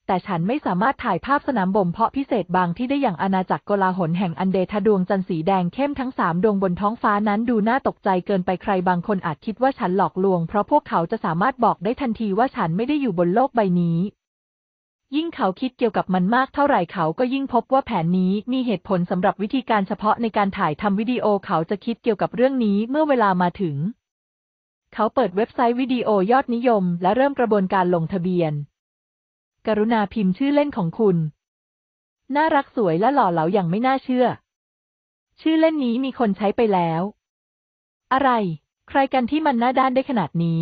แต่ฉันไม่สามารถถ่ายภาพสนามบ่มเพาะพิเศษบางที่ได้อย่างอาณาจักรโกลาหลแห่งอันเดธาดวงจันทร์สีแดงเข้มทั้งสามดวงบนท้องฟ้านั้นดูน่าตกใจเกินไปใครบางคนอาจคิดว่าฉันหลอกลวงเพราะพวกเขาจะสามารถบอกได้ทันทีว่าฉันไม่ได้อยู่บนโลกใบนี้ยิ่งเขาคิดเกี่ยวกับมันมาก เท่าไหร่เขาก็ยิ่งพบว่าแผนนี้มีเหตุผลสำหรับวิธีการเฉพาะในการถ่ายทำวิดีโอ เขาจะคิดเกี่ยวกับเรื่องนี้เมื่อเวลามาถึง เขาเปิดเว็บไซต์วิดีโอยอดนิยมและเริ่มกระบวนการลงทะเบียน กรุณาพิมพ์ชื่อเล่นของคุณ น่ารักสวยและหล่อเหลาอย่างไม่น่าเชื่อ ชื่อเล่นนี้มีคนใช้ไปแล้ว อะไร ใครกันที่มันหน้าด้านได้ขนาดนี้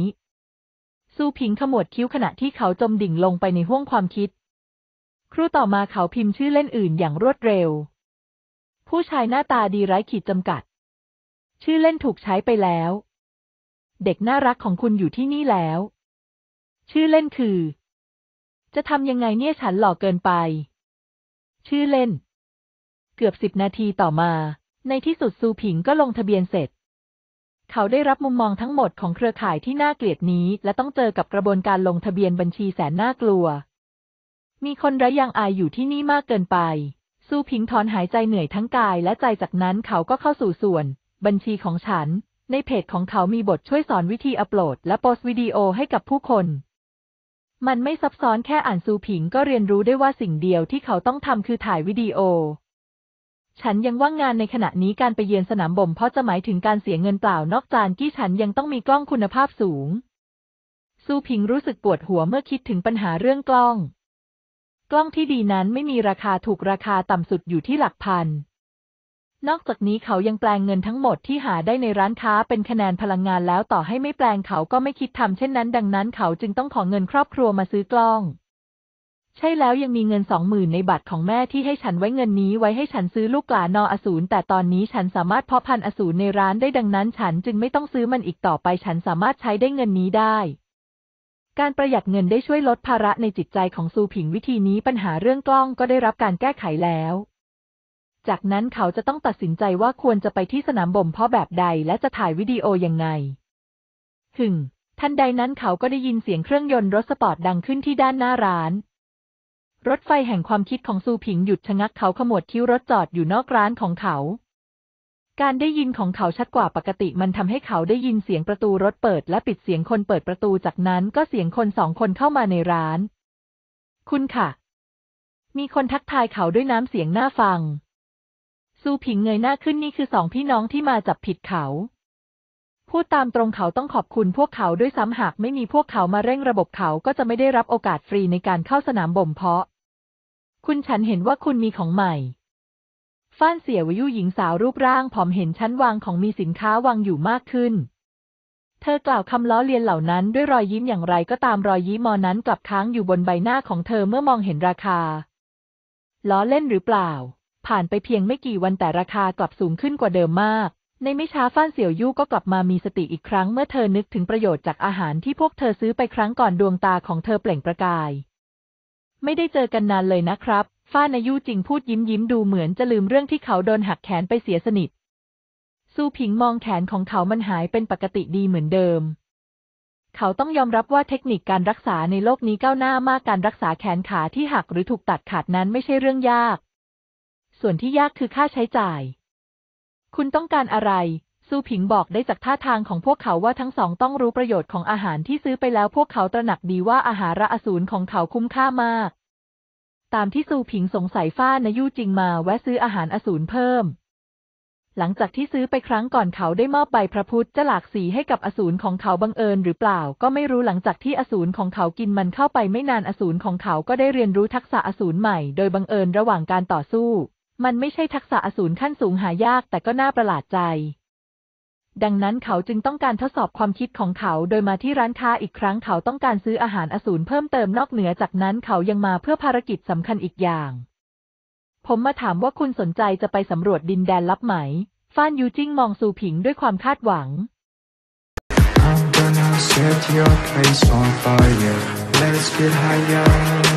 ซูผิงขมวดคิ้วขณะที่เขาจมดิ่งลงไปในห้วงความคิดครูต่อมาเขาพิมพ์ชื่อเล่นอื่นอย่างรวดเร็ว ผู้ชายหน้าตาดีไร้ขีดจำกัด ชื่อเล่นถูกใช้ไปแล้ว เด็กน่ารักของคุณอยู่ที่นี่แล้ว ชื่อเล่นคือ จะทำยังไงเนี่ยฉันหล่อเกินไป ชื่อเล่น เกือบสิบนาทีต่อมา ในที่สุดซูผิงก็ลงทะเบียนเสร็จ เขาได้รับมุมมองทั้งหมดของเครือข่ายที่น่าเกลียดนี้ และต้องเจอกับกระบวนการลงทะเบียนบัญชีแสนน่ากลัวมีคนระยังอายอยู่ที่นี่มากเกินไป สูพิงถอนหายใจเหนื่อยทั้งกายและใจจากนั้นเขาก็เข้าสู่ส่วนบัญชีของฉัน ในเพจของเขามีบทช่วยสอนวิธีอัปโหลดและโพสต์วิดีโอให้กับผู้คน มันไม่ซับซ้อนแค่อ่านซูผิงก็เรียนรู้ได้ว่าสิ่งเดียวที่เขาต้องทำคือถ่ายวิดีโอ ฉันยังว่างงานในขณะนี้การไปเยือนสนามบ่มเพราะจะหมายถึงการเสียเงินเปล่านอกจากที่ฉันยังต้องมีกล้องคุณภาพสูงซูผิงรู้สึกปวดหัวเมื่อคิดถึงปัญหาเรื่องกล้องกล้องที่ดีนั้นไม่มีราคาถูกราคาต่ำสุดอยู่ที่หลักพัน นอกจากนี้เขายังแปลงเงินทั้งหมดที่หาได้ในร้านค้าเป็นคะแนนพลังงานแล้วต่อให้ไม่แปลงเขาก็ไม่คิดทำเช่นนั้น ดังนั้นเขาจึงต้องขอเงินครอบครัวมาซื้อกล้อง ใช่แล้วยังมีเงินสองหมื่นในบัตรของแม่ที่ให้ฉันไว้เงินนี้ไว้ให้ฉันซื้อลูกหลานนออสูรแต่ตอนนี้ฉันสามารถเพาะพันธุ์อสูรในร้านได้ดังนั้น ฉันจึงไม่ต้องซื้อมันอีกต่อไป ฉันสามารถใช้ได้เงินนี้ได้การประหยัดเงินได้ช่วยลดภาระในจิตใจของซูผิงวิธีนี้ปัญหาเรื่องกล้องก็ได้รับการแก้ไขแล้ว จากนั้นเขาจะต้องตัดสินใจว่าควรจะไปที่สนามบ่มเพาะแบบใด และจะถ่ายวิดีโอยังไงหึ่งทันใดนั้นเขาก็ได้ยินเสียงเครื่องยนต์รถสปอร์ตดังขึ้นที่ด้านหน้าร้าน รถไฟแห่งความคิดของซูผิงหยุดชะงักเขาขมวดคิ้วรถจอดอยู่นอกร้านของเขาการได้ยินของเขาชัดกว่าปกติมันทำให้เขาได้ยินเสียงประตูรถเปิดและปิดเสียงคนเปิดประตูจากนั้นก็เสียงคนสองคนเข้ามาในร้าน คุณค่ะ มีคนทักทายเขาด้วยน้ำเสียงน่าฟังซูผิงเงยหน้าขึ้นนี่คือสองพี่น้องที่มาจับผิดเขาพูดตามตรงเขาต้องขอบคุณพวกเขาด้วยซ้ำหากไม่มีพวกเขามาเร่งระบบเขาก็จะไม่ได้รับโอกาสฟรีในการเข้าสนามบ่มเพาะ คุณฉันเห็นว่าคุณมีของใหม่ฟ้านเสี่ยวยู่หญิงสาวรูปร่างผอมเห็นชั้นวางของมีสินค้าวางอยู่มากขึ้น เธอกล่าวคำล้อเลียนเหล่านั้นด้วยรอยยิ้มอย่างไรก็ตามรอยยิ้มมอนั้นกลับค้างอยู่บนใบหน้าของเธอเมื่อมองเห็นราคา ล้อเล่นหรือเปล่า ผ่านไปเพียงไม่กี่วันแต่ราคากลับสูงขึ้นกว่าเดิมมาก ในไม่ช้าฟ้านเสี่ยวยู่ก็กลับมามีสติอีกครั้งเมื่อเธอนึกถึงประโยชน์จากอาหารที่พวกเธอซื้อไปครั้งก่อนดวงตาของเธอเปล่งประกาย ไม่ได้เจอกันนานเลยนะครับฟ้านายูจิงพูดยิ้มยิ้มดูเหมือนจะลืมเรื่องที่เขาโดนหักแขนไปเสียสนิท ซูผิงมองแขนของเขา มันหายเป็นปกติดีเหมือนเดิม เขาต้องยอมรับว่าเทคนิคการรักษาในโลกนี้ก้าวหน้ามากการรักษาแขนขาที่หักหรือถูกตัดขาดนั้นไม่ใช่เรื่องยาก ส่วนที่ยากคือค่าใช้จ่าย คุณต้องการอะไร ซูผิงบอกได้จากท่าทางของพวกเขาว่าทั้งสองต้องรู้ประโยชน์ของอาหารที่ซื้อไปแล้ว พวกเขาตระหนักดีว่าอาหารระอสูรของเขาคุ้มค่ามากตามที่ซูผิงสงสัยฟ้านายู่จริงมาแวะซื้ออาหารอสูรเพิ่ม หลังจากที่ซื้อไปครั้งก่อนเขาได้มอบใบพระพุทธเจ้าหลากสีให้กับอสูรของเขาบังเอิญหรือเปล่าก็ไม่รู้หลังจากที่อสูรของเขากินมันเข้าไปไม่นานอสูรของเขาก็ได้เรียนรู้ทักษะอสูรใหม่โดยบังเอิญระหว่างการต่อสู้ มันไม่ใช่ทักษะอสูรขั้นสูงหายากแต่ก็น่าประหลาดใจดังนั้นเขาจึงต้องการทดสอบความคิดของเขาโดยมาที่ร้านค้าอีกครั้งเขาต้องการซื้ออาหารอสูรเพิ่มเติมนอกเหนือจากนั้นเขายังมาเพื่อภารกิจสำคัญอีกอย่าง ผมมาถามว่าคุณสนใจจะไปสำรวจดินแดนลับไหมฟานยูจิ้งมองซูผิงด้วยความคาดหวัง I'm gonna set your place on fire. Let's get higher.